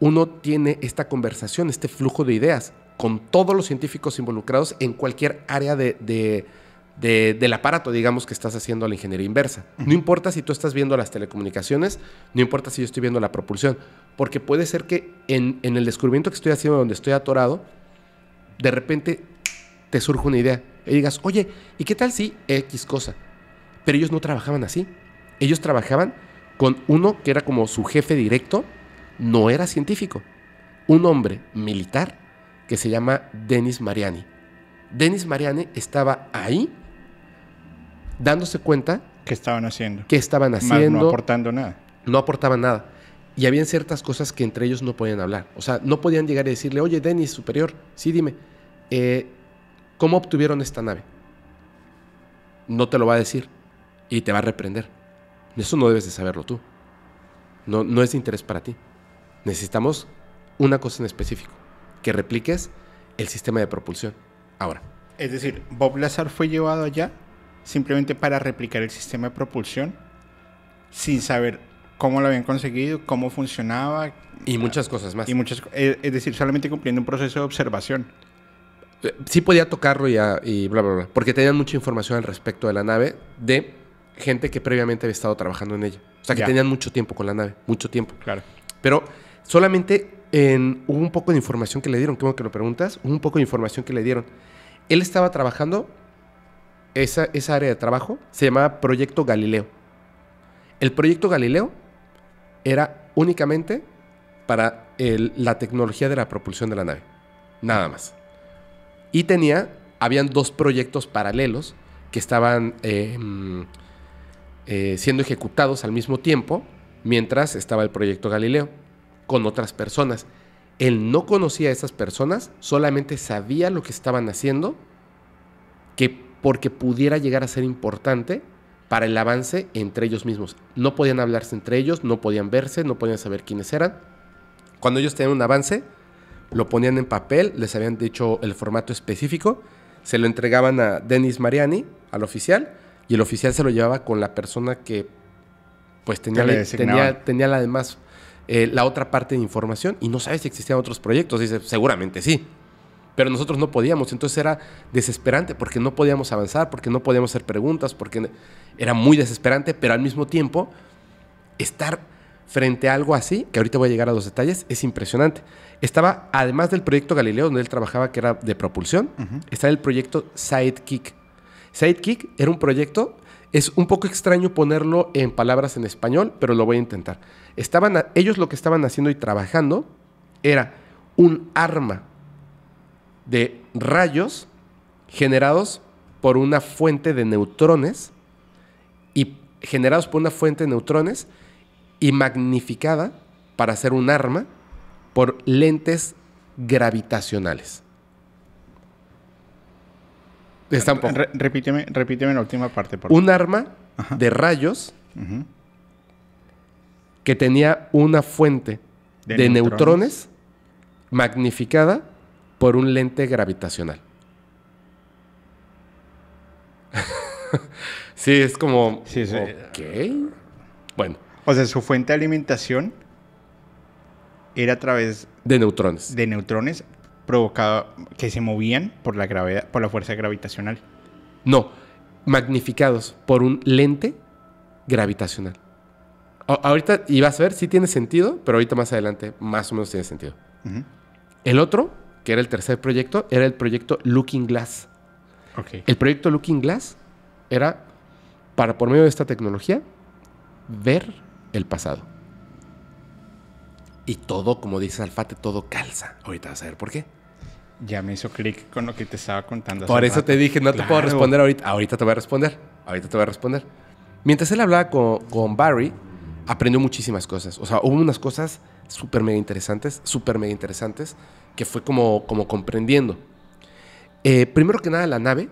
uno tiene esta conversación, este flujo de ideas con todos los científicos involucrados en cualquier área de, del aparato, digamos, que estás haciendo la ingeniería inversa. No importa si tú estás viendo las telecomunicaciones, no importa si yo estoy viendo la propulsión, porque puede ser que en, en el descubrimiento que estoy haciendo, donde estoy atorado, de repente te surge una idea y digas, oye, ¿y qué tal si X cosa? Pero ellos no trabajaban así. Ellos trabajaban con uno que era como su jefe directo, no era científico. Un hombre militar que se llama Denis Mariani. Denis Mariani estaba ahí dándose cuenta. ¿Qué estaban haciendo? ¿Qué estaban haciendo? no aportando nada. No aportaban nada. Y habían ciertas cosas que entre ellos no podían hablar. O sea, no podían llegar y decirle, oye, Denis, superior, sí, dime, eh, ¿Cómo obtuvieron esta nave? No te lo va a decir y te va a reprender. Eso no debes de saberlo tú. No, no es de interés para ti. Necesitamos una cosa en específico, que repliques el sistema de propulsión. Ahora. Es decir, Bob Lazar fue llevado allá simplemente para replicar el sistema de propulsión sin saber cómo lo habían conseguido, cómo funcionaba. Y muchas cosas más. Y muchas, eh, es decir, solamente cumpliendo un proceso de observación sí podía tocarlo y, bla, bla, bla, porque tenían mucha información al respecto de la nave de gente que previamente había estado trabajando en ella. O sea, que tenían mucho tiempo con la nave, mucho tiempo. Claro. Pero solamente en, hubo un poco de información que le dieron, ¿cómo que lo preguntas? Hubo un poco de información que le dieron. Él estaba trabajando, esa, área de trabajo se llamaba Proyecto Galileo. El Proyecto Galileo era únicamente para la tecnología de la propulsión de la nave. Nada más. Y tenía, habían dos proyectos paralelos que estaban eh, eh, siendo ejecutados al mismo tiempo, mientras estaba el proyecto Galileo, con otras personas. Él no conocía a esas personas, solamente sabía lo que estaban haciendo, que porque pudiera llegar a ser importante para el avance entre ellos mismos. No podían hablarse entre ellos, no podían verse, no podían saber quiénes eran. Cuando ellos tenían un avance, lo ponían en papel, les habían dicho el formato específico, se lo entregaban a Denis Mariani, al oficial, y el oficial se lo llevaba con la persona que pues tenía, la, tenía, eh, la otra parte de información, y no sabe si existían otros proyectos. Dice, seguramente sí. Pero nosotros no podíamos, entonces era desesperante porque no podíamos avanzar, porque no podíamos hacer preguntas, porque era muy desesperante, pero al mismo tiempo estar frente a algo así, que ahorita voy a llegar a los detalles, es impresionante. Estaba, además del proyecto Galileo, donde él trabajaba, que era de propulsión, estaba está el proyecto Sidekick. Sidekick era un proyecto, es un poco extraño ponerlo en palabras en español, pero lo voy a intentar. Estaban, ellos lo que estaban haciendo y trabajando era un arma de rayos generados por una fuente de neutrones y generados por una fuente de neutrones y magnificada para ser un arma por lentes gravitacionales. Está un repíteme, la última parte. un arma de rayos que tenía una fuente de, neutrones. magnificada por un lente gravitacional. sí, es como. Ok. Bueno. O sea, su fuente de alimentación era a través de neutrones. De neutrones provocados que se movían por la gravedad, por la fuerza gravitacional. No, magnificados por un lente gravitacional. ahorita, y vas a ver, sí tiene sentido, pero ahorita más adelante más o menos tiene sentido. El otro, que era el tercer proyecto, era el proyecto Looking Glass. El proyecto Looking Glass era para, por medio de esta tecnología, ver el pasado. Y todo, como dices Alfate, todo calza. Ahorita vas a ver por qué. Ya me hizo clic con lo que te estaba contando. Por eso te dije, no te puedo responder ahorita. Ahorita te voy a responder. Ahorita te voy a responder. Mientras él hablaba con, con Barry, aprendió muchísimas cosas. O sea, hubo unas cosas súper mega interesantes, súper mega interesantes, que fue como, como comprendiendo. Eh, primero que nada, la nave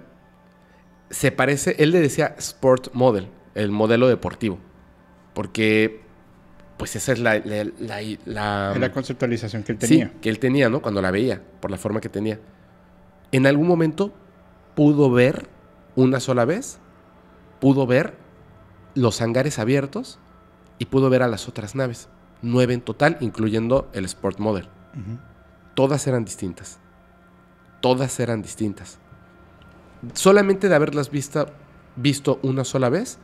se parece, él le decía Sport Model, el modelo deportivo. Porque pues esa es la... La, conceptualización que él tenía. que él tenía, ¿no? Cuando la veía, por la forma que tenía. En algún momento pudo ver, una sola vez, pudo ver los hangares abiertos y pudo ver a las otras naves. Nueve en total, incluyendo el Sport Model. Todas eran distintas. Todas eran distintas. Solamente de haberlas vista, visto una sola vez,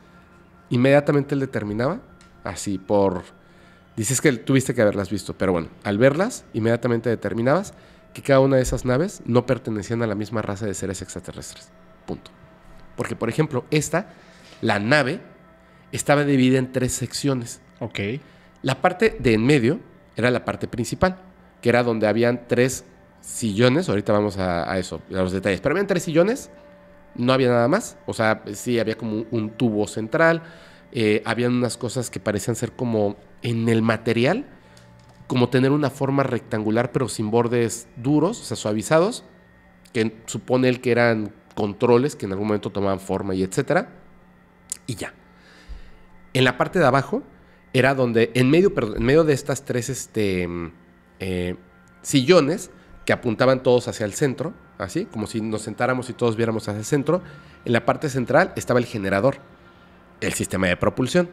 inmediatamente él determinaba, así por... Dices que tuviste que haberlas visto, pero bueno, al verlas, inmediatamente determinabas que cada una de esas naves no pertenecían a la misma raza de seres extraterrestres. Punto. Porque, por ejemplo, esta, la nave, estaba dividida en tres secciones. Ok. La parte de en medio era la parte principal, que era donde habían tres sillones. Ahorita vamos a, a eso, a los detalles. Pero habían tres sillones no había nada más. O sea, sí había como un tubo central, eh, habían unas cosas que parecían ser como en el material, como tener una forma rectangular pero sin bordes duros, o sea, suavizados, que supone él que eran controles que en algún momento tomaban forma y etcétera. Y ya. En la parte de abajo era donde, en medio, en medio de estas tres este, mm, eh, sillones que apuntaban todos hacia el centro, así, como si nos sentáramos y todos viéramos hacia el centro. En la parte central estaba el generador, el sistema de propulsión.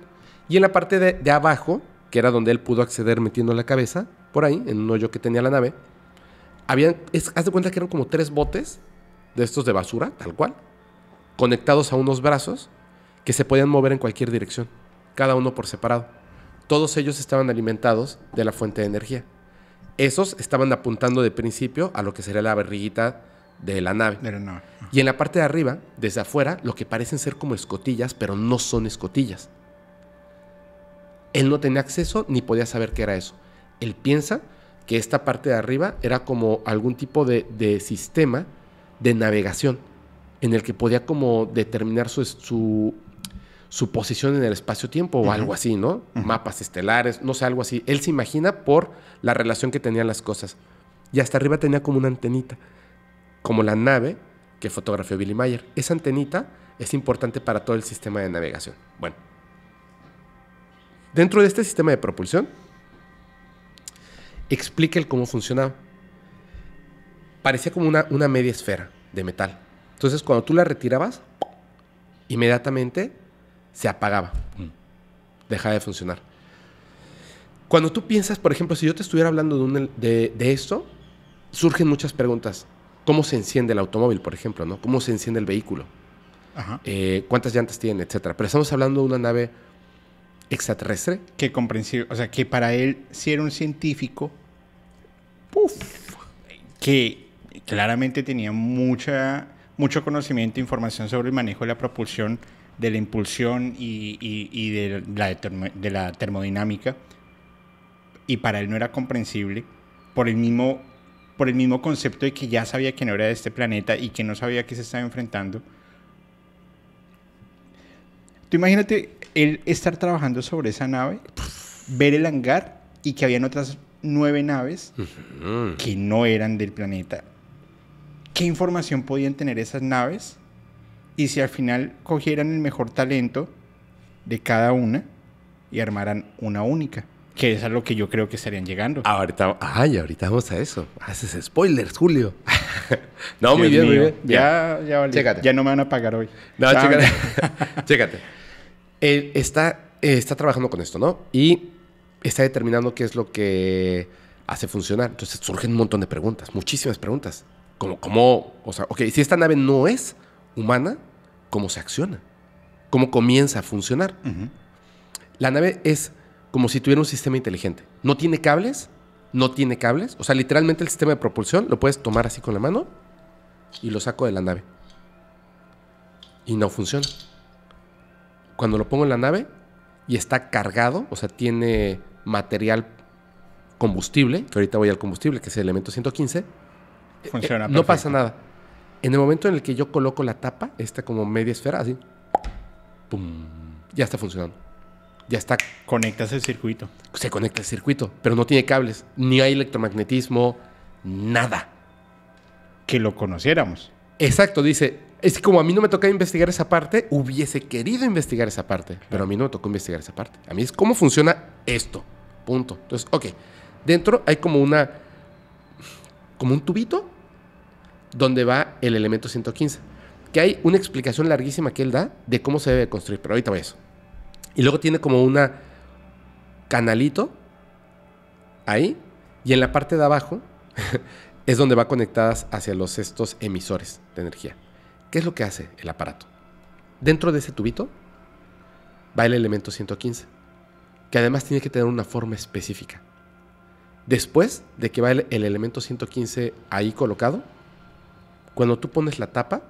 Y en la parte de, abajo, que era donde él pudo acceder metiendo la cabeza, por ahí, en un hoyo que tenía la nave, habían, haz de cuenta que eran como tres botes de estos de basura, tal cual, conectados a unos brazos que se podían mover en cualquier dirección, cada uno por separado. Todos ellos estaban alimentados de la fuente de energía. Esos estaban apuntando de principio a lo que sería la barriguita de la nave. Y en la parte de arriba, desde afuera, lo que parecen ser como escotillas, pero no son escotillas. Él no tenía acceso ni podía saber qué era eso. Él piensa que esta parte de arriba era como algún tipo de, de sistema de navegación en el que podía como determinar su, su, posición en el espacio-tiempo o algo así, ¿no? Mapas estelares, no sé, algo así. Él se imagina por la relación que tenían las cosas. Y hasta arriba tenía como una antenita como la nave que fotografió Billy Mayer. Esa antenita es importante para todo el sistema de navegación. Bueno, dentro de este sistema de propulsión, explica cómo funcionaba. Parecía como una, una media esfera de metal. Entonces, cuando tú la retirabas, inmediatamente se apagaba. Mm. Dejaba de funcionar. Cuando tú piensas, por ejemplo, si yo te estuviera hablando de, de esto, surgen muchas preguntas cómo se enciende el automóvil, por ejemplo, ¿no? Cómo se enciende el vehículo. Ajá. Eh, cuántas llantas tiene, etcétera. Pero estamos hablando de una nave extraterrestre. Que comprensible, o sea, que para él si era un científico, puff, que claramente tenía mucha, mucho conocimiento e información sobre el manejo de la propulsión, de la impulsión y, de, la de la termodinámica. Y para él no era comprensible por el mismo por el mismo concepto de que ya sabía que no era de este planeta y que no sabía que se estaba enfrentando. Tú imagínate él estar trabajando sobre esa nave, ver el hangar y que habían otras nueve naves que no eran del planeta. ¿Qué información podían tener esas naves? Y si al final cogieran el mejor talento de cada una y armaran una única. Que es algo lo que yo creo que estarían llegando. Ahorita, ay, ahorita vamos a eso. Haces spoilers, Julio. no, muy bien, muy bien. Ya, ya, ya, ya no me van a pagar hoy. No, ah, chécate. chécate. Él está, eh, está trabajando con esto, ¿no? Y está determinando qué es lo que hace funcionar. Entonces surgen un montón de preguntas, muchísimas preguntas. Como, cómo, o sea, ok, si esta nave no es humana, ¿cómo se acciona? ¿Cómo comienza a funcionar? La nave es como si tuviera un sistema inteligente. No tiene cables, no tiene cables. O sea, literalmente el sistema de propulsión lo puedes tomar así con la mano y lo saco de la nave. Y no funciona. Cuando lo pongo en la nave y está cargado, o sea, tiene material combustible, que ahorita voy al combustible, que es el elemento 115, eh, no pasa nada. En el momento en el que yo coloco la tapa, esta como media esfera, así, pum, ya está funcionando ya está. Conectas el circuito. Se conecta el circuito, pero no tiene cables, ni hay electromagnetismo, nada. Que lo conociéramos. Exacto, dice, es como a mí no me toca investigar esa parte, hubiese querido investigar esa parte, pero a mí no me tocó investigar esa parte. A mí es cómo funciona esto. Punto. Entonces, ok. Dentro hay como una. como un tubito donde va el elemento 115. Que hay una explicación larguísima que él da de cómo se debe construir, pero ahorita voy a eso. Y luego tiene como una canalito ahí. Y en la parte de abajo es donde va conectadas hacia los estos emisores de energía. ¿Qué es lo que hace el aparato? Dentro de ese tubito va el elemento 115, que además tiene que tener una forma específica. Después de que va el, el elemento 115 ahí colocado, cuando tú pones la tapa,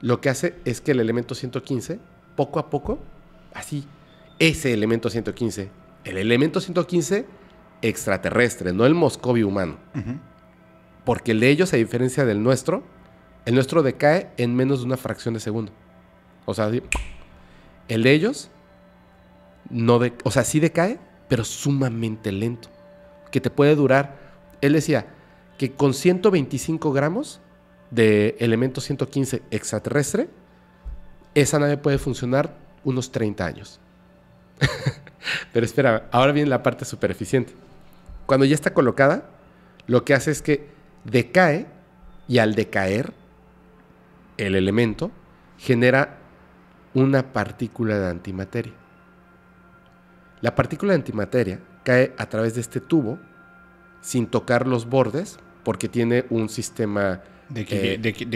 lo que hace es que el elemento 115 poco a poco así, ese elemento 115. El elemento 115 extraterrestre, no el Moscovio humano. Porque el de ellos, a diferencia del nuestro, el nuestro decae en menos de una fracción de segundo. O sea, el de ellos no o sea, sí decae, pero sumamente lento. Que te puede durar. Él decía que con 125 gramos de elemento 115 extraterrestre, esa nave puede funcionar unos 30 años. Pero espera, ahora viene la parte super eficiente. Cuando ya está colocada, lo que hace es que decae y al decaer el elemento genera una partícula de antimateria. La partícula de antimateria cae a través de este tubo sin tocar los bordes porque tiene un sistema de,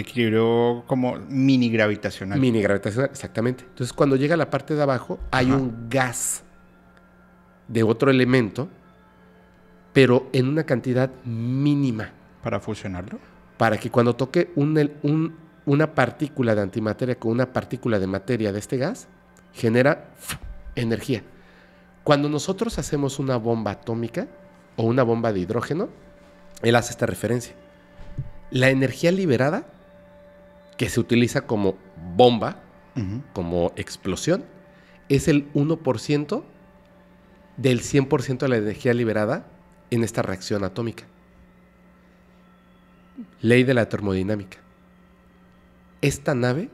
equilibrio, como mini gravitacional. Mini gravitacional, exactamente. Entonces, cuando llega a la parte de abajo, hay un gas de otro elemento, pero en una cantidad mínima. ¿Para fusionarlo? Para que cuando toque una partícula de antimateria con una partícula de materia de este gas, genera energía. Cuando nosotros hacemos una bomba atómica o una bomba de hidrógeno, él hace esta referencia. La energía liberada, que se utiliza como bomba, como explosión, es el 1% del 100% de la energía liberada en esta reacción atómica. Ley de la termodinámica. Esta nave,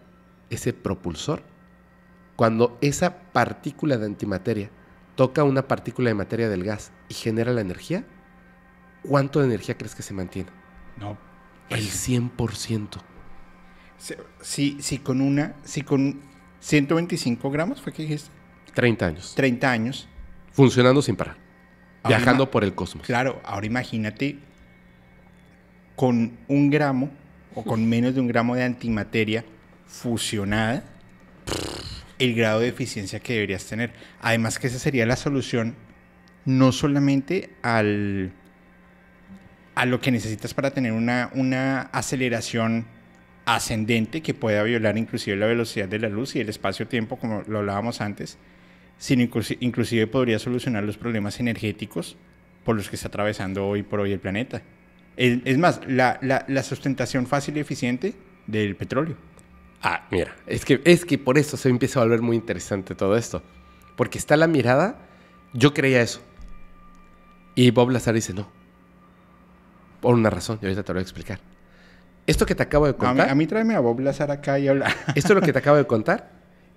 ese propulsor, cuando esa partícula de antimateria toca una partícula de materia del gas y genera la energía, ¿cuánto de energía crees que se mantiene? No, el 100%. Pues. Sí, con una, Si con 125 gramos fue que dijiste. 30 años. 30 años. Funcionando sin parar. viajando por el cosmos. Claro, ahora imagínate con un gramo o con menos de un gramo de antimateria fusionada el grado de eficiencia que deberías tener. Además que esa sería la solución no solamente al a lo que necesitas para tener una, una aceleración ascendente que pueda violar inclusive la velocidad de la luz y el espacio-tiempo, como lo hablábamos antes, sino inclusive podría solucionar los problemas energéticos por los que está atravesando hoy por hoy el planeta. Es, más, la, sustentación fácil y eficiente del petróleo. Ah, mira, es que, es que por eso se empieza a volver muy interesante todo esto. Porque está la mirada, yo creía eso. Y Bob Lazar dice, no, por una razón, y ahorita te lo voy a explicar. Esto que te acabo de contar. A mí, tráeme a Bob Lazar acá y habla. esto lo que te acabo de contar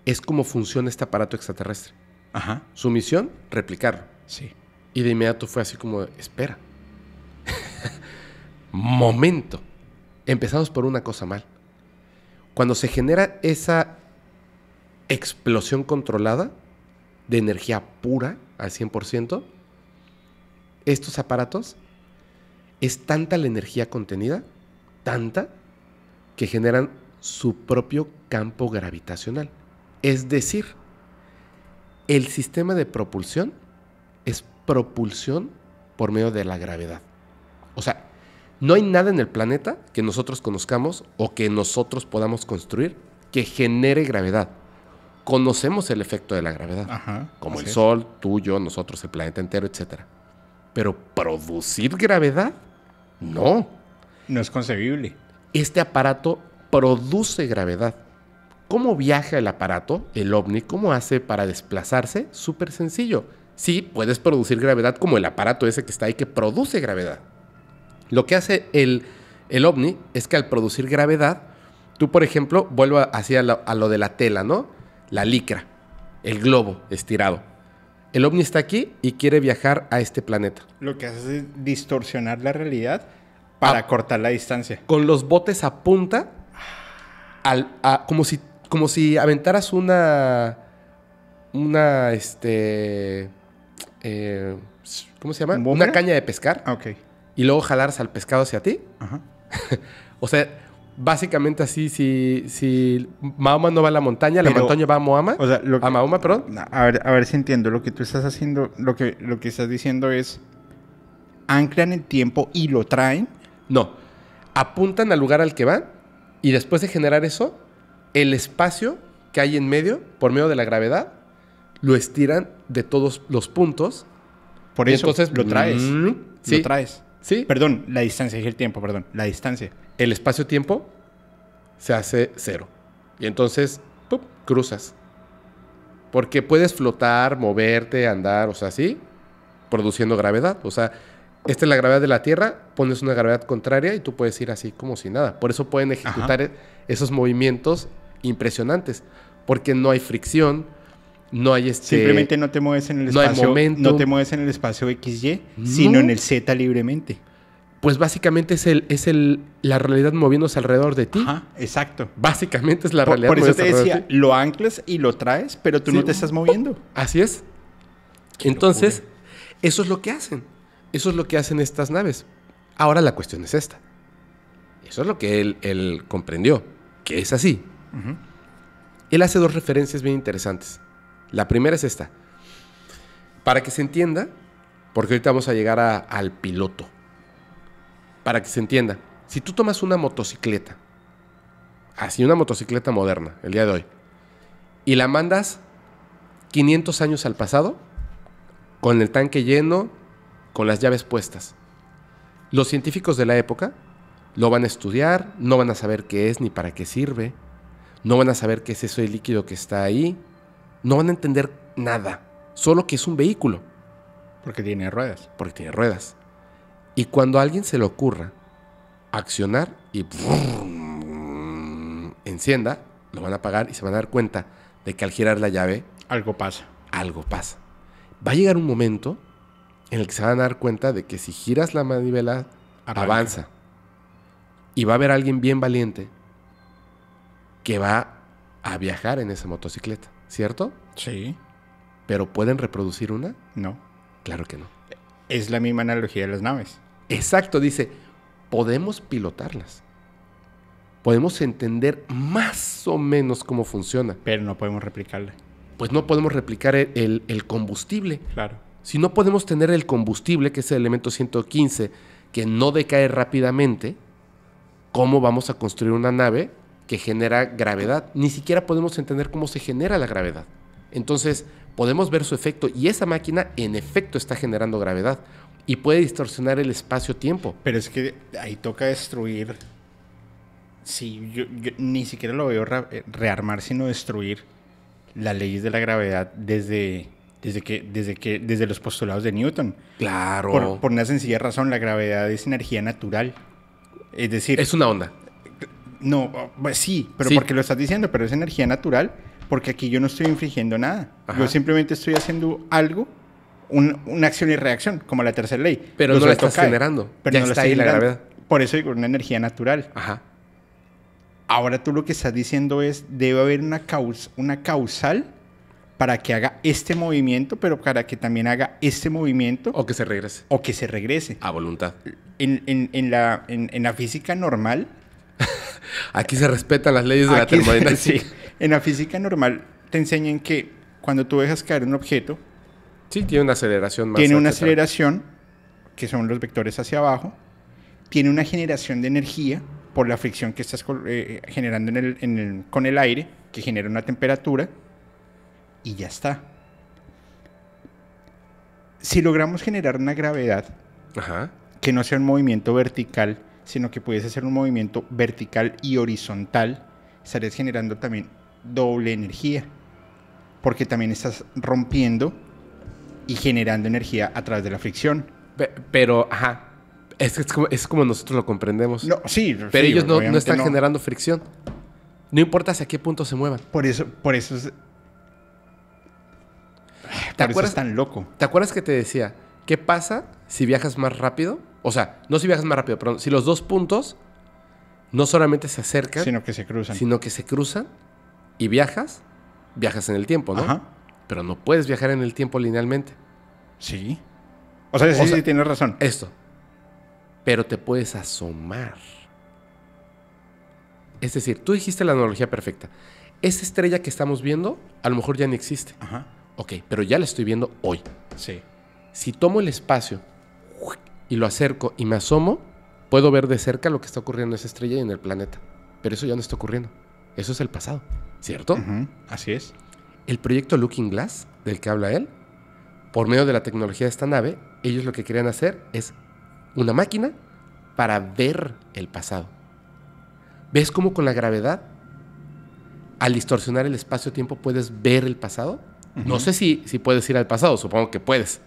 es cómo funciona este aparato extraterrestre. Ajá. Su misión, replicarlo. Sí. Y de inmediato fue así como, espera. Momento. Empezamos por una cosa mal. Cuando se genera esa explosión controlada de energía pura al 100%, estos aparatos es tanta la energía contenida, tanta, que generan su propio campo gravitacional. Es decir, el sistema de propulsión es propulsión por medio de la gravedad. O sea, no hay nada en el planeta que nosotros conozcamos o que nosotros podamos construir que genere gravedad. Conocemos el efecto de la gravedad, como el Sol, tú, yo, nosotros, el planeta entero, etc. Pero producir gravedad no. No es concebible. Este aparato produce gravedad. ¿Cómo viaja el aparato, el ovni? ¿Cómo hace para desplazarse? Súper sencillo. Sí, puedes producir gravedad como el aparato ese que está ahí que produce gravedad. Lo que hace el, ovni es que al producir gravedad, tú por ejemplo, vuelvo hacia a lo de la tela, ¿no? La licra, el globo estirado el ovni está aquí y quiere viajar a este planeta. Lo que hace es distorsionar la realidad para ah. cortar la distancia. Con los botes a punta, como, si, como si aventaras una. Una. Este. Eh, ¿Cómo se llama? Una caña de pescar. Ok. Y luego jalaras al pescado hacia ti. Ajá. o sea, básicamente así, si, si Mahoma no va a la montaña, la montaña va a Mahoma. a Mahoma, perdón. A ver, a ver si entiendo. Lo que tú estás haciendo, lo que, lo que estás diciendo es, anclan el tiempo y lo traen. No, apuntan al lugar al que van y después de generar eso, el espacio que hay en medio, por medio de la gravedad, lo estiran de todos los puntos. Por eso entonces, lo traes. Mm, lo traes. Sí. Perdón, la distancia, dije el tiempo, perdón, la distancia. El espacio-tiempo se hace cero. Y entonces, tú cruzas. Porque puedes flotar, moverte, andar, o sea, así, produciendo gravedad. O sea, esta es la gravedad de la Tierra, pones una gravedad contraria y tú puedes ir así como si nada. Por eso pueden ejecutar esos movimientos impresionantes, porque no hay fricción, no hay este. Simplemente no te mueves en el espacio. No, no te mueves en el espacio XY, sino en el Z libremente. Pues básicamente es el, es el la realidad moviéndose alrededor de ti. Ajá, exacto. Básicamente es la realidad. Por, por eso te decía, lo anclas y lo traes, pero tú no te estás moviendo. Oh, así es. Entonces, eso es lo que hacen. Eso es lo que hacen estas naves. Ahora la cuestión es esta. Eso es lo que él, comprendió, que es así. Él hace dos referencias bien interesantes. La primera es esta. Para que se entienda, porque ahorita vamos a llegar al piloto. Para que se entienda, si tú tomas una motocicleta, así una motocicleta moderna, el día de hoy, y la mandas 500 años al pasado, con el tanque lleno, con las llaves puestas, los científicos de la época lo van a estudiar, no van a saber qué es ni para qué sirve, no van a saber qué es eso de líquido que está ahí, no van a entender nada, solo que es un vehículo. Porque tiene ruedas. Porque tiene ruedas. Y cuando a alguien se le ocurra accionar y encienda, lo van a apagar y se van a dar cuenta de que al girar la llave... Algo pasa. Algo pasa. Va a llegar un momento en el que se van a dar cuenta de que si giras la manivela, avanza. Y va a haber alguien bien valiente que va a viajar en esa motocicleta. ¿cierto? Sí. ¿Pero pueden reproducir una? No. Claro que no. Es la misma analogía de las naves. Exacto, dice, podemos pilotarlas. Podemos entender más o menos cómo funciona. Pero no podemos replicarla. Pues no podemos replicar el, combustible. Claro. Si no podemos tener el combustible, que es el elemento 115, que no decae rápidamente, ¿cómo vamos a construir una nave que genera gravedad. Ni siquiera podemos entender cómo se genera la gravedad. Entonces, podemos ver su efecto y esa máquina en efecto está generando gravedad y puede distorsionar el espacio-tiempo. Pero es que ahí toca destruir. si yo, ni siquiera lo veo eh, rearmar, sino destruir las leyes de la gravedad desde, desde, que, desde, que, desde los postulados de Newton. Claro. por una sencilla razón, la gravedad es energía natural. Es decir, es una onda. No, pues sí, pero porque lo estás diciendo, pero es energía natural, porque aquí yo no estoy infringiendo nada. Yo simplemente estoy haciendo algo, una acción y reacción, como la tercera ley. Pero no la estás generando. Pero ya no la La gravedad. Por eso digo, una energía natural. Ajá. Ahora tú lo que estás diciendo es, debe haber una, causa, una causal para que haga este movimiento, pero para que también haga este movimiento. O que se regrese. O que se regrese. A voluntad. En, la, en, en la física normal, Aquí se respetan las leyes de la termodinámica. En la física normal te enseñan que cuando tú dejas caer un objeto... Sí, tiene una aceleración más. Tiene una aceleración, que son los vectores hacia abajo. Tiene una generación de energía por la fricción que estás eh, eh, generando con el aire, que genera una temperatura. Y ya está. Si logramos generar una gravedad que no sea un movimiento vertical, sino que puedes hacer un movimiento vertical y horizontal, estarías generando también doble energía, porque también estás rompiendo y generando energía a través de la fricción. Pero, ajá, es, es, como, nosotros lo comprendemos. sí, pero ellos no, están generando fricción. No importa hacia qué punto se muevan. Por eso, por eso es... ¿Te acuerdas, es tan loco. ¿Te acuerdas que te decía? ¿Qué pasa si viajas más rápido? O sea, no si viajas más rápido, pero si los dos puntos no solamente se acercan, sino que se cruzan. Sino que se cruzan y viajas, viajas en el tiempo, ¿no? Ajá. Pero no puedes viajar en el tiempo linealmente. Sí. O sea, sí, sí tienes razón. Esto. Pero te puedes asomar. Es decir, tú dijiste la analogía perfecta. Esa estrella que estamos viendo, a lo mejor ya no existe. Ajá. Ok, pero ya la estoy viendo hoy. Sí si tomo el espacio y lo acerco y me asomo, puedo ver de cerca lo que está ocurriendo en esa estrella y en el planeta. Pero eso ya no está ocurriendo. Eso es el pasado, ¿cierto? Así es. El proyecto Looking Glass, del que habla él, por medio de la tecnología de esta nave, ellos lo que querían hacer es una máquina para ver el pasado. ¿Ves cómo con la gravedad, al distorsionar el espacio-tiempo, puedes ver el pasado? No sé si, si puedes ir al pasado, supongo que puedes.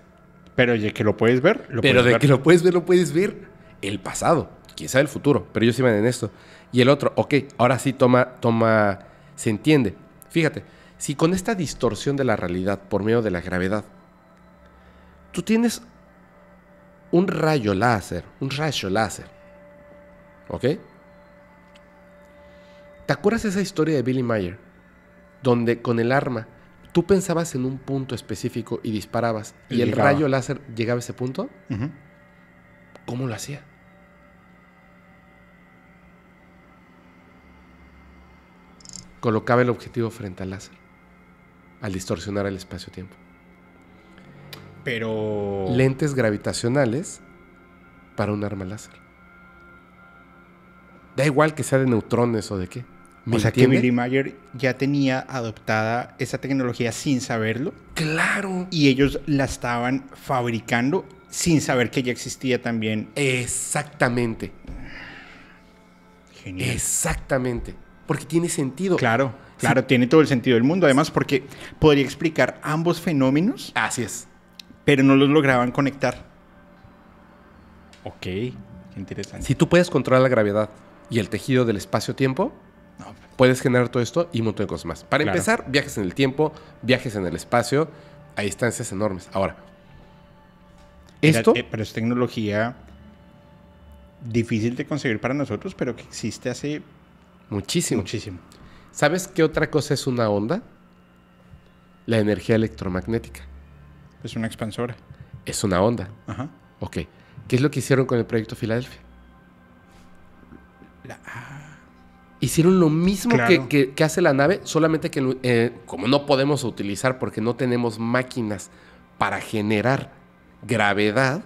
Pero de que lo puedes ver, lo Pero de que lo puedes ver, lo puedes ver. El pasado, quizá el futuro, pero yo sí me en esto. Y el otro, ok, ahora sí toma, toma, se entiende. Fíjate, si con esta distorsión de la realidad por medio de la gravedad, tú tienes un rayo láser, un rayo láser, ¿ok? ¿Te acuerdas esa historia de Billy Mayer? Donde con el arma tú pensabas en un punto específico y disparabas y, el rayo láser llegaba a ese punto, ¿cómo lo hacía? Colocaba el objetivo frente al láser al distorsionar el espacio-tiempo. Pero... Lentes gravitacionales para un arma láser. Da igual que sea de neutrones o de qué o sea que Billy Mayer ya tenía adoptada esa tecnología sin saberlo. Claro. Y ellos la estaban fabricando sin saber que ya existía también. Exactamente. Genial. Exactamente. Porque tiene sentido. Claro, claro, tiene todo el sentido del mundo. Además, porque podría explicar ambos fenómenos. Así es. Pero no los lograban conectar. Ok, qué interesante. Si tú puedes controlar la gravedad y el tejido del espacio-tiempo, puedes generar todo esto y un montón de cosas más. Para empezar, viajes en el tiempo, viajes en el espacio, a distancias enormes. Ahora, esto... Eh, pero es tecnología difícil de conseguir para nosotros, pero que existe hace... Muchísimo. Muchísimo. ¿Sabes qué otra cosa es una onda? La energía electromagnética. Es una expansora. Es una onda. Ajá. Ok. ¿Qué es lo que hicieron con el proyecto Filadelfia? La... Ah, hicieron lo mismo que, hace la nave, solamente que eh, como no podemos utilizar porque no tenemos máquinas para generar gravedad,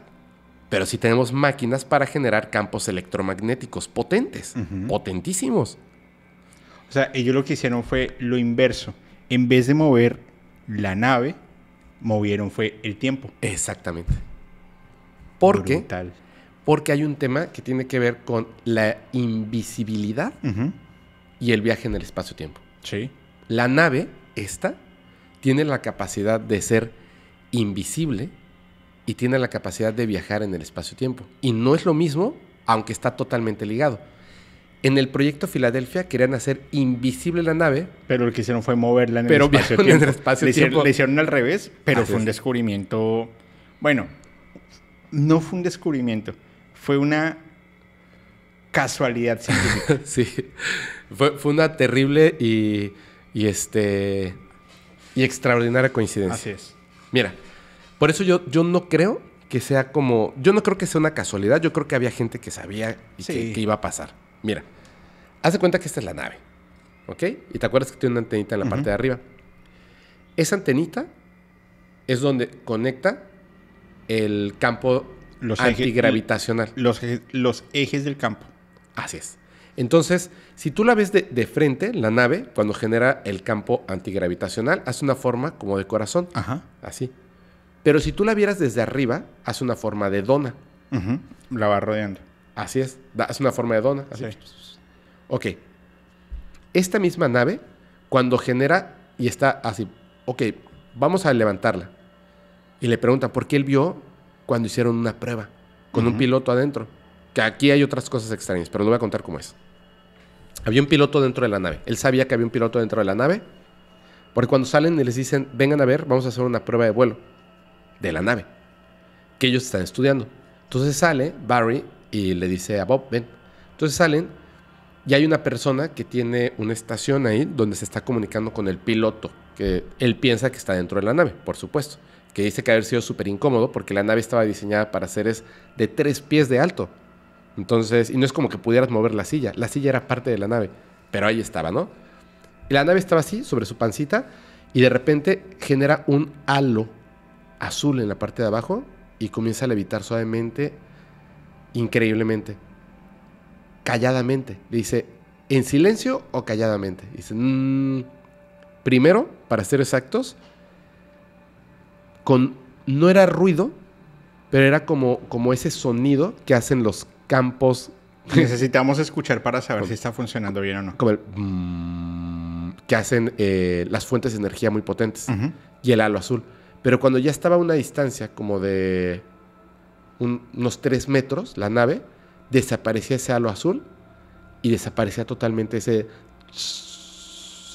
pero sí tenemos máquinas para generar campos electromagnéticos potentes, potentísimos. O sea, ellos lo que hicieron fue lo inverso. En vez de mover la nave, movieron fue el tiempo. Exactamente. Porque porque hay un tema que tiene que ver con la invisibilidad y el viaje en el espacio-tiempo. Sí. La nave, esta, tiene la capacidad de ser invisible y tiene la capacidad de viajar en el espacio-tiempo. Y no es lo mismo, aunque está totalmente ligado. En el proyecto Filadelfia querían hacer invisible la nave. Pero lo que hicieron fue moverla en el espacio-tiempo. Espacio le, hicieron, al revés, pero fue un descubrimiento. Bueno, no fue un descubrimiento fue una casualidad científica. sí, fue, una terrible y, este, y extraordinaria coincidencia. Así es. Mira, por eso yo, yo no creo que sea como. Yo no creo que sea una casualidad, yo creo que había gente que sabía que, iba a pasar. Mira, haz de cuenta que esta es la nave, ¿ok? Y te acuerdas que tiene una antenita en la parte de arriba. Esa antenita es donde conecta el campo los antigravitacional. los, los ejes del campo. Así es. Entonces, si tú la ves de, frente, la nave, cuando genera el campo antigravitacional, hace una forma como de corazón. Ajá. Así. Pero si tú la vieras desde arriba, hace una forma de dona. La va rodeando. Así es. hace una forma de dona. Así. Sí. Ok. Esta misma nave, cuando genera y está así, ok, vamos a levantarla. Y le pregunta, ¿por qué él vio cuando hicieron una prueba con un piloto adentro. Que aquí hay otras cosas extrañas, pero lo voy a contar cómo es. Había un piloto dentro de la nave. Él sabía que había un piloto dentro de la nave. Porque cuando salen y les dicen, vengan a ver, vamos a hacer una prueba de vuelo de la nave. Que ellos están estudiando. Entonces sale Barry y le dice a Bob, ven. Entonces salen y hay una persona que tiene una estación ahí donde se está comunicando con el piloto, que él piensa que está dentro de la nave, por supuesto que dice que haber sido súper incómodo porque la nave estaba diseñada para seres de tres pies de alto. Entonces, y no es como que pudieras mover la silla, la silla era parte de la nave, pero ahí estaba, ¿no? Y la nave estaba así, sobre su pancita, y de repente genera un halo azul en la parte de abajo y comienza a levitar suavemente, increíblemente, calladamente. Le dice, ¿en silencio o calladamente? Dice, mmm, primero, para ser exactos, con, no era ruido, pero era como, como ese sonido que hacen los campos. Necesitamos escuchar para saber si está funcionando bien o no. Como el mm, que hacen eh, las fuentes de energía muy potentes y el halo azul. Pero cuando ya estaba a una distancia como de unos 3 metros, la nave, desaparecía ese halo azul y desaparecía totalmente ese,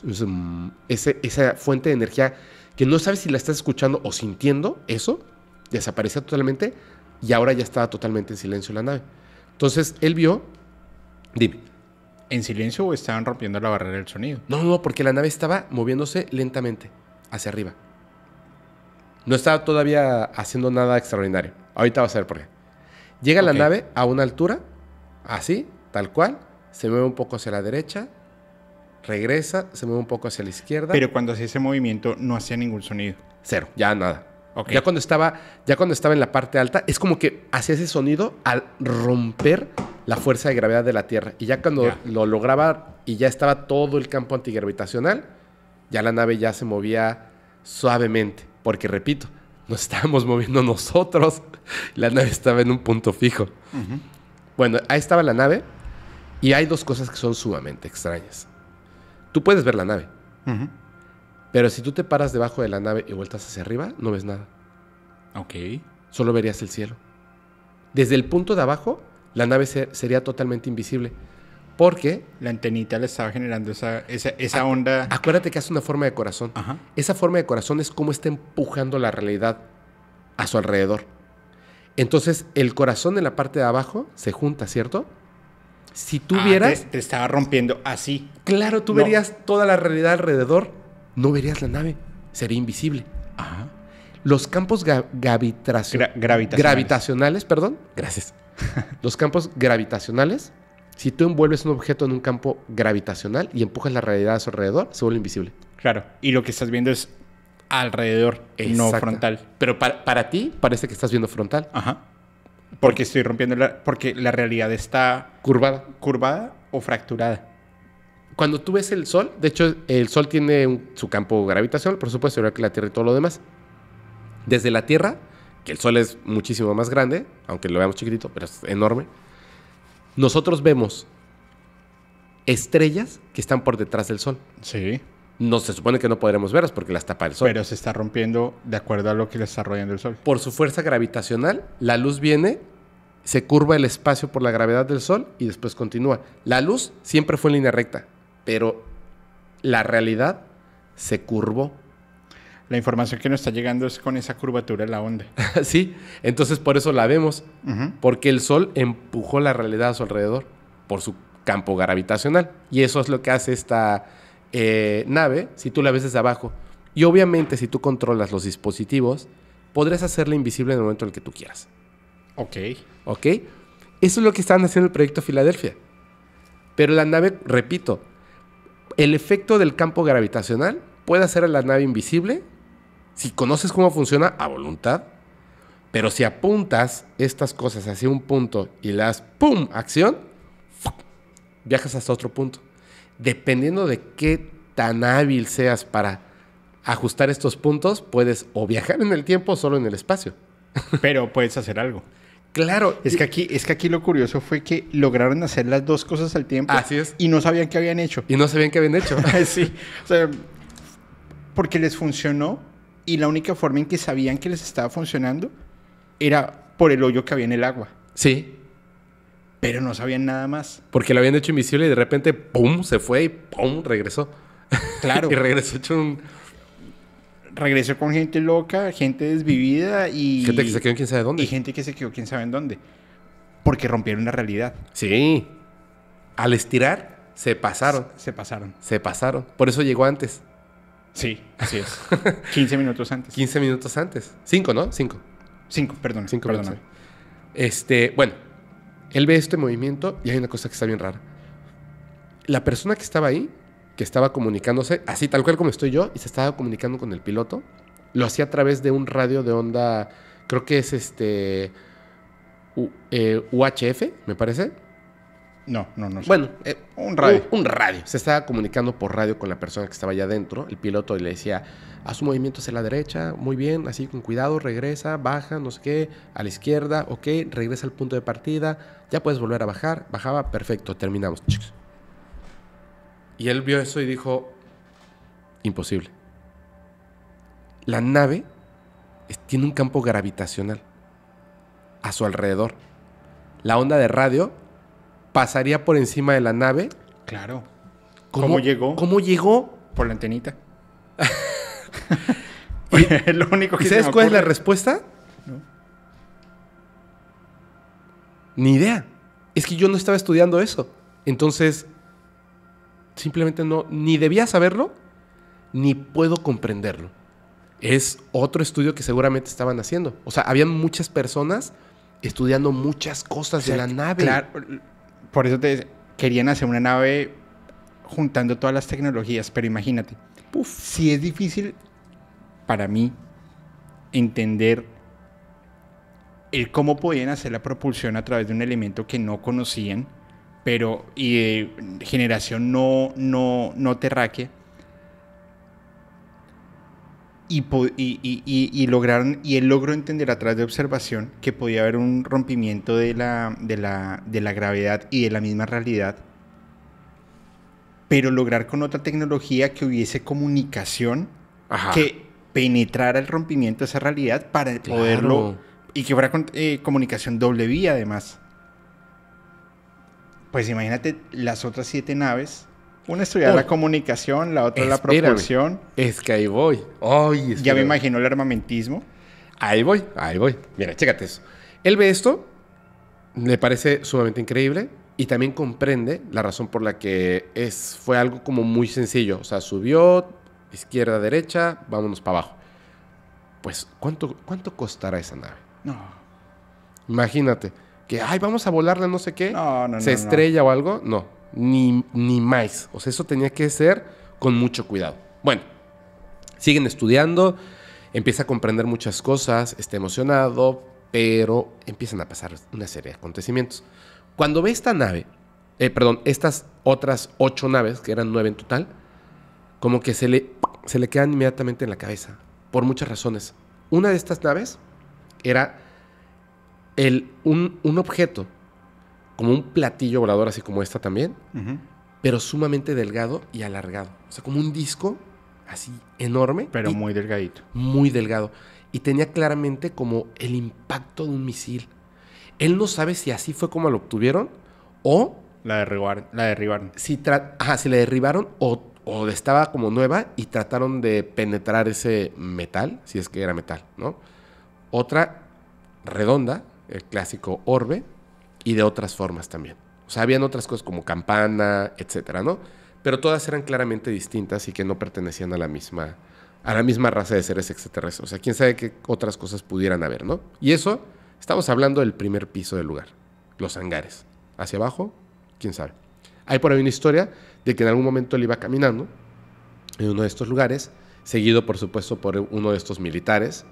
esa fuente de energía que no sabes si la estás escuchando o sintiendo eso, desaparecía totalmente y ahora ya estaba totalmente en silencio la nave. Entonces él vio, dime. ¿En silencio o estaban rompiendo la barrera del sonido? No, no, porque la nave estaba moviéndose lentamente hacia arriba. No estaba todavía haciendo nada extraordinario. Ahorita vas a ver por qué. Llega la nave a una altura, así, tal cual, se mueve un poco hacia la derecha, regresa, se mueve un poco hacia la izquierda. Pero cuando hacía ese movimiento no hacía ningún sonido. Cero, ya nada. Ya cuando estaba, ya cuando estaba en la parte alta, es como que hacía ese sonido al romper la fuerza de gravedad de la Tierra. Y ya cuando lo lograba y ya estaba todo el campo antigravitacional, ya la nave ya se movía suavemente. Porque repito, no estábamos moviendo nosotros. La nave estaba en un punto fijo. Bueno, ahí estaba la nave. Y hay dos cosas que son sumamente extrañas. Tú puedes ver la nave. Pero si tú te paras debajo de la nave y vueltas hacia arriba, no ves nada. Ok. Solo verías el cielo. Desde el punto de abajo, la nave sería totalmente invisible. Porque... La antenita le estaba generando esa, onda... Acuérdate que hace una forma de corazón. Esa forma de corazón es cómo está empujando la realidad a su alrededor. Entonces, el corazón en la parte de abajo se junta, ¿cierto? Si tú ah, vieras... Te, estaba rompiendo así. Claro, tú verías toda la realidad alrededor, no verías la nave, sería invisible. Ajá. Los campos gravitacionales. perdón, gracias. Los campos gravitacionales, si tú envuelves un objeto en un campo gravitacional y empujas la realidad a su alrededor, se vuelve invisible. Claro, y lo que estás viendo es alrededor, no frontal. Pero para, ti parece que estás viendo frontal. Ajá. Porque estoy rompiendo la... Porque la realidad está... Curvada. Curvada o fracturada. Cuando tú ves el Sol, de hecho, el Sol tiene su campo gravitacional, por supuesto, igual que la Tierra y todo lo demás. Desde la Tierra, que el Sol es muchísimo más grande, aunque lo veamos chiquitito, pero es enorme, nosotros vemos estrellas que están por detrás del Sol. Sí no se supone que no podremos verlas porque las tapa el sol. Pero se está rompiendo de acuerdo a lo que le está rodeando el sol. Por su fuerza gravitacional, la luz viene, se curva el espacio por la gravedad del sol y después continúa. La luz siempre fue en línea recta, pero la realidad se curvó. La información que nos está llegando es con esa curvatura de la onda. sí, entonces por eso la vemos, porque el sol empujó la realidad a su alrededor por su campo gravitacional. Y eso es lo que hace esta eh, nave si tú la ves desde abajo. Y obviamente si tú controlas los dispositivos, podrás hacerla invisible en el momento en el que tú quieras. Ok. Ok. Eso es lo que estaban haciendo el proyecto Filadelfia. Pero la nave, repito, el efecto del campo gravitacional puede hacer a la nave invisible si conoces cómo funciona a voluntad. Pero si apuntas estas cosas hacia un punto y las ¡pum! acción, viajas hasta otro punto dependiendo de qué tan hábil seas para ajustar estos puntos, puedes o viajar en el tiempo o solo en el espacio. Pero puedes hacer algo. Claro. Es que aquí, es que aquí lo curioso fue que lograron hacer las dos cosas al tiempo. Así es. Y no sabían qué habían hecho. Y no sabían qué habían hecho. sí. O sea, porque les funcionó y la única forma en que sabían que les estaba funcionando era por el hoyo que había en el agua. Sí pero no sabían nada más. Porque lo habían hecho invisible y de repente, ¡pum!, se fue y ¡pum!, regresó. Claro. y regresó hecho un... Regresó con gente loca, gente desvivida y... Gente que se quedó quién sabe dónde. Y gente que se quedó quién sabe en dónde. Porque rompieron la realidad. Sí. Al estirar, se pasaron. Se pasaron. Se pasaron. Por eso llegó antes. Sí, así es. 15 minutos antes. 15 minutos antes. Cinco, ¿no? 5. 5, perdón. 5 Este, bueno, él ve este movimiento y hay una cosa que está bien rara. La persona que estaba ahí, que estaba comunicándose, así tal cual como estoy yo, y se estaba comunicando con el piloto, lo hacía a través de un radio de onda, creo que es este UHF, eh, me parece no, no, no. Bueno, eh, un radio. Un, radio. Se estaba comunicando por radio con la persona que estaba allá adentro. El piloto y le decía, haz un movimiento hacia la derecha, muy bien, así con cuidado, regresa, baja, no sé qué, a la izquierda, ok, regresa al punto de partida, ya puedes volver a bajar, bajaba, perfecto, terminamos. Y él vio eso y dijo, imposible. La nave tiene un campo gravitacional a su alrededor. La onda de radio pasaría por encima de la nave. Claro. ¿Cómo, llegó? ¿Cómo llegó? Por la antenita. sabes cuál es la respuesta? No. Ni idea. Es que yo no estaba estudiando eso. Entonces, simplemente no, ni debía saberlo, ni puedo comprenderlo. Es otro estudio que seguramente estaban haciendo. O sea, habían muchas personas estudiando muchas cosas de la nave. Claro, por eso te querían hacer una nave juntando todas las tecnologías, pero imagínate, si es difícil para mí entender el cómo podían hacer la propulsión a través de un elemento que no conocían, pero y de generación no, no, no terráquea, y, lograron, y él logró entender a través de observación que podía haber un rompimiento de la, de la, gravedad y de la misma realidad, pero lograr con otra tecnología que hubiese comunicación que penetrara el rompimiento de esa realidad para poderlo y que fuera con, eh, comunicación doble vía además. Pues imagínate las otras siete naves una estudiar la comunicación, la otra la proporción. Es que ahí voy. ya me imagino el armamentismo. Ahí voy, ahí voy. Mira, chécate eso. Él ve esto, le parece sumamente increíble y también comprende la razón por la que es, fue algo como muy sencillo. O sea, subió, izquierda, derecha, vámonos para abajo. Pues, ¿cuánto, cuánto costará esa nave? No. Imagínate que, ay, vamos a volarla, no sé qué. se estrella o algo. No, ni, más. O sea, eso tenía que ser con mucho cuidado. Bueno, siguen estudiando, empieza a comprender muchas cosas, está emocionado, pero empiezan a pasar una serie de acontecimientos. Cuando ve esta nave, eh, perdón, estas otras ocho naves, que eran nueve en total, como que se le, se le quedan inmediatamente en la cabeza, por muchas razones. Una de estas naves era el, un, un objeto como un platillo volador, así como esta también, pero sumamente delgado y alargado. O sea, como un disco así enorme. Pero muy delgadito. Muy delgado. Y tenía claramente como el impacto de un misil. Él no sabe si así fue como lo obtuvieron o... La derribaron. La derribaron. Si, Ajá, si la derribaron o, o, estaba como nueva y trataron de penetrar ese metal, si es que era metal, ¿no? Otra redonda, el clásico orbe, y de otras formas también. O sea, habían otras cosas como campana, etcétera, ¿no? Pero todas eran claramente distintas y que no pertenecían a la misma, a la misma raza de seres extraterrestres. O sea, quién sabe qué otras cosas pudieran haber, ¿no? Y eso, estamos hablando del primer piso del lugar, los hangares. Hacia abajo, quién sabe. Hay por ahí una historia de que en algún momento él iba caminando en uno de estos lugares, seguido por supuesto por uno de estos militares.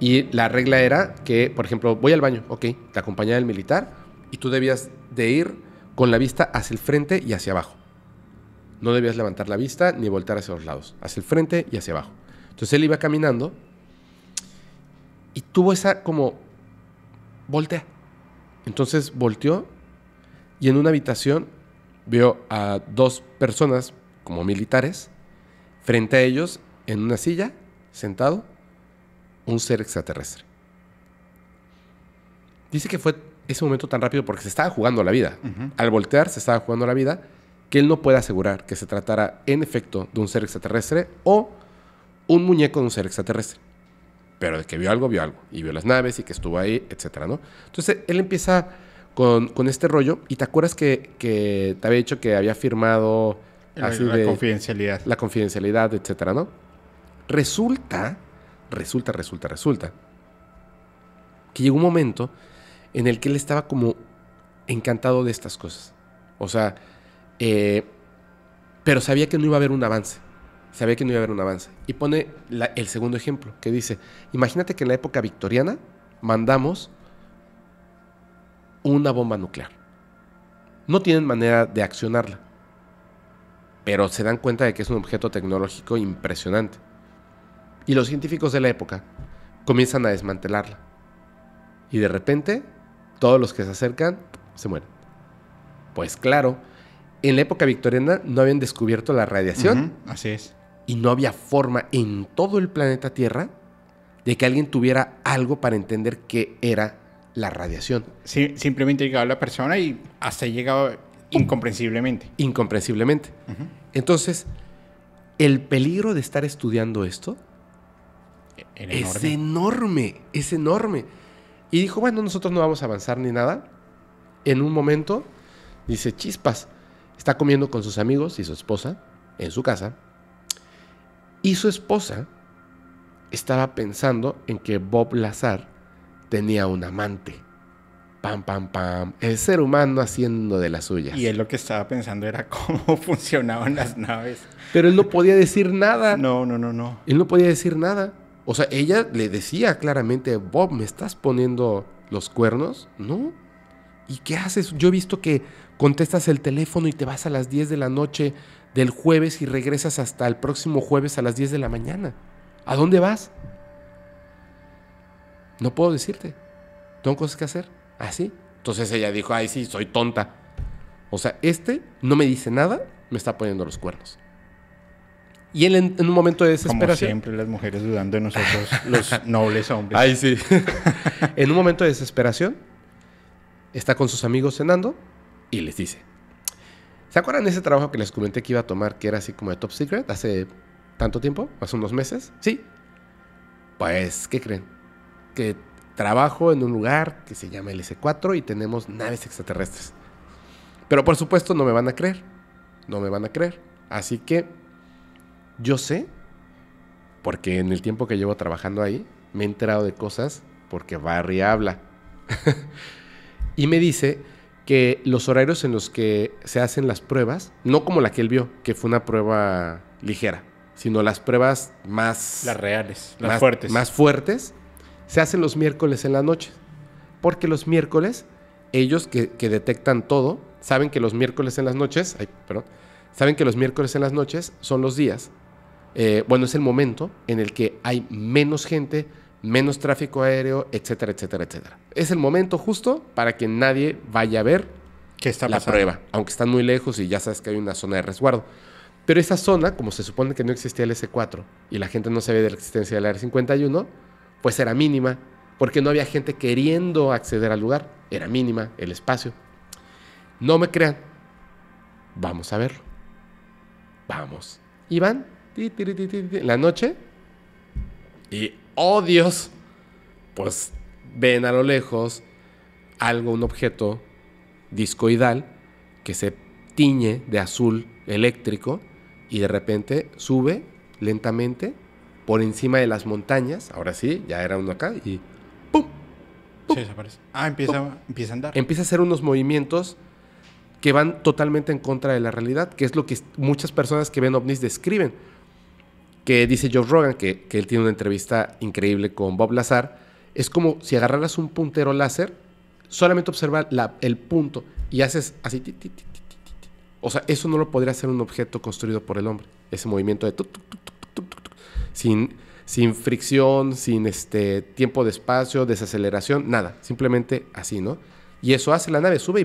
Y la regla era que, por ejemplo, voy al baño, ok, te acompaña el militar, y tú debías de ir con la vista hacia el frente y hacia abajo. No debías levantar la vista ni voltear hacia los lados, hacia el frente y hacia abajo. Entonces él iba caminando y tuvo esa como voltea. Entonces volteó y en una habitación vio a dos personas como militares frente a ellos en una silla, sentado, un ser extraterrestre. Dice que fue ese momento tan rápido porque se estaba jugando la vida. Al voltear se estaba jugando la vida que él no puede asegurar que se tratara en efecto de un ser extraterrestre o un muñeco de un ser extraterrestre. Pero de que vio algo, vio algo. Y vio las naves y que estuvo ahí, etcétera, ¿no? Entonces él empieza con, este rollo. Y te acuerdas que, te había dicho que había firmado. Así la confidencialidad. La confidencialidad, etcétera, ¿no? Resulta, resulta, resulta, resulta. Que llegó un momento en el que él estaba como encantado de estas cosas. O sea, eh, pero sabía que no iba a haber un avance. Sabía que no iba a haber un avance. Y pone el segundo ejemplo, que dice, imagínate que en la época victoriana mandamos una bomba nuclear. No tienen manera de accionarla, pero se dan cuenta de que es un objeto tecnológico impresionante. Y los científicos de la época comienzan a desmantelarla. Y de repente todos los que se acercan se mueren. Pues claro, en la época victoriana no habían descubierto la radiación. así es. Y no había forma en todo el planeta Tierra de que alguien tuviera algo para entender qué era la radiación. simplemente llegaba la persona y hasta llegaba incomprensiblemente. Incomprensiblemente. Entonces, el peligro de estar estudiando esto e-, enorme. es enorme, es enorme. Y dijo, bueno, nosotros no vamos a avanzar ni nada. En un momento, dice, chispas, está comiendo con sus amigos y su esposa en su casa. Y su esposa estaba pensando en que Bob Lazar tenía un amante. Pam, pam, pam. El ser humano haciendo de las suyas. Y él lo que estaba pensando era cómo funcionaban las naves. Pero él no podía decir nada. No, no, no, no. Él no podía decir nada. O sea, ella le decía claramente, Bob, ¿me estás poniendo los cuernos? No. ¿Y qué haces? Yo he visto que contestas el teléfono y te vas a las 10 de la noche del jueves y regresas hasta el próximo jueves a las 10 de la mañana. ¿A dónde vas? No puedo decirte. Tengo cosas que hacer. Así. ¿Ah, ¿sí? Entonces ella dijo, ay, sí, soy tonta. O sea, este no me dice nada, me está poniendo los cuernos. Y él en, un momento de desesperación. Como siempre, las mujeres dudando de nosotros, los nobles hombres. Ay, sí. en un momento de desesperación, está con sus amigos cenando y les dice: ¿Se acuerdan de ese trabajo que les comenté que iba a tomar, que era así como de top secret, hace tanto tiempo? ¿Hace unos meses? Sí. Pues, ¿qué creen? Que trabajo en un lugar que se llama ls 4 y tenemos naves extraterrestres. Pero por supuesto no me van a creer. No me van a creer. Así que yo sé, porque en el tiempo que llevo trabajando ahí, me he enterado de cosas porque Barry habla. y me dice que los horarios en los que se hacen las pruebas, no como la que él vio, que fue una prueba ligera, sino las pruebas más... Las reales, las más, fuertes. Más fuertes, se hacen los miércoles en la noche. Porque los miércoles, ellos que, que detectan todo, saben que los miércoles en las noches, ay, perdón, saben que los miércoles en las noches son los días eh, bueno, es el momento en el que hay menos gente, menos tráfico aéreo, etcétera, etcétera, etcétera. Es el momento justo para que nadie vaya a ver está la prueba, aunque están muy lejos y ya sabes que hay una zona de resguardo. Pero esa zona, como se supone que no existía el S4 y la gente no sabía de la existencia del ar 51, pues era mínima, porque no había gente queriendo acceder al lugar, era mínima el espacio. No me crean, vamos a verlo. Vamos. Y van la noche. Y, oh Dios, pues ven a lo lejos algo, un objeto discoidal que se tiñe de azul eléctrico y de repente sube lentamente por encima de las montañas. Ahora sí, ya era uno acá y ¡pum! Se desaparece. Ah, empieza, empieza a andar. Empieza a hacer unos movimientos que van totalmente en contra de la realidad, que es lo que muchas personas que ven ovnis describen que dice Joe Rogan, que, él tiene una entrevista increíble con Bob Lazar, es como si agarraras un puntero láser, solamente observar la, el punto y haces así. o sea, eso no lo podría hacer un objeto construido por el hombre. Ese movimiento de sin, sin fricción, sin este tiempo de espacio, desaceleración, nada. Simplemente así, ¿no? Y eso hace la nave, sube y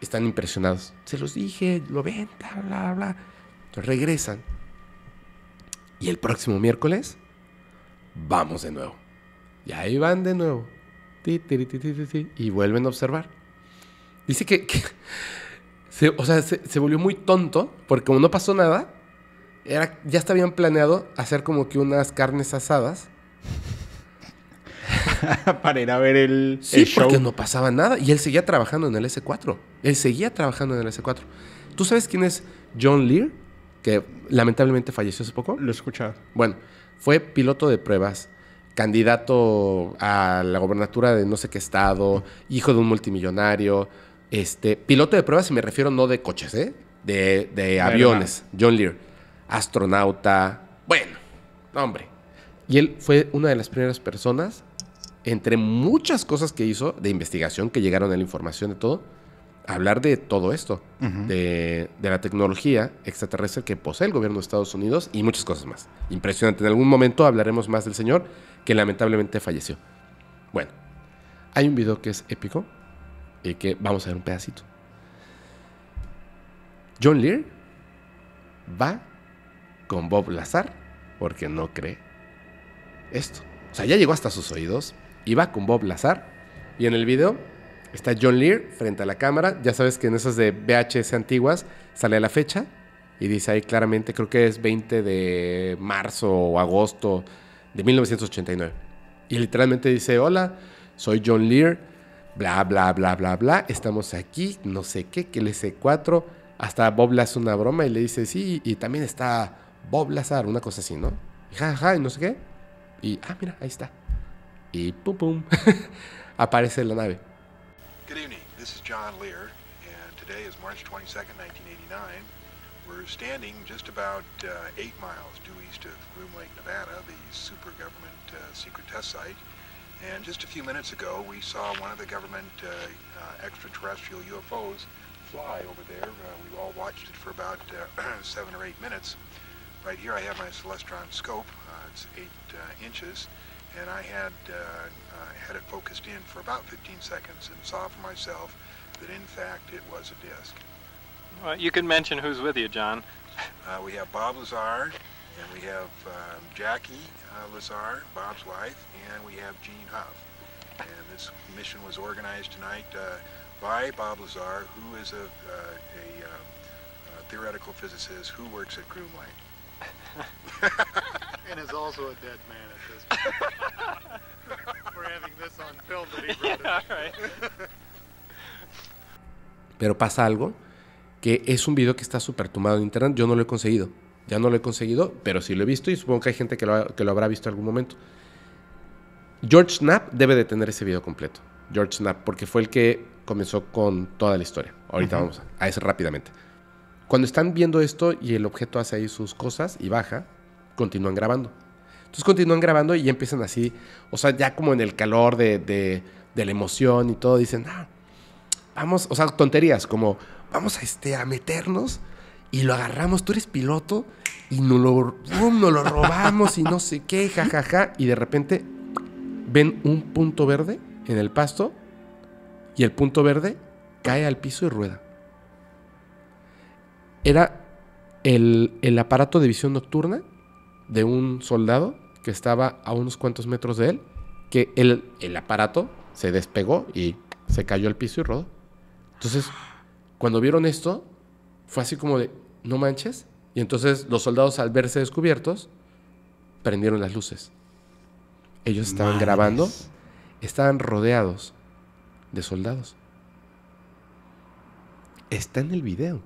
están impresionados. Se los dije, lo ven, bla, bla, bla. Entonces regresan. Y el próximo miércoles, vamos de nuevo. Y ahí van de nuevo. Y vuelven a observar. Dice que, se, o sea, se, volvió muy tonto porque como no pasó nada, era, ya estaban planeado hacer como que unas carnes asadas para ir a ver el, sí, no pasaba nada. Y él seguía trabajando en el S4. Él seguía trabajando en el S4. ¿Tú sabes quién es John Lear? Que lamentablemente falleció hace poco. Lo he escuchado. Bueno, fue piloto de pruebas, candidato a la gobernatura de no sé qué estado, hijo de un multimillonario. Este, piloto de pruebas, y me refiero no de coches, ¿eh? de, de aviones. John Lear. Astronauta. Bueno, hombre. Y él fue una de las primeras personas entre muchas cosas que hizo de investigación, que llegaron a la información de todo, hablar de todo esto, de, de, la tecnología extraterrestre que posee el gobierno de Estados Unidos y muchas cosas más. Impresionante. En algún momento hablaremos más del señor que lamentablemente falleció. Bueno, hay un video que es épico y que vamos a ver un pedacito. John Lear va con Bob Lazar porque no cree esto. O sea, ya llegó hasta sus oídos, y va con Bob Lazar. Y en el video está John Lear frente a la cámara. Ya sabes que en esas de VHS antiguas sale la fecha y dice ahí claramente, creo que es 20 de marzo o agosto de 1989. Y literalmente dice, hola, soy John Lear, bla, bla, bla, bla, bla, estamos aquí, no sé qué, que el s 4. Hasta Bob le hace una broma y le dice, sí, y también está Bob Lazar, una cosa así, ¿no? Y ja, ja, y no sé qué. Y, ah, mira, ahí está. y pum pum, aparece la nave. Good evening, this is John Lear, and today is March 22nd, 1989. We're standing just about uh, eight miles due east of Groom Lake, Nevada, the super government uh, secret test site. And just a few minutes ago, we saw one of the government uh, uh extraterrestrial UFOs fly over there. Uh, we all watched it for about uh, seven or eight minutes. Right here I have my Celestron scope. it's eight inches and I had uh, had it focused in for about 15 seconds and saw for myself that in fact it was a disc. Well, you can mention who's with you, John. Uh, we have Bob Lazar, and we have um, Jackie uh, Lazar, Bob's wife, and we have Gene Huff. And this mission was organized tonight uh, by Bob Lazar, who is a, uh, a uh, theoretical physicist who works at Groom Pero pasa algo que es un video que está súper tumado en internet. Yo no lo he conseguido. Ya no lo he conseguido, pero sí lo he visto y supongo que hay gente que lo, habrá visto en algún momento. George Snap debe de tener ese video completo. George Snap porque fue el que comenzó con toda la historia. Ahorita vamos a, a eso rápidamente. Cuando están viendo esto y el objeto hace ahí sus cosas y baja, continúan grabando. Entonces continúan grabando y empiezan así, o sea, ya como en el calor de, la emoción y todo, dicen, ah, vamos, o sea, tonterías, como vamos a, este, a meternos y lo agarramos, tú eres piloto y nos lo, lo robamos y no sé qué, jajaja, y de repente ven un punto verde en el pasto y el punto verde cae al piso y rueda. Era el aparato de visión nocturna de un soldado que estaba a unos cuantos metros de él, que el, el aparato se despegó y se cayó al piso y rodó. Entonces, cuando vieron esto, fue así como de, no manches. Y entonces los soldados al verse descubiertos, prendieron las luces. Ellos estaban grabando, estaban rodeados de soldados. Está en el video.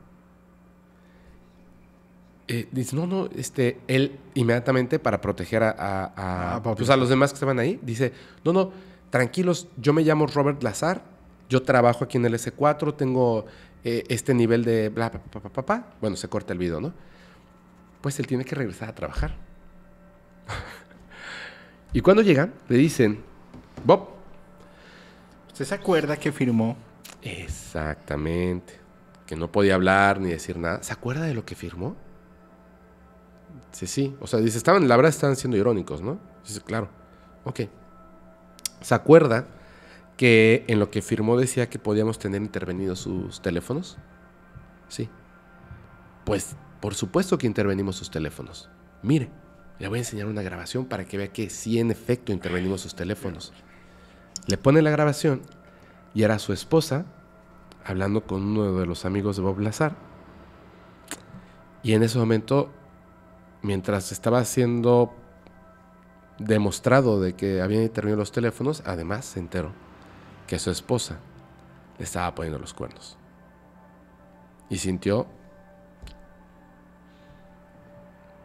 Eh, dice, no, no, este, él inmediatamente para proteger ah, pues, a, los demás que estaban ahí, dice, no, no, tranquilos, yo me llamo Robert Lazar, yo trabajo aquí en el S4, tengo eh, este nivel de bla, bla, bla, bueno, se corta el video, ¿no? Pues él tiene que regresar a trabajar. y cuando llegan, le dicen, Bob, ¿usted se acuerda que firmó? Exactamente, que no podía hablar ni decir nada. ¿Se acuerda de lo que firmó? Sí, sí. O sea, dice, estaban, la verdad estaban siendo irónicos, ¿no? Dice, claro. Ok. Se acuerda que en lo que firmó decía que podíamos tener intervenidos sus teléfonos. Sí. Pues por supuesto que intervenimos sus teléfonos. Mire, le voy a enseñar una grabación para que vea que sí en efecto intervenimos sus teléfonos. Le pone la grabación y era su esposa hablando con uno de los amigos de Bob Lazar. Y en ese momento mientras estaba siendo demostrado de que habían terminado los teléfonos, además se enteró que su esposa le estaba poniendo los cuernos. Y sintió,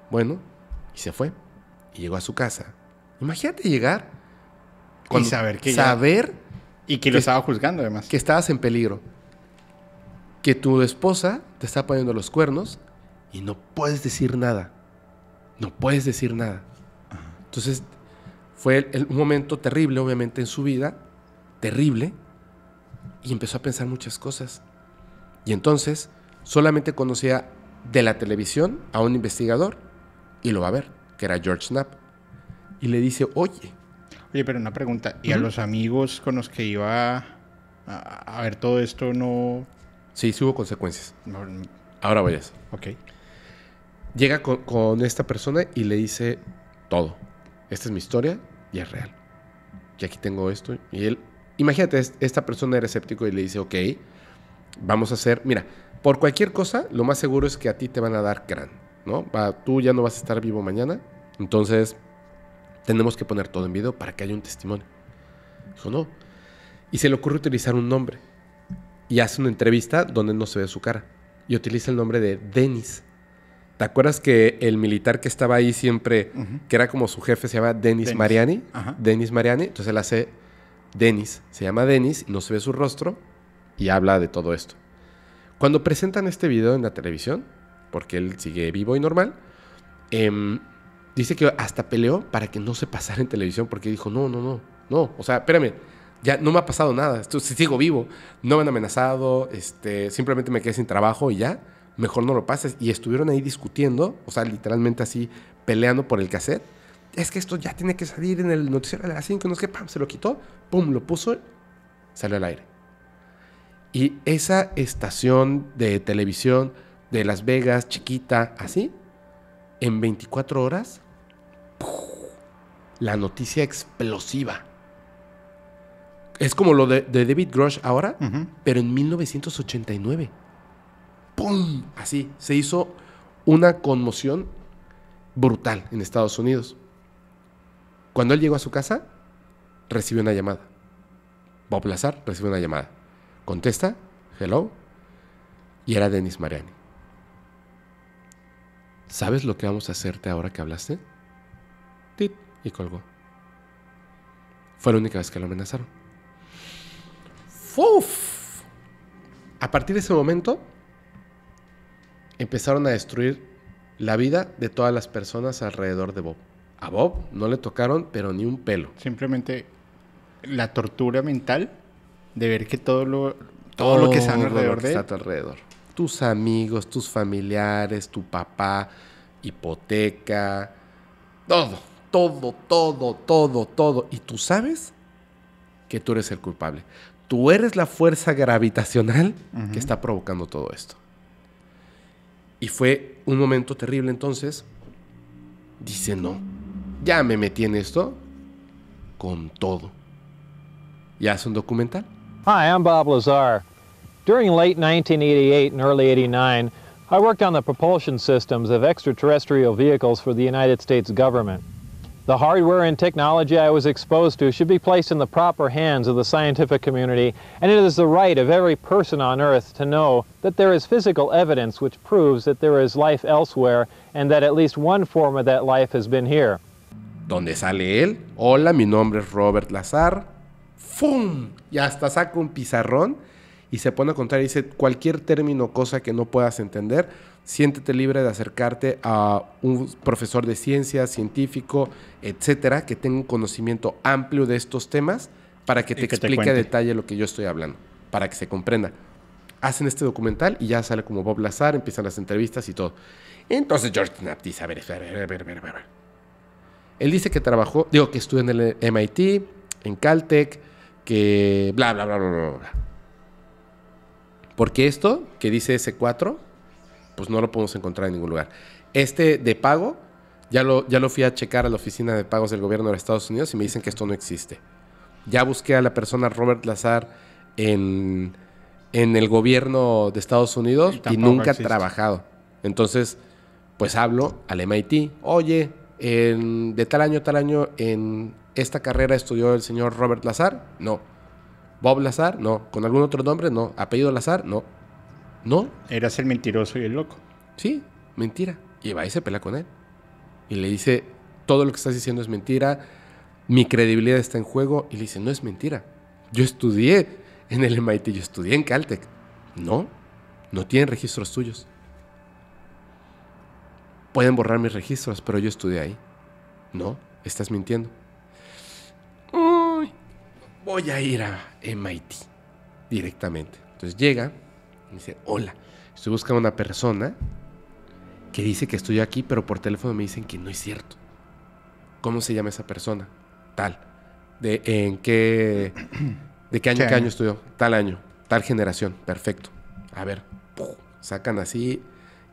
bueno, y se fue. Y llegó a su casa. Imagínate llegar. con y saber que... Saber... Y que, que lo estaba juzgando además. Que estabas en peligro. Que tu esposa te está poniendo los cuernos y no puedes decir nada no puedes decir nada. Entonces, fue un momento terrible, obviamente, en su vida, terrible, y empezó a pensar muchas cosas. Y entonces, solamente conocía de la televisión a un investigador, y lo va a ver, que era George Knapp. Y le dice, oye. Oye, pero una pregunta, ¿y a los amigos con los que iba a, ver todo esto no...? Sí, sí hubo consecuencias. Ahora vayas. Ok llega con, esta persona y le dice todo. Esta es mi historia y es real. Y aquí tengo esto. Y él, imagínate, esta persona era escéptico y le dice, ok, vamos a hacer, mira, por cualquier cosa, lo más seguro es que a ti te van a dar crán, ¿no? Tú ya no vas a estar vivo mañana, entonces tenemos que poner todo en video para que haya un testimonio. Dijo, no. Y se le ocurre utilizar un nombre. Y hace una entrevista donde no se ve su cara. Y utiliza el nombre de Denis ¿Te acuerdas que el militar que estaba ahí siempre, que era como su jefe, se llama Denis Mariani? Denis Dennis Mariani. Entonces él hace Denis, se llama Denis, no se ve su rostro y habla de todo esto. Cuando presentan este video en la televisión, porque él sigue vivo y normal, em, dice que hasta peleó para que no se pasara en televisión porque dijo, no, no, no, no, o sea, espérame, ya no me ha pasado nada, esto, sigo vivo, no me han amenazado, este, simplemente me quedé sin trabajo y ya mejor no lo pases. Y estuvieron ahí discutiendo, o sea, literalmente así peleando por el cassette. Es que esto ya tiene que salir en el noticiero de las 5, no es pam, se lo quitó, pum, lo puso, salió al aire. Y esa estación de televisión de Las Vegas, chiquita, así, en 24 horas, la noticia explosiva. Es como lo de, David Grosh ahora, pero en 1989. ¡pum! Así, se hizo una conmoción brutal en Estados Unidos. Cuando él llegó a su casa, recibió una llamada. Bob Lazar recibe una llamada. Contesta, hello, y era Denis Mariani. ¿Sabes lo que vamos a hacerte ahora que hablaste? Tit, y colgó. Fue la única vez que lo amenazaron. ¡Fuf! A partir de ese momento, empezaron a destruir la vida de todas las personas alrededor de Bob. A Bob no le tocaron, pero ni un pelo. Simplemente la tortura mental de ver que todo lo, todo, lo que está alrededor está alrededor. Tus amigos, tus familiares, tu papá, hipoteca, todo, todo, todo, todo, todo. Y tú sabes que tú eres el culpable. Tú eres la fuerza gravitacional que está provocando todo esto. Y fue un momento terrible entonces. Dice, no, ya me metí en esto con todo. Y hace un documental. Hi, I'm Bob Lazar. During late 1988 and early 89, I worked on the propulsion systems of extraterrestrial vehicles for the United States government. The hardware and technology I was exposed to should be placed in the proper hands of the scientific community, and it is the right of every person on Earth to know that there is physical evidence which proves that there is life elsewhere and that at least one form of that life has been here. ¿Dónde sale él? Hola, mi nombre es Robert Lazar. ¡Fum! Y hasta saca un pizarrón y se pone a contar y dice cualquier término, cosa que no puedas entender, siéntete libre de acercarte a un profesor de ciencia, científico, etcétera, que tenga un conocimiento amplio de estos temas para que te explique a detalle lo que yo estoy hablando, para que se comprenda. Hacen este documental y ya sale como Bob Lazar, empiezan las entrevistas y todo. Entonces George Knapp dice, a ver, a ver, a ver, a ver, Él dice que trabajó, digo, que estudió en el MIT, en Caltech, que bla, bla, bla, bla, bla. Porque esto que dice ese 4 pues no lo podemos encontrar en ningún lugar. Este de pago, ya lo, ya lo fui a checar a la oficina de pagos del gobierno de Estados Unidos y me dicen que esto no existe. Ya busqué a la persona Robert Lazar en, el gobierno de Estados Unidos y, nunca ha trabajado. Entonces, pues hablo al MIT. Oye, en, de tal año, tal año, en esta carrera estudió el señor Robert Lazar. No. Bob Lazar, no. ¿Con algún otro nombre? No. ¿Apellido Lazar? No. No. Eras el mentiroso y el loco. Sí, mentira. Y va y se pela con él. Y le dice, todo lo que estás diciendo es mentira, mi credibilidad está en juego. Y le dice, no es mentira. Yo estudié en el MIT, yo estudié en Caltech. No, no tienen registros tuyos. Pueden borrar mis registros, pero yo estudié ahí. No, estás mintiendo. voy a ir a MIT directamente. Entonces llega me dice, hola, estoy buscando a una persona que dice que estoy aquí, pero por teléfono me dicen que no es cierto. ¿Cómo se llama esa persona? Tal. ¿De en qué, de qué año, qué, estudió? Tal año, tal generación. Perfecto. A ver, sacan así,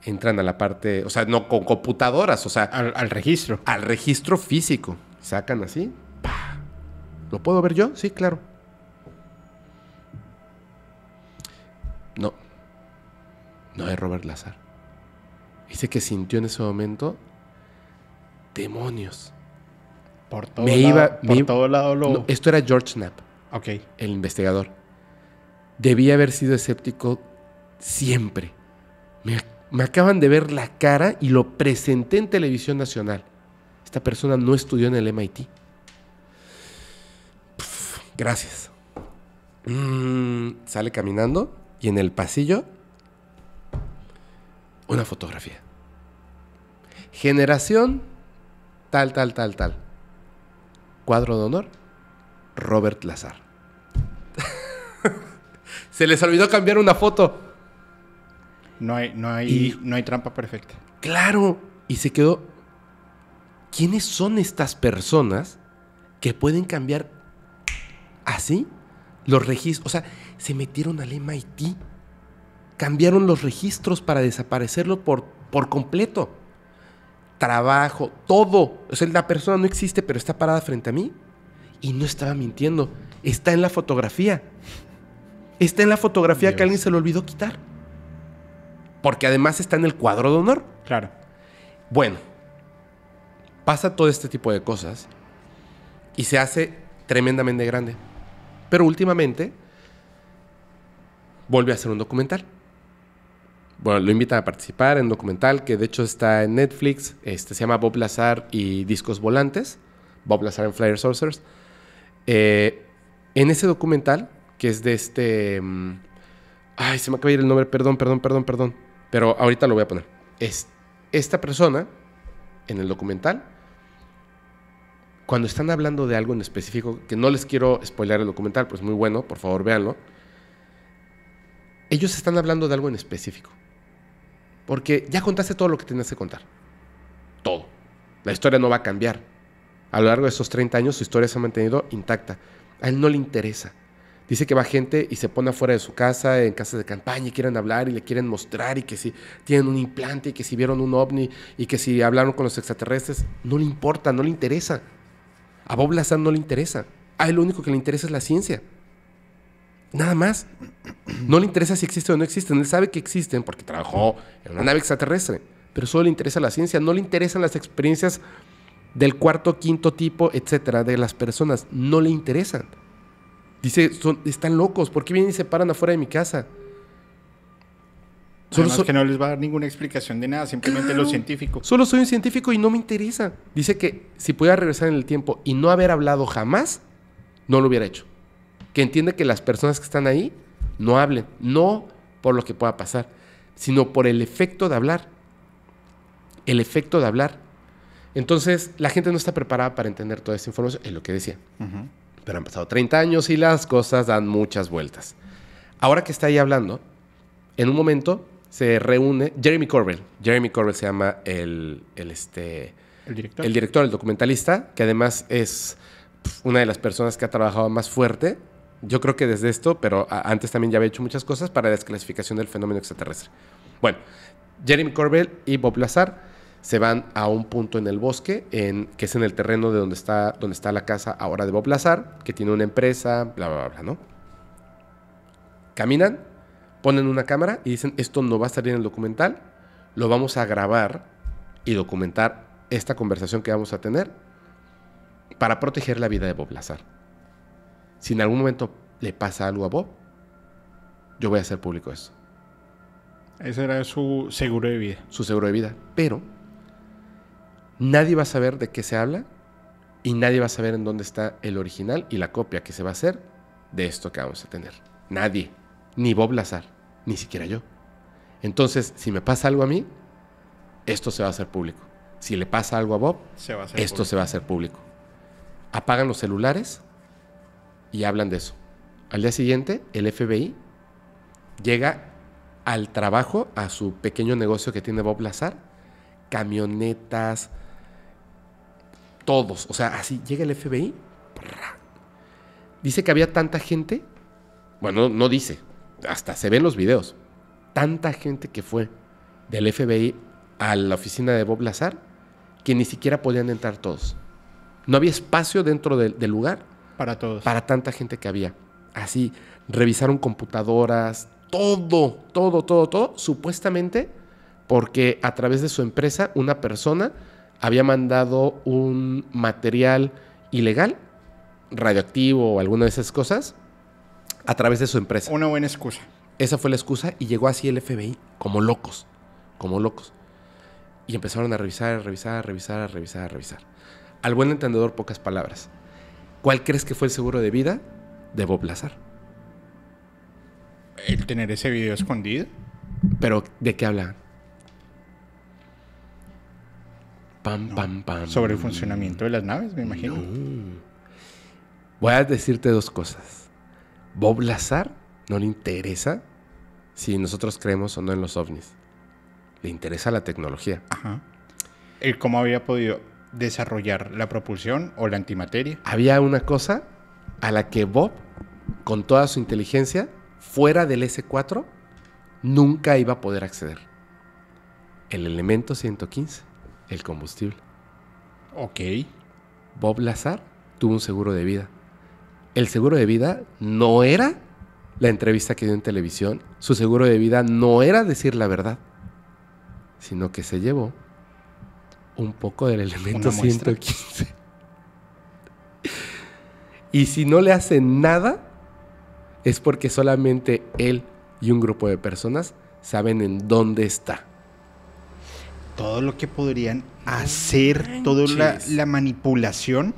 entran a la parte, o sea, no con computadoras, o sea. Al, registro. Al registro físico. Sacan así, ¿Lo puedo ver yo? Sí, claro. No, no es Robert Lazar. Dice que sintió en ese momento demonios. Por todo me iba, esto era George Knapp, okay. el investigador. Debía haber sido escéptico siempre. Me, acaban de ver la cara y lo presenté en televisión nacional. Esta persona no estudió en el MIT. gracias. Mm, sale caminando y en el pasillo una fotografía. Generación tal, tal, tal, tal. Cuadro de honor, Robert Lazar. Se les olvidó cambiar una foto. No hay, no hay, no hay trampa perfecta. Claro. Y se quedó. ¿Quiénes son estas personas que pueden cambiar así los registros? O sea, se metieron al MIT cambiaron los registros para desaparecerlo por, por completo. Trabajo, todo. O sea, la persona no existe, pero está parada frente a mí. Y no estaba mintiendo. Está en la fotografía. Está en la fotografía que alguien se lo olvidó quitar. Porque además está en el cuadro de honor. Claro. Bueno, pasa todo este tipo de cosas y se hace tremendamente grande. Pero últimamente vuelve a hacer un documental bueno, lo invitan a participar en un documental que de hecho está en Netflix, este, se llama Bob Lazar y Discos Volantes, Bob Lazar en Flyer Sorcerers. Eh, en ese documental, que es de este... Mm, ay, se me acaba de ir el nombre, perdón, perdón, perdón, perdón, pero ahorita lo voy a poner. Es, esta persona, en el documental, cuando están hablando de algo en específico, que no les quiero spoiler el documental, pues muy bueno, por favor véanlo, ellos están hablando de algo en específico. Porque ya contaste todo lo que tenías que contar. Todo. La historia no va a cambiar. A lo largo de esos 30 años su historia se ha mantenido intacta. A él no le interesa. Dice que va gente y se pone afuera de su casa, en casas de campaña, y quieren hablar y le quieren mostrar y que si tienen un implante y que si vieron un ovni y que si hablaron con los extraterrestres. No le importa, no le interesa. A Bob Lazar no le interesa. A él lo único que le interesa es la ciencia. Nada más. No le interesa si existen o no existen. Él sabe que existen porque trabajó en una nave extraterrestre. Pero solo le interesa la ciencia. No le interesan las experiencias del cuarto, quinto tipo, etcétera, de las personas. No le interesan. Dice, son, están locos. ¿Por qué vienen y se paran afuera de mi casa? Solo que no les va a dar ninguna explicación de nada, simplemente lo científico Solo soy un científico y no me interesa. Dice que si pudiera regresar en el tiempo y no haber hablado jamás, no lo hubiera hecho que entiende que las personas que están ahí no hablen, no por lo que pueda pasar, sino por el efecto de hablar. El efecto de hablar. Entonces, la gente no está preparada para entender toda esta información, es lo que decía. Pero han pasado 30 años y las cosas dan muchas vueltas. Ahora que está ahí hablando, en un momento se reúne Jeremy Corbell. Jeremy Corbell se llama el, este, el director, el documentalista, que además es una de las personas que ha trabajado más fuerte yo creo que desde esto, pero antes también ya había hecho muchas cosas para la desclasificación del fenómeno extraterrestre. Bueno, Jeremy Corbell y Bob Lazar se van a un punto en el bosque, en, que es en el terreno de donde está, donde está la casa ahora de Bob Lazar, que tiene una empresa, bla, bla, bla, ¿no? Caminan, ponen una cámara y dicen, esto no va a salir en el documental, lo vamos a grabar y documentar esta conversación que vamos a tener para proteger la vida de Bob Lazar si en algún momento le pasa algo a Bob, yo voy a hacer público eso. Ese era su seguro de vida. Su seguro de vida. Pero nadie va a saber de qué se habla y nadie va a saber en dónde está el original y la copia que se va a hacer de esto que vamos a tener. Nadie. Ni Bob Lazar. Ni siquiera yo. Entonces, si me pasa algo a mí, esto se va a hacer público. Si le pasa algo a Bob, esto se va a hacer público. Apagan los celulares y hablan de eso. Al día siguiente, el FBI llega al trabajo, a su pequeño negocio que tiene Bob Lazar, camionetas, todos. O sea, así llega el FBI. Dice que había tanta gente. Bueno, no dice. Hasta se ven los videos. Tanta gente que fue del FBI a la oficina de Bob Lazar que ni siquiera podían entrar todos. No había espacio dentro del lugar para todos. Para tanta gente que había. Así, revisaron computadoras, todo, todo, todo, todo, supuestamente porque a través de su empresa una persona había mandado un material ilegal, radioactivo o alguna de esas cosas, a través de su empresa. Una buena excusa. Esa fue la excusa y llegó así el FBI, como locos, como locos. Y empezaron a revisar, a revisar, a revisar, a revisar, revisar. Al buen entendedor, pocas palabras. ¿Cuál crees que fue el seguro de vida de Bob Lazar? El tener ese video escondido. ¿Pero de qué habla? Pam, pam, pam. Sobre el funcionamiento de las naves, me imagino. Voy a decirte dos cosas. Bob Lazar no le interesa si nosotros creemos o no en los ovnis. Le interesa la tecnología. Ajá. El cómo había podido desarrollar la propulsión o la antimateria. Había una cosa a la que Bob, con toda su inteligencia, fuera del S4, nunca iba a poder acceder. El elemento 115, el combustible. Ok. Bob Lazar tuvo un seguro de vida. El seguro de vida no era la entrevista que dio en televisión. Su seguro de vida no era decir la verdad, sino que se llevó un poco del elemento 115. y si no le hacen nada, es porque solamente él y un grupo de personas saben en dónde está. Todo lo que podrían hacer, toda la, manipulación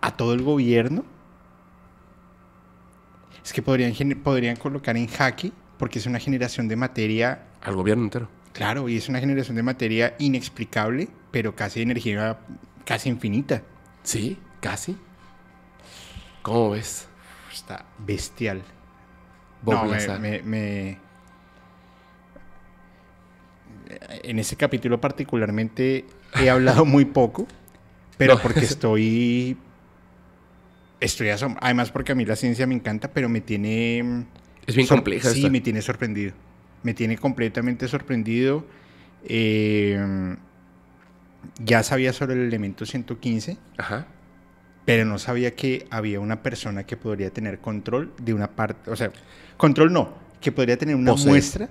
a todo el gobierno. Es que podrían, podrían colocar en jaque, porque es una generación de materia. Al gobierno entero Claro, y es una generación de materia inexplicable, pero casi energía casi infinita. Sí, casi. ¿Cómo ves? Está bestial. No, me, me, En ese capítulo particularmente he hablado muy poco, pero porque estoy... Estoy asombrado. Además porque a mí la ciencia me encanta, pero me tiene... Es bien compleja. Sí, me tiene sorprendido me tiene completamente sorprendido. Eh, ya sabía sobre el elemento 115, pero no sabía que había una persona que podría tener control de una parte, o sea, control no, que podría tener una muestra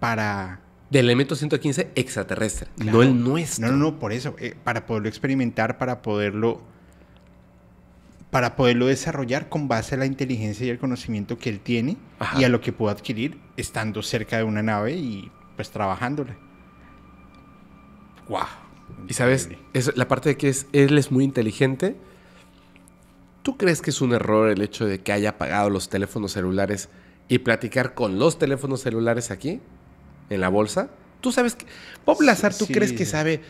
para... Del elemento 115 extraterrestre, no el nuestro. No, no, no, por eso, eh, para poderlo experimentar, para poderlo para poderlo desarrollar con base a la inteligencia y el conocimiento que él tiene y a lo que pudo adquirir estando cerca de una nave y pues trabajándola. ¡Wow! Y sabes, es la parte de que es, él es muy inteligente. ¿Tú crees que es un error el hecho de que haya apagado los teléfonos celulares y platicar con los teléfonos celulares aquí, en la bolsa? Tú sabes que. Bob Lazar, ¿tú crees que sabe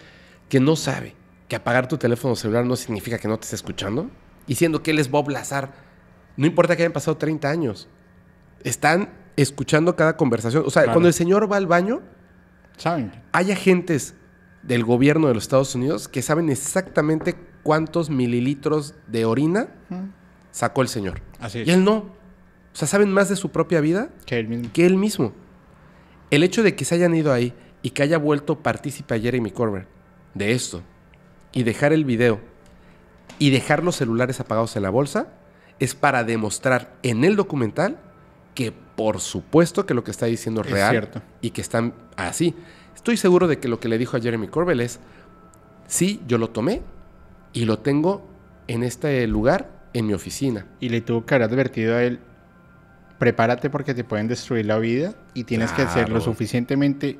que no sabe que apagar tu teléfono celular no significa que no te esté escuchando? y siendo que él es Bob Lazar, no importa que hayan pasado 30 años, están escuchando cada conversación. O sea, cuando el señor va al baño, saben. Hay agentes del gobierno de los Estados Unidos que saben exactamente cuántos mililitros de orina sacó el señor. Así Y él no. O sea, saben más de su propia vida que él mismo. El hecho de que se hayan ido ahí y que haya vuelto partícipe a Jeremy Corbyn de esto y dejar el video y dejar los celulares apagados en la bolsa es para demostrar en el documental que por supuesto que lo que está diciendo es real y que están así. Estoy seguro de que lo que le dijo a Jeremy Corbell es, sí, yo lo tomé y lo tengo en este lugar, en mi oficina. Y le tuvo que haber advertido a él, prepárate porque te pueden destruir la vida y tienes que ser lo suficientemente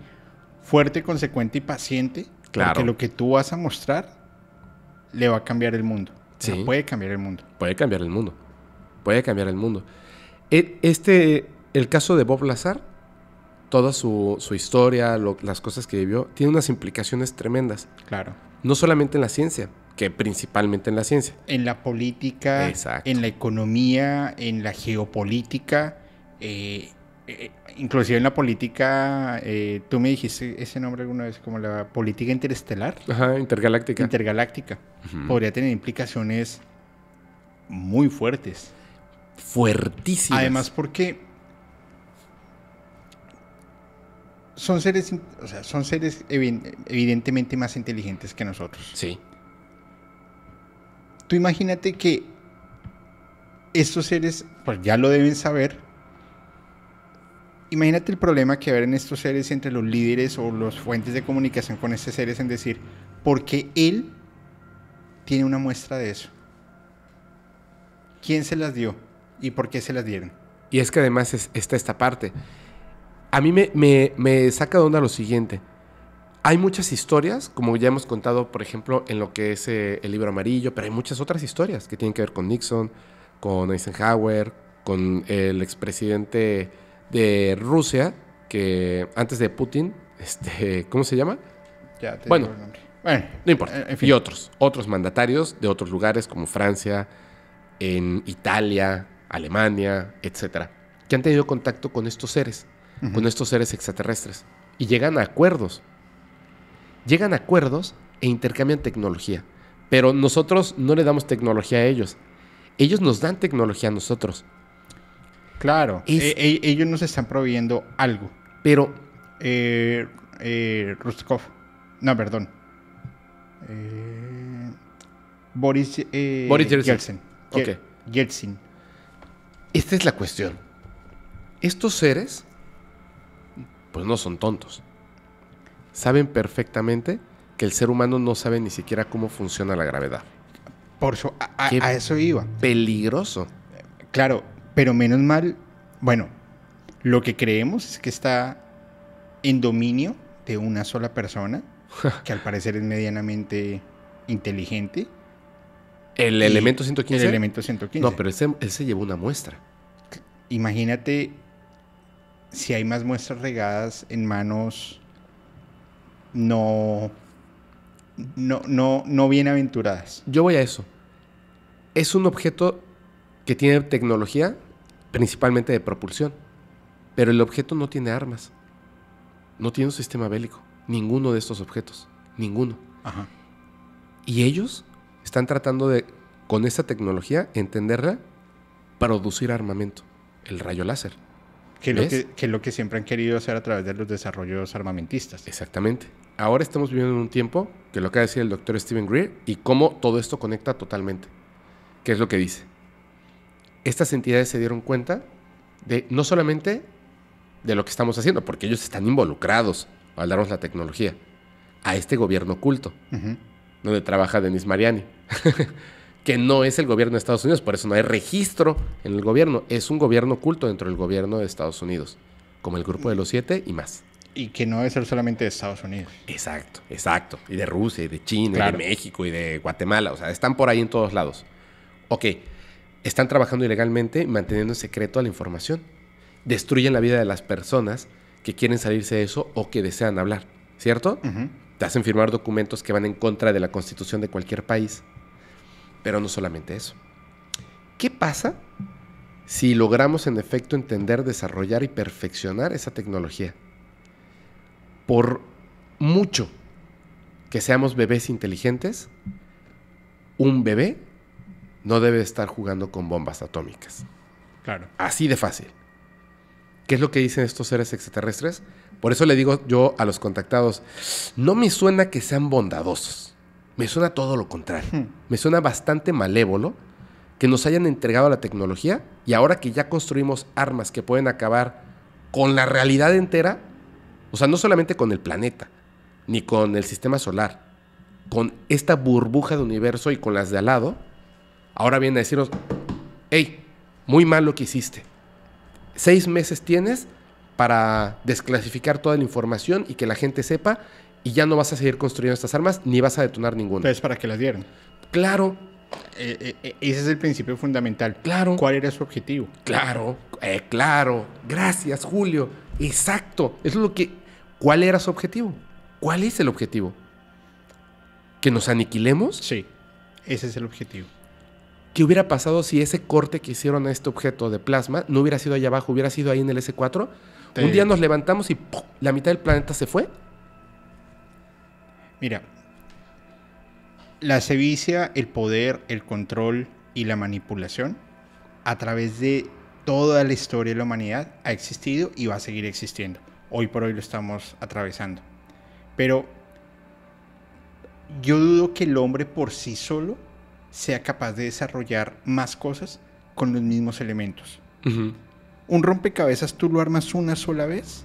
fuerte, consecuente y paciente. Claro. que lo que tú vas a mostrar le va a cambiar el mundo. Sí. puede cambiar el mundo. Puede cambiar el mundo. Puede cambiar el mundo. E, este, el caso de Bob Lazar, toda su, historia, las cosas que vivió, tiene unas implicaciones tremendas. Claro. No solamente en la ciencia, que principalmente en la ciencia. En la política, Exacto. en la economía, en la geopolítica, eh, eh, inclusive en la política, eh, tú me dijiste ese nombre alguna vez, como la política interestelar. intergaláctica. Intergaláctica. Podría tener implicaciones muy fuertes. Fuertísimas. Además, porque son seres, son seres evidentemente más inteligentes que nosotros. Sí. Tú imagínate que estos seres, pues ya lo deben saber, imagínate el problema que haber en estos seres entre los líderes o los fuentes de comunicación con estos seres en decir, qué él tiene una muestra de eso? ¿Quién se las dio? ¿Y por qué se las dieron? Y es que además está esta parte. A mí me, saca de onda lo siguiente. Hay muchas historias, como ya hemos contado, por ejemplo, en lo que es eh, el libro amarillo, pero hay muchas otras historias que tienen que ver con Nixon, con Eisenhower, con el expresidente de Rusia, que antes de Putin, este, ¿cómo se llama? Ya, bueno, nombre. bueno, no importa. Y otros, otros mandatarios de otros lugares como Francia, en Italia, Alemania, etcétera, que han tenido contacto con estos seres, con estos seres extraterrestres, y llegan a acuerdos. Llegan a acuerdos e intercambian tecnología, pero nosotros no le damos tecnología a ellos. Ellos nos dan tecnología a nosotros. Claro, e, e, ellos nos están proveyendo algo. Pero... Eh, eh, no, perdón. Eh, Boris, eh, Boris Yeltsin. Okay. Yeltsin. Esta es la cuestión. Estos seres, pues no son tontos. Saben perfectamente que el ser humano no sabe ni siquiera cómo funciona la gravedad. Por eso, a, eso iba. Peligroso. Claro, pero menos mal, bueno, lo que creemos es que está en dominio de una sola persona, que al parecer es medianamente inteligente. ¿El elemento 115? El elemento 115. No, pero él se, llevó una muestra. Imagínate si hay más muestras regadas en manos no, no, no, no bienaventuradas. Yo voy a eso. Es un objeto que tiene tecnología principalmente de propulsión. Pero el objeto no tiene armas, no tiene un sistema bélico, ninguno de estos objetos, ninguno. Ajá. Y ellos están tratando de, con esta tecnología, entenderla, producir armamento, el rayo láser. Que lo que, lo que siempre han querido hacer a través de los desarrollos armamentistas. Exactamente. Ahora estamos viviendo en un tiempo, que lo que ha decir el doctor Stephen Greer, y cómo todo esto conecta totalmente. ¿Qué es lo que dice? estas entidades se dieron cuenta de no solamente de lo que estamos haciendo, porque ellos están involucrados al darnos la tecnología, a este gobierno oculto, donde trabaja Denis Mariani, que no es el gobierno de Estados Unidos, por eso no hay registro en el gobierno, es un gobierno oculto dentro del gobierno de Estados Unidos, como el grupo de los siete y más. Y que no debe ser solamente de Estados Unidos. Exacto, exacto. Y de Rusia, y de China, y de México, y de Guatemala. O sea, están por ahí en todos lados. Ok, están trabajando ilegalmente manteniendo en secreto a la información. Destruyen la vida de las personas que quieren salirse de eso o que desean hablar, ¿cierto? Te hacen firmar documentos que van en contra de la constitución de cualquier país. Pero no solamente eso. ¿Qué pasa si logramos en efecto entender, desarrollar y perfeccionar esa tecnología? Por mucho que seamos bebés inteligentes, un bebé no debe estar jugando con bombas atómicas. Claro. Así de fácil. ¿Qué es lo que dicen estos seres extraterrestres? Por eso le digo yo a los contactados, no me suena que sean bondadosos, me suena todo lo contrario, hmm. me suena bastante malévolo que nos hayan entregado la tecnología y ahora que ya construimos armas que pueden acabar con la realidad entera, o sea, no solamente con el planeta, ni con el sistema solar, con esta burbuja de universo y con las de al lado, Ahora viene a deciros, hey, muy mal lo que hiciste. Seis meses tienes para desclasificar toda la información y que la gente sepa y ya no vas a seguir construyendo estas armas ni vas a detonar ninguna. Es ¿para que las dieran. Claro. Eh, eh, eh, ese es el principio fundamental. Claro. ¿Cuál era su objetivo? Claro, claro. Gracias, Julio. Exacto. Eso es lo que. ¿Cuál era su objetivo? ¿Cuál es el objetivo? ¿Que nos aniquilemos? Sí, ese es el objetivo. ¿Qué hubiera pasado si ese corte que hicieron a este objeto de plasma no hubiera sido allá abajo, hubiera sido ahí en el S4? Un día nos levantamos y la mitad del planeta se fue. Mira, la sevicia, el poder, el control y la manipulación a través de toda la historia de la humanidad ha existido y va a seguir existiendo. Hoy por hoy lo estamos atravesando. Pero yo dudo que el hombre por sí solo sea capaz de desarrollar más cosas con los mismos elementos. Un rompecabezas tú lo armas una sola vez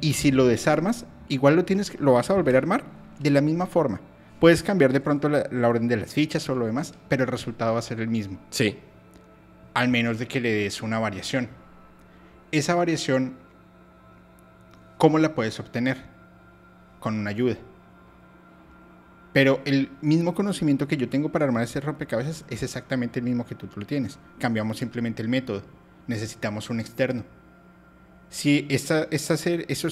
y si lo desarmas, igual lo tienes, lo vas a volver a armar de la misma forma. Puedes cambiar de pronto la, la orden de las fichas o lo demás, pero el resultado va a ser el mismo. Sí. Al menos de que le des una variación. Esa variación, ¿cómo la puedes obtener? Con una ayuda. Pero el mismo conocimiento que yo tengo para armar ese rompecabezas es exactamente el mismo que tú, lo tienes. Cambiamos simplemente el método. Necesitamos un externo. Si esta, esos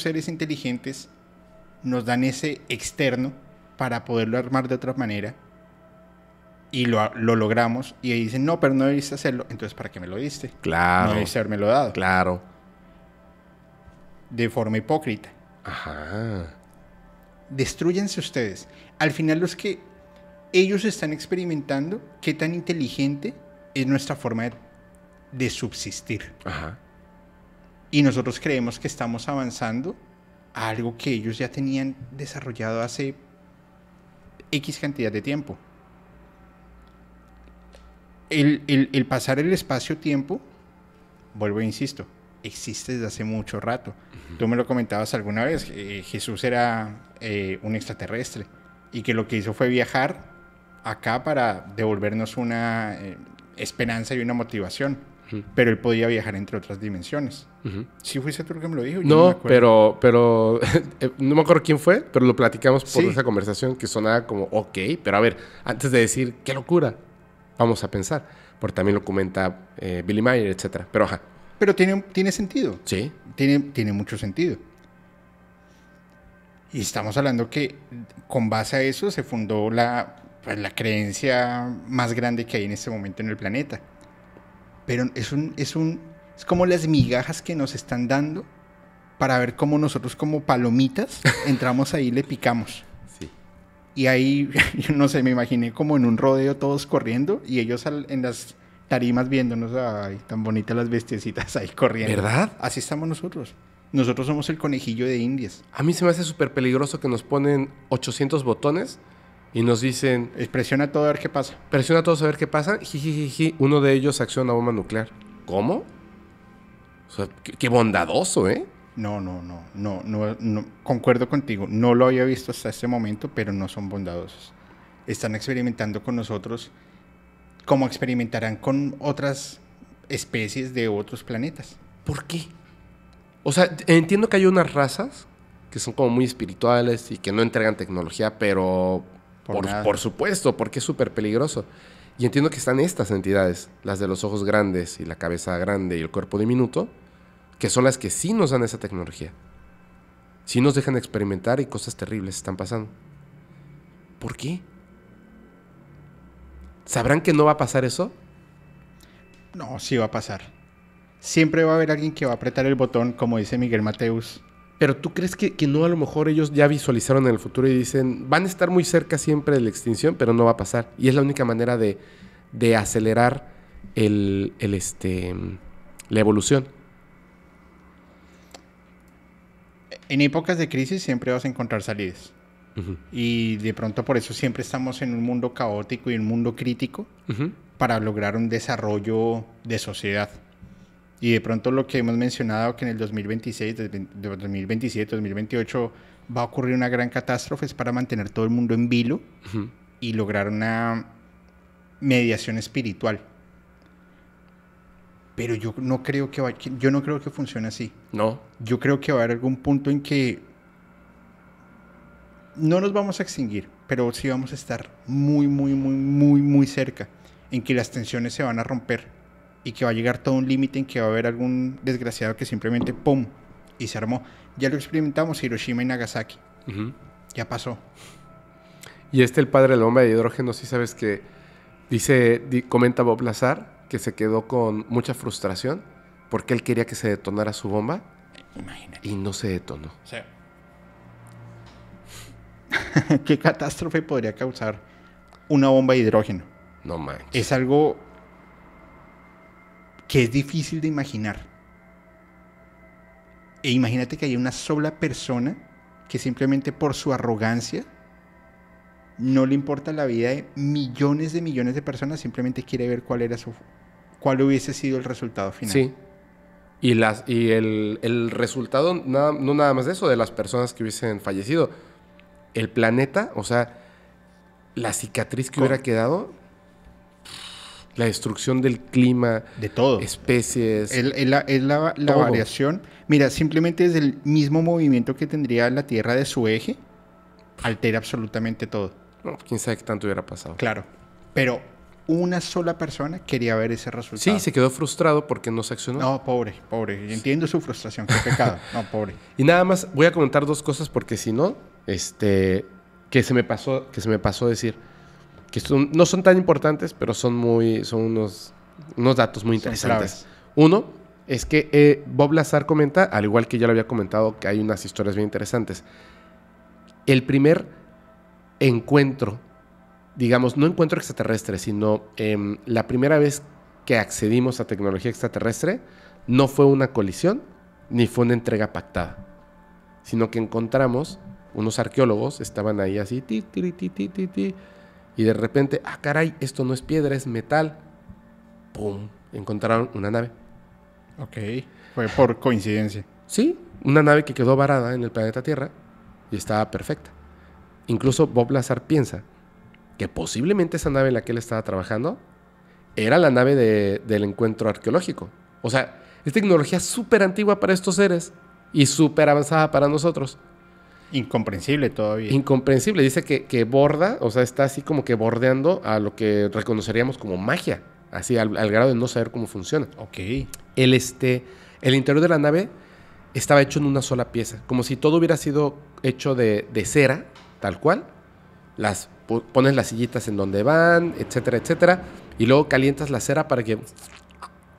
seres inteligentes nos dan ese externo para poderlo armar de otra manera y lo, logramos y dicen, no, pero no debiste hacerlo, entonces ¿para qué me lo diste? Claro. No debiste haberme lo dado. Claro. De forma hipócrita. Ajá destruyanse ustedes. Al final los que ellos están experimentando, qué tan inteligente es nuestra forma de, subsistir. Y nosotros creemos que estamos avanzando a algo que ellos ya tenían desarrollado hace X cantidad de tiempo. El, el pasar el espacio-tiempo, vuelvo e insisto, existe desde hace mucho rato. Tú me lo comentabas alguna vez, eh, Jesús era eh, un extraterrestre y que lo que hizo fue viajar acá para devolvernos una eh, esperanza y una motivación. Pero él podía viajar entre otras dimensiones. si ¿Sí fuiste tú que me lo dijo? no, pero, pero no me acuerdo quién fue, pero lo platicamos por esa conversación que sonaba como, ok, pero a ver, antes de decir, qué locura, vamos a pensar. Porque también lo comenta Billy Mayer, etcétera, Pero ajá, pero tiene, tiene sentido. Sí. Tiene, tiene mucho sentido. Y estamos hablando que con base a eso se fundó la, pues, la creencia más grande que hay en este momento en el planeta. Pero es, un, es, un, es como las migajas que nos están dando para ver cómo nosotros como palomitas entramos ahí y le picamos. Sí. Y ahí, yo no sé, me imaginé como en un rodeo todos corriendo y ellos en las tarimas viéndonos, ay, tan bonitas las bestiecitas ahí corriendo. ¿Verdad? Así estamos nosotros. Nosotros somos el conejillo de indias. A mí se me hace súper peligroso que nos ponen 800 botones y nos dicen... Presiona todo a ver qué pasa. Presiona todo a ver qué pasa. Jijijiji. Uno de ellos acciona bomba nuclear. ¿Cómo? O sea, qué, bondadoso, ¿eh? No, no, no, no, no, no, concuerdo contigo. No lo había visto hasta este momento, pero no son bondadosos. Están experimentando con nosotros como experimentarán con otras especies de otros planetas. ¿Por qué? O sea, entiendo que hay unas razas que son como muy espirituales y que no entregan tecnología, pero por, supuesto, porque es súper peligroso. Y entiendo que están estas entidades, las de los ojos grandes y la cabeza grande y el cuerpo diminuto, que son las que sí nos dan esa tecnología. Sí nos dejan experimentar y cosas terribles están pasando. ¿Por qué? ¿Sabrán que no va a pasar eso? No, sí va a pasar. Siempre va a haber alguien que va a apretar el botón, como dice Miguel Mateus. Pero tú crees que, no, a lo mejor ellos ya visualizaron en el futuro y dicen, van a estar muy cerca siempre de la extinción, pero no va a pasar. Y es la única manera de, acelerar el, el, este, la evolución. En épocas de crisis siempre vas a encontrar salidas y de pronto por eso siempre estamos en un mundo caótico y un mundo crítico para lograr un desarrollo de sociedad. Y de pronto lo que hemos mencionado que en el 2026, 2027, 2028 va a ocurrir una gran catástrofe es para mantener todo el mundo en vilo y lograr una mediación espiritual. Pero yo no creo que va, yo no creo que funcione así. No. Yo creo que va a haber algún punto en que no nos vamos a extinguir, pero sí vamos a estar muy, muy, muy, muy, muy cerca en que las tensiones se van a romper y que va a llegar todo un límite en que va a haber algún desgraciado que simplemente ¡pum! y se armó. Ya lo experimentamos Hiroshima y Nagasaki. Ya pasó. Y este, el padre de la bomba de hidrógeno, sí sabes que dice, comenta Bob Lazar que se quedó con mucha frustración porque él quería que se detonara su bomba y no se detonó. ¿Qué catástrofe podría causar una bomba de hidrógeno? No manches. Es algo que es difícil de imaginar. E imagínate que hay una sola persona que simplemente por su arrogancia no le importa la vida de millones de millones de personas, simplemente quiere ver cuál era su cuál hubiese sido el resultado final. Sí. Y las y el, resultado no nada más de eso, de las personas que hubiesen fallecido, el planeta, o sea, la cicatriz que hubiera quedado, la destrucción del clima, de todo, especies, es la, variación. Mira, simplemente es el mismo movimiento que tendría la Tierra de su eje, altera absolutamente todo. No, quién sabe qué tanto hubiera pasado. Claro, pero una sola persona quería ver ese resultado. Sí, se quedó frustrado porque no se accionó. No, pobre, pobre. Entiendo su frustración, qué pecado. No, pobre. Y nada más voy a comentar dos cosas porque si no, este, que se me pasó, que se me pasó decir, que no son tan importantes, pero son muy, son unos, unos datos muy interesantes. Uno es que eh, Bob Lazar comenta, al igual que ya lo había comentado, que hay unas historias bien interesantes. El primer encuentro, digamos, no encuentro extraterrestre, sino em, la primera vez que accedimos a tecnología extraterrestre, no fue una colisión ni fue una entrega pactada, sino que encontramos unos arqueólogos estaban ahí así, ti, ti, y de repente, ah, caray, esto no es piedra, es metal. ¡Pum! Encontraron una nave. Ok, fue por coincidencia. Sí, una nave que quedó varada en el planeta Tierra y estaba perfecta. Incluso Bob Lazar piensa que posiblemente esa nave en la que él estaba trabajando era la nave de, del encuentro arqueológico. O sea, es tecnología súper antigua para estos seres y súper avanzada para nosotros. Incomprensible todavía. Incomprensible. Dice que, borda, o sea, está así como que bordeando a lo que reconoceríamos como magia. Así, al, grado de no saber cómo funciona. Ok. El, este, el interior de la nave estaba hecho en una sola pieza. Como si todo hubiera sido hecho de, cera, tal cual. Las, pones las sillitas en donde van, etcétera, etcétera. Y luego calientas la cera para que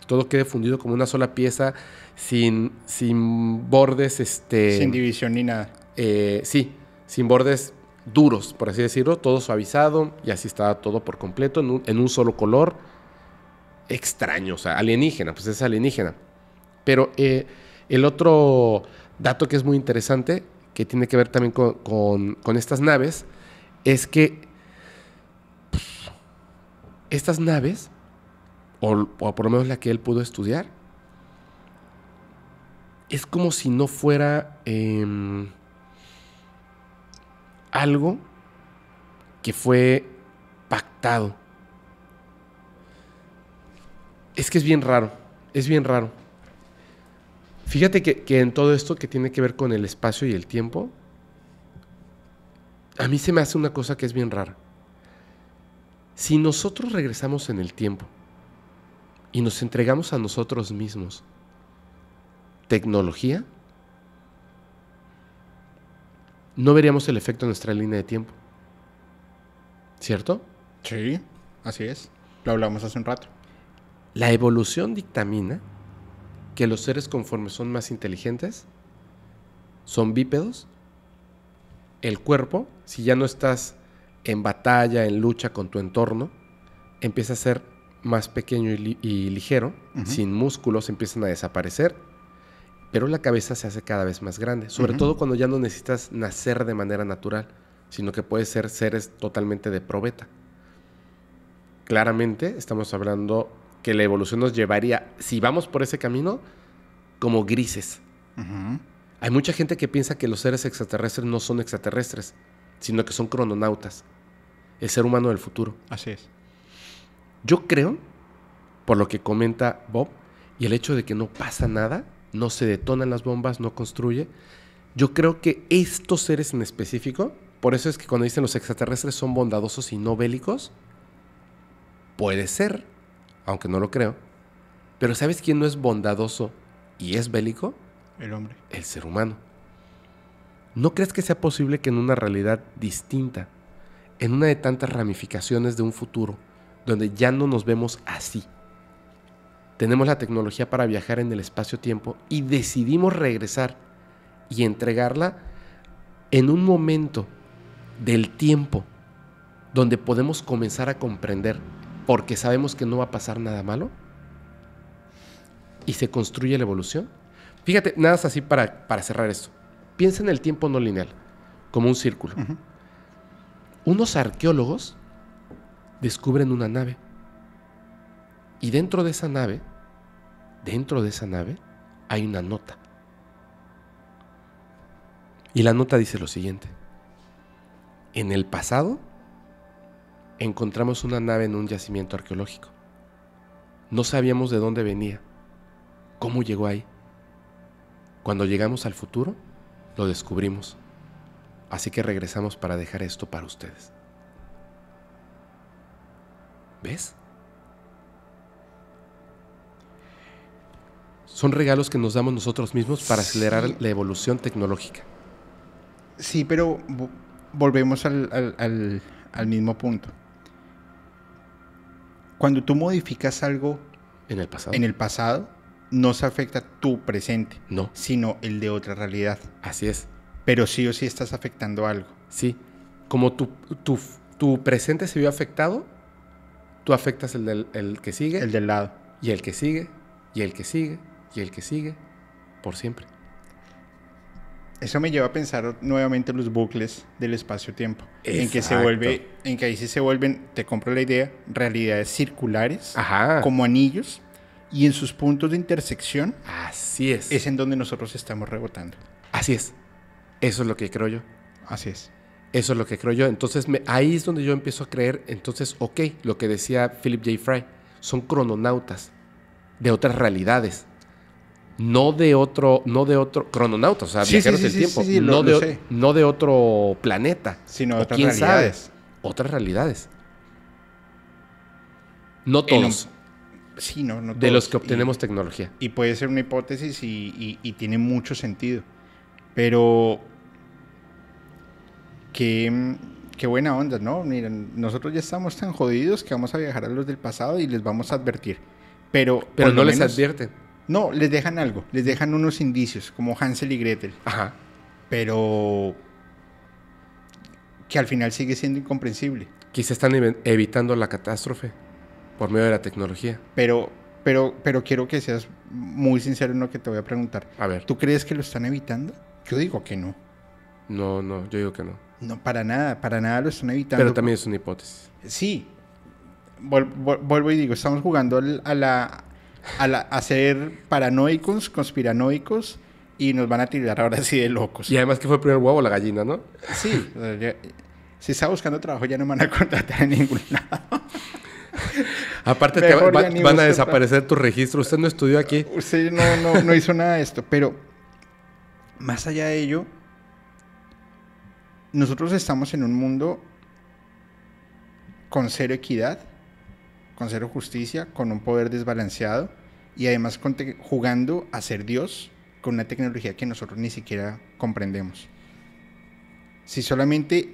todo quede fundido como una sola pieza, sin, sin bordes, este... Sin división ni nada. Eh, sí, sin bordes duros, por así decirlo, todo suavizado y así estaba todo por completo en un, solo color. Extraño, o sea, alienígena, pues es alienígena. Pero eh, el otro dato que es muy interesante, que tiene que ver también con, estas naves, es que estas naves, o, por lo menos la que él pudo estudiar, es como si no fuera... Em, algo que fue pactado. Es que es bien raro, es bien raro. Fíjate que, que, en todo esto que tiene que ver con el espacio y el tiempo, a mí se me hace una cosa que es bien rara. Si nosotros regresamos en el tiempo y nos entregamos a nosotros mismos, tecnología no veríamos el efecto en nuestra línea de tiempo. ¿Cierto? Sí, así es. Lo hablamos hace un rato. La evolución dictamina que los seres conformes son más inteligentes, son bípedos, el cuerpo, si ya no estás en batalla, en lucha con tu entorno, empieza a ser más pequeño y, ligero, sin músculos, empiezan a desaparecer pero la cabeza se hace cada vez más grande, sobre todo cuando ya no necesitas nacer de manera natural, sino que puedes ser seres totalmente de probeta. Claramente estamos hablando que la evolución nos llevaría, si vamos por ese camino, como grises. Hay mucha gente que piensa que los seres extraterrestres no son extraterrestres, sino que son crononautas, el ser humano del futuro. Así es. Yo creo, por lo que comenta Bob, y el hecho de que no pasa nada, no se detonan las bombas, no construye. Yo creo que estos seres en específico, por eso es que cuando dicen los extraterrestres son bondadosos y no bélicos, puede ser, aunque no lo creo. Pero ¿sabes quién no es bondadoso y es bélico? El hombre. El ser humano. ¿No crees que sea posible que en una realidad distinta, en una de tantas ramificaciones de un futuro, donde ya no nos vemos así, tenemos la tecnología para viajar en el espacio-tiempo y decidimos regresar y entregarla en un momento del tiempo donde podemos comenzar a comprender porque sabemos que no va a pasar nada malo y se construye la evolución. Fíjate, nada es así para, para cerrar esto. Piensa en el tiempo no lineal, como un círculo. Unos arqueólogos descubren una nave y dentro de esa nave dentro de esa nave hay una nota. Y la nota dice lo siguiente. En el pasado encontramos una nave en un yacimiento arqueológico. No sabíamos de dónde venía, cómo llegó ahí. Cuando llegamos al futuro, lo descubrimos. Así que regresamos para dejar esto para ustedes. ¿Ves? son regalos que nos damos nosotros mismos para acelerar la evolución tecnológica. Sí, pero volvemos al, al, mismo punto. Cuando tú modificas algo en el pasado, en el pasado no se afecta tu presente, sino el de otra realidad. Así es. Pero sí o sí estás afectando algo. Sí. Como tu, tu, tu presente se vio afectado, tú afectas el, del, el que sigue. El del lado. Y el que sigue, y el que sigue, y el que sigue por siempre. Eso me lleva a pensar nuevamente los bucles del espacio-tiempo, en que se vuelve, en que ahí sí se vuelven, te compro la idea, realidades circulares, como anillos, y en sus puntos de intersección, así es, es en donde nosotros estamos rebotando. Así es, eso es lo que creo yo. Así es. Eso es lo que creo yo. Entonces ahí es donde yo empiezo a creer, entonces, ok, lo que decía Philip J. Fry, son crononautas de otras realidades no de otro, no de otro crononauta, o sea, viajeros del tiempo, no, de, no de otro planeta, sino de otras quién realidades. otras realidades. No todos. sí, no, no todos. De los que obtenemos tecnología. Y puede ser una hipótesis y, tiene mucho sentido. Pero qué, qué buena onda, ¿no? Miren, nosotros ya estamos tan jodidos que vamos a viajar a los del pasado y les vamos a advertir. Pero, Pero no les advierte no, les dejan algo, les dejan unos indicios, como Hansel y Gretel. Ajá. Pero que al final sigue siendo incomprensible. Quizá están evitando la catástrofe por medio de la tecnología. Pero, pero, pero quiero que seas muy sincero en lo que te voy a preguntar. A ver. ¿Tú crees que lo están evitando? Yo digo que no. No, no, yo digo que no. No, para nada, para nada lo están evitando. Pero también es una hipótesis. Sí. vuelvo y digo, estamos jugando a la, a, ser paranoicos, conspiranoicos y nos van a tirar ahora así de locos. Y además que fue el primer huevo la gallina, ¿no? Sí. si está buscando trabajo ya no me van a contratar en ningún lado. Aparte te van a desaparecer tus registros. Usted no estudió aquí. Usted no, no, no hizo nada de esto. Pero más allá de ello, nosotros estamos en un mundo con cero equidad con cero justicia, con un poder desbalanceado y además jugando a ser Dios con una tecnología que nosotros ni siquiera comprendemos. Si solamente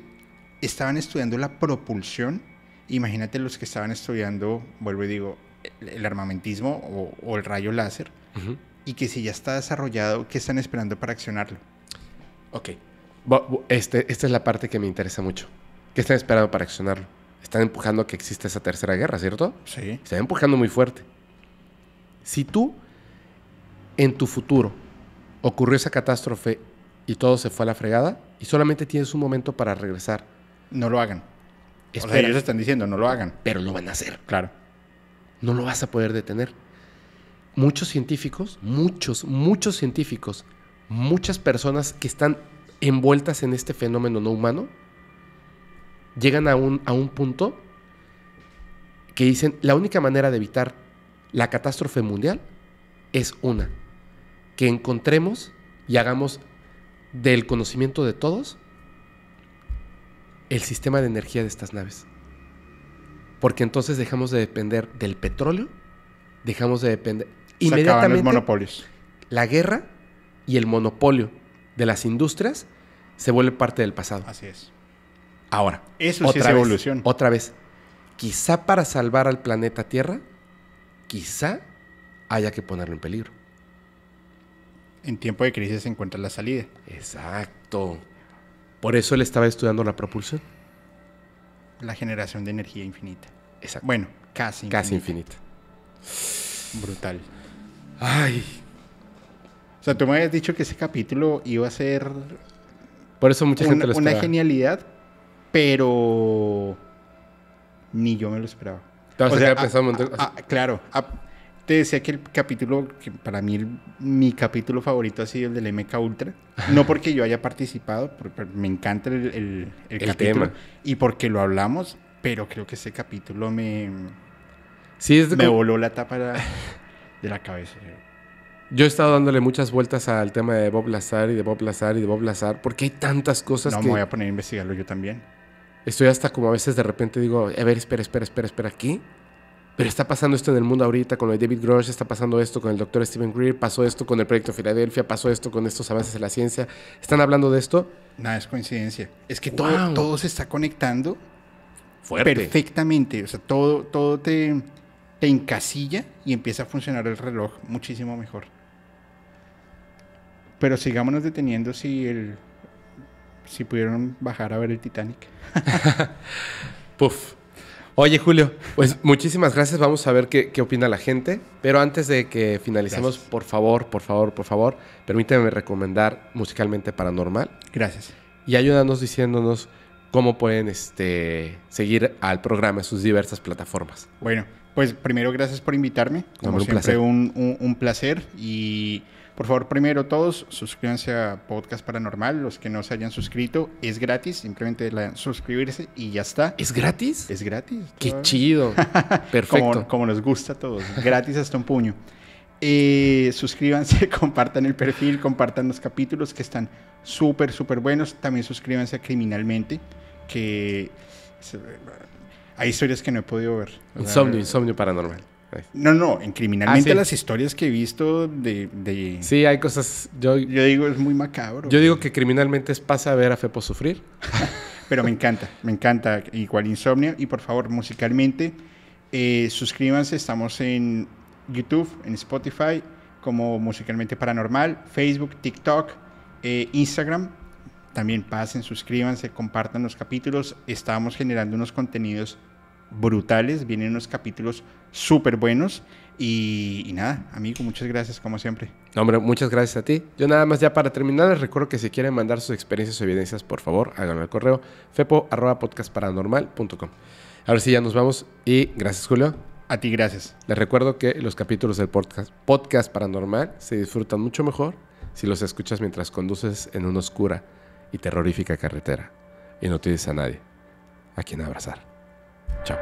estaban estudiando la propulsión, imagínate los que estaban estudiando, vuelvo y digo, el armamentismo o, el rayo láser, y que si ya está desarrollado, ¿qué están esperando para accionarlo? Ok, este, esta es la parte que me interesa mucho. ¿Qué están esperando para accionarlo? están empujando a que exista esa tercera guerra, ¿cierto? Sí. Están empujando muy fuerte. Si tú en tu futuro ocurrió esa catástrofe y todo se fue a la fregada y solamente tienes un momento para regresar. No lo hagan. O sea, ellos están diciendo, no lo hagan. Pero lo van a hacer. Claro. No lo vas a poder detener. Muchos científicos, muchos, muchos científicos, muchas personas que están envueltas en este fenómeno no humano, llegan a un, a un punto que dicen, la única manera de evitar la catástrofe mundial es una, que encontremos y hagamos del conocimiento de todos el sistema de energía de estas naves. Porque entonces dejamos de depender del petróleo, dejamos de depender y inmediatamente los monopolios. La guerra y el monopolio de las industrias se vuelve parte del pasado. Así es. Ahora, Eso otra es vez, Otra vez, quizá para salvar al planeta Tierra, quizá haya que ponerlo en peligro. En tiempo de crisis se encuentra la salida. Exacto. Por eso él estaba estudiando la propulsión. La generación de energía infinita. Bueno, casi infinita. Casi infinita. Brutal. Ay. O sea, tú me habías dicho que ese capítulo iba a ser. Por eso mucha gente lo Una genialidad, pero ni yo me lo esperaba. Ah, ah, claro, ah, te decía que el capítulo, que para mí mi capítulo favorito ha sido el del MK Ultra. No porque yo haya participado, me encanta el, tema. y porque lo hablamos, pero creo que ese capítulo me, sí, me voló la tapa de la cabeza. Yo he estado dándole muchas vueltas al tema de Bob Lazar y de Bob Lazar y de Bob Lazar, porque hay tantas cosas que... No, me voy a poner a investigarlo yo también. Estoy hasta como a veces de repente digo, a ver, espera, espera, espera, espera, aquí. Pero está pasando esto en el mundo ahorita con lo David Grosh, está pasando esto con el doctor Stephen Greer, pasó esto con el proyecto Filadelfia, pasó esto con estos avances de la ciencia. ¿Están hablando de esto? Nada, es coincidencia. Es que todo, todo se está conectando perfectamente. O sea, todo, todo te, te encasilla y empieza a funcionar el reloj muchísimo mejor. Pero sigámonos deteniendo si el si pudieron bajar a ver el Titanic. Puf. Oye, Julio, pues muchísimas gracias. Vamos a ver qué, opina la gente. Pero antes de que finalicemos, por favor, por favor, por favor, permíteme recomendar Musicalmente Paranormal. Gracias. Y ayúdanos diciéndonos cómo pueden este, seguir al programa en sus diversas plataformas. Bueno, pues primero gracias por invitarme. Como siempre, placer. un placer. Y por favor, primero todos, suscríbanse a Podcast Paranormal. Los que no se hayan suscrito, es gratis. Simplemente suscribirse y ya está. ¿Es gratis? Es gratis. Qué chido. Perfecto. Como, nos gusta a todos. Gratis hasta un puño. Eh, suscríbanse, compartan el perfil, compartan los capítulos que están súper, súper buenos. También suscríbanse a Criminalmente, que hay historias que no he podido ver. Insomnio, insomnio paranormal. Pues. No, no, en criminalmente ah, las historias que he visto de, Sí, hay cosas... Yo, digo, es muy macabro. Yo digo que criminalmente es pasa a ver a Fepo sufrir. Pero me encanta, me encanta igual Insomnia. Y por favor, musicalmente, eh, suscríbanse. Estamos en YouTube, en Spotify, como Musicalmente Paranormal, Facebook, TikTok, eh, Instagram. También pasen, suscríbanse, compartan los capítulos. Estamos generando unos contenidos brutales, vienen unos capítulos súper buenos. Y, nada, amigo, muchas gracias como siempre. hombre, muchas gracias a ti. Yo nada más ya para terminar les recuerdo que si quieren mandar sus experiencias o evidencias, por favor, háganlo al correo fepo.podcastparanormal.com. Ahora sí, ya nos vamos y gracias Julio. A ti, gracias. Les recuerdo que los capítulos del podcast, podcast Paranormal se disfrutan mucho mejor si los escuchas mientras conduces en una oscura y terrorífica carretera y no tienes a nadie a quien abrazar. 讲。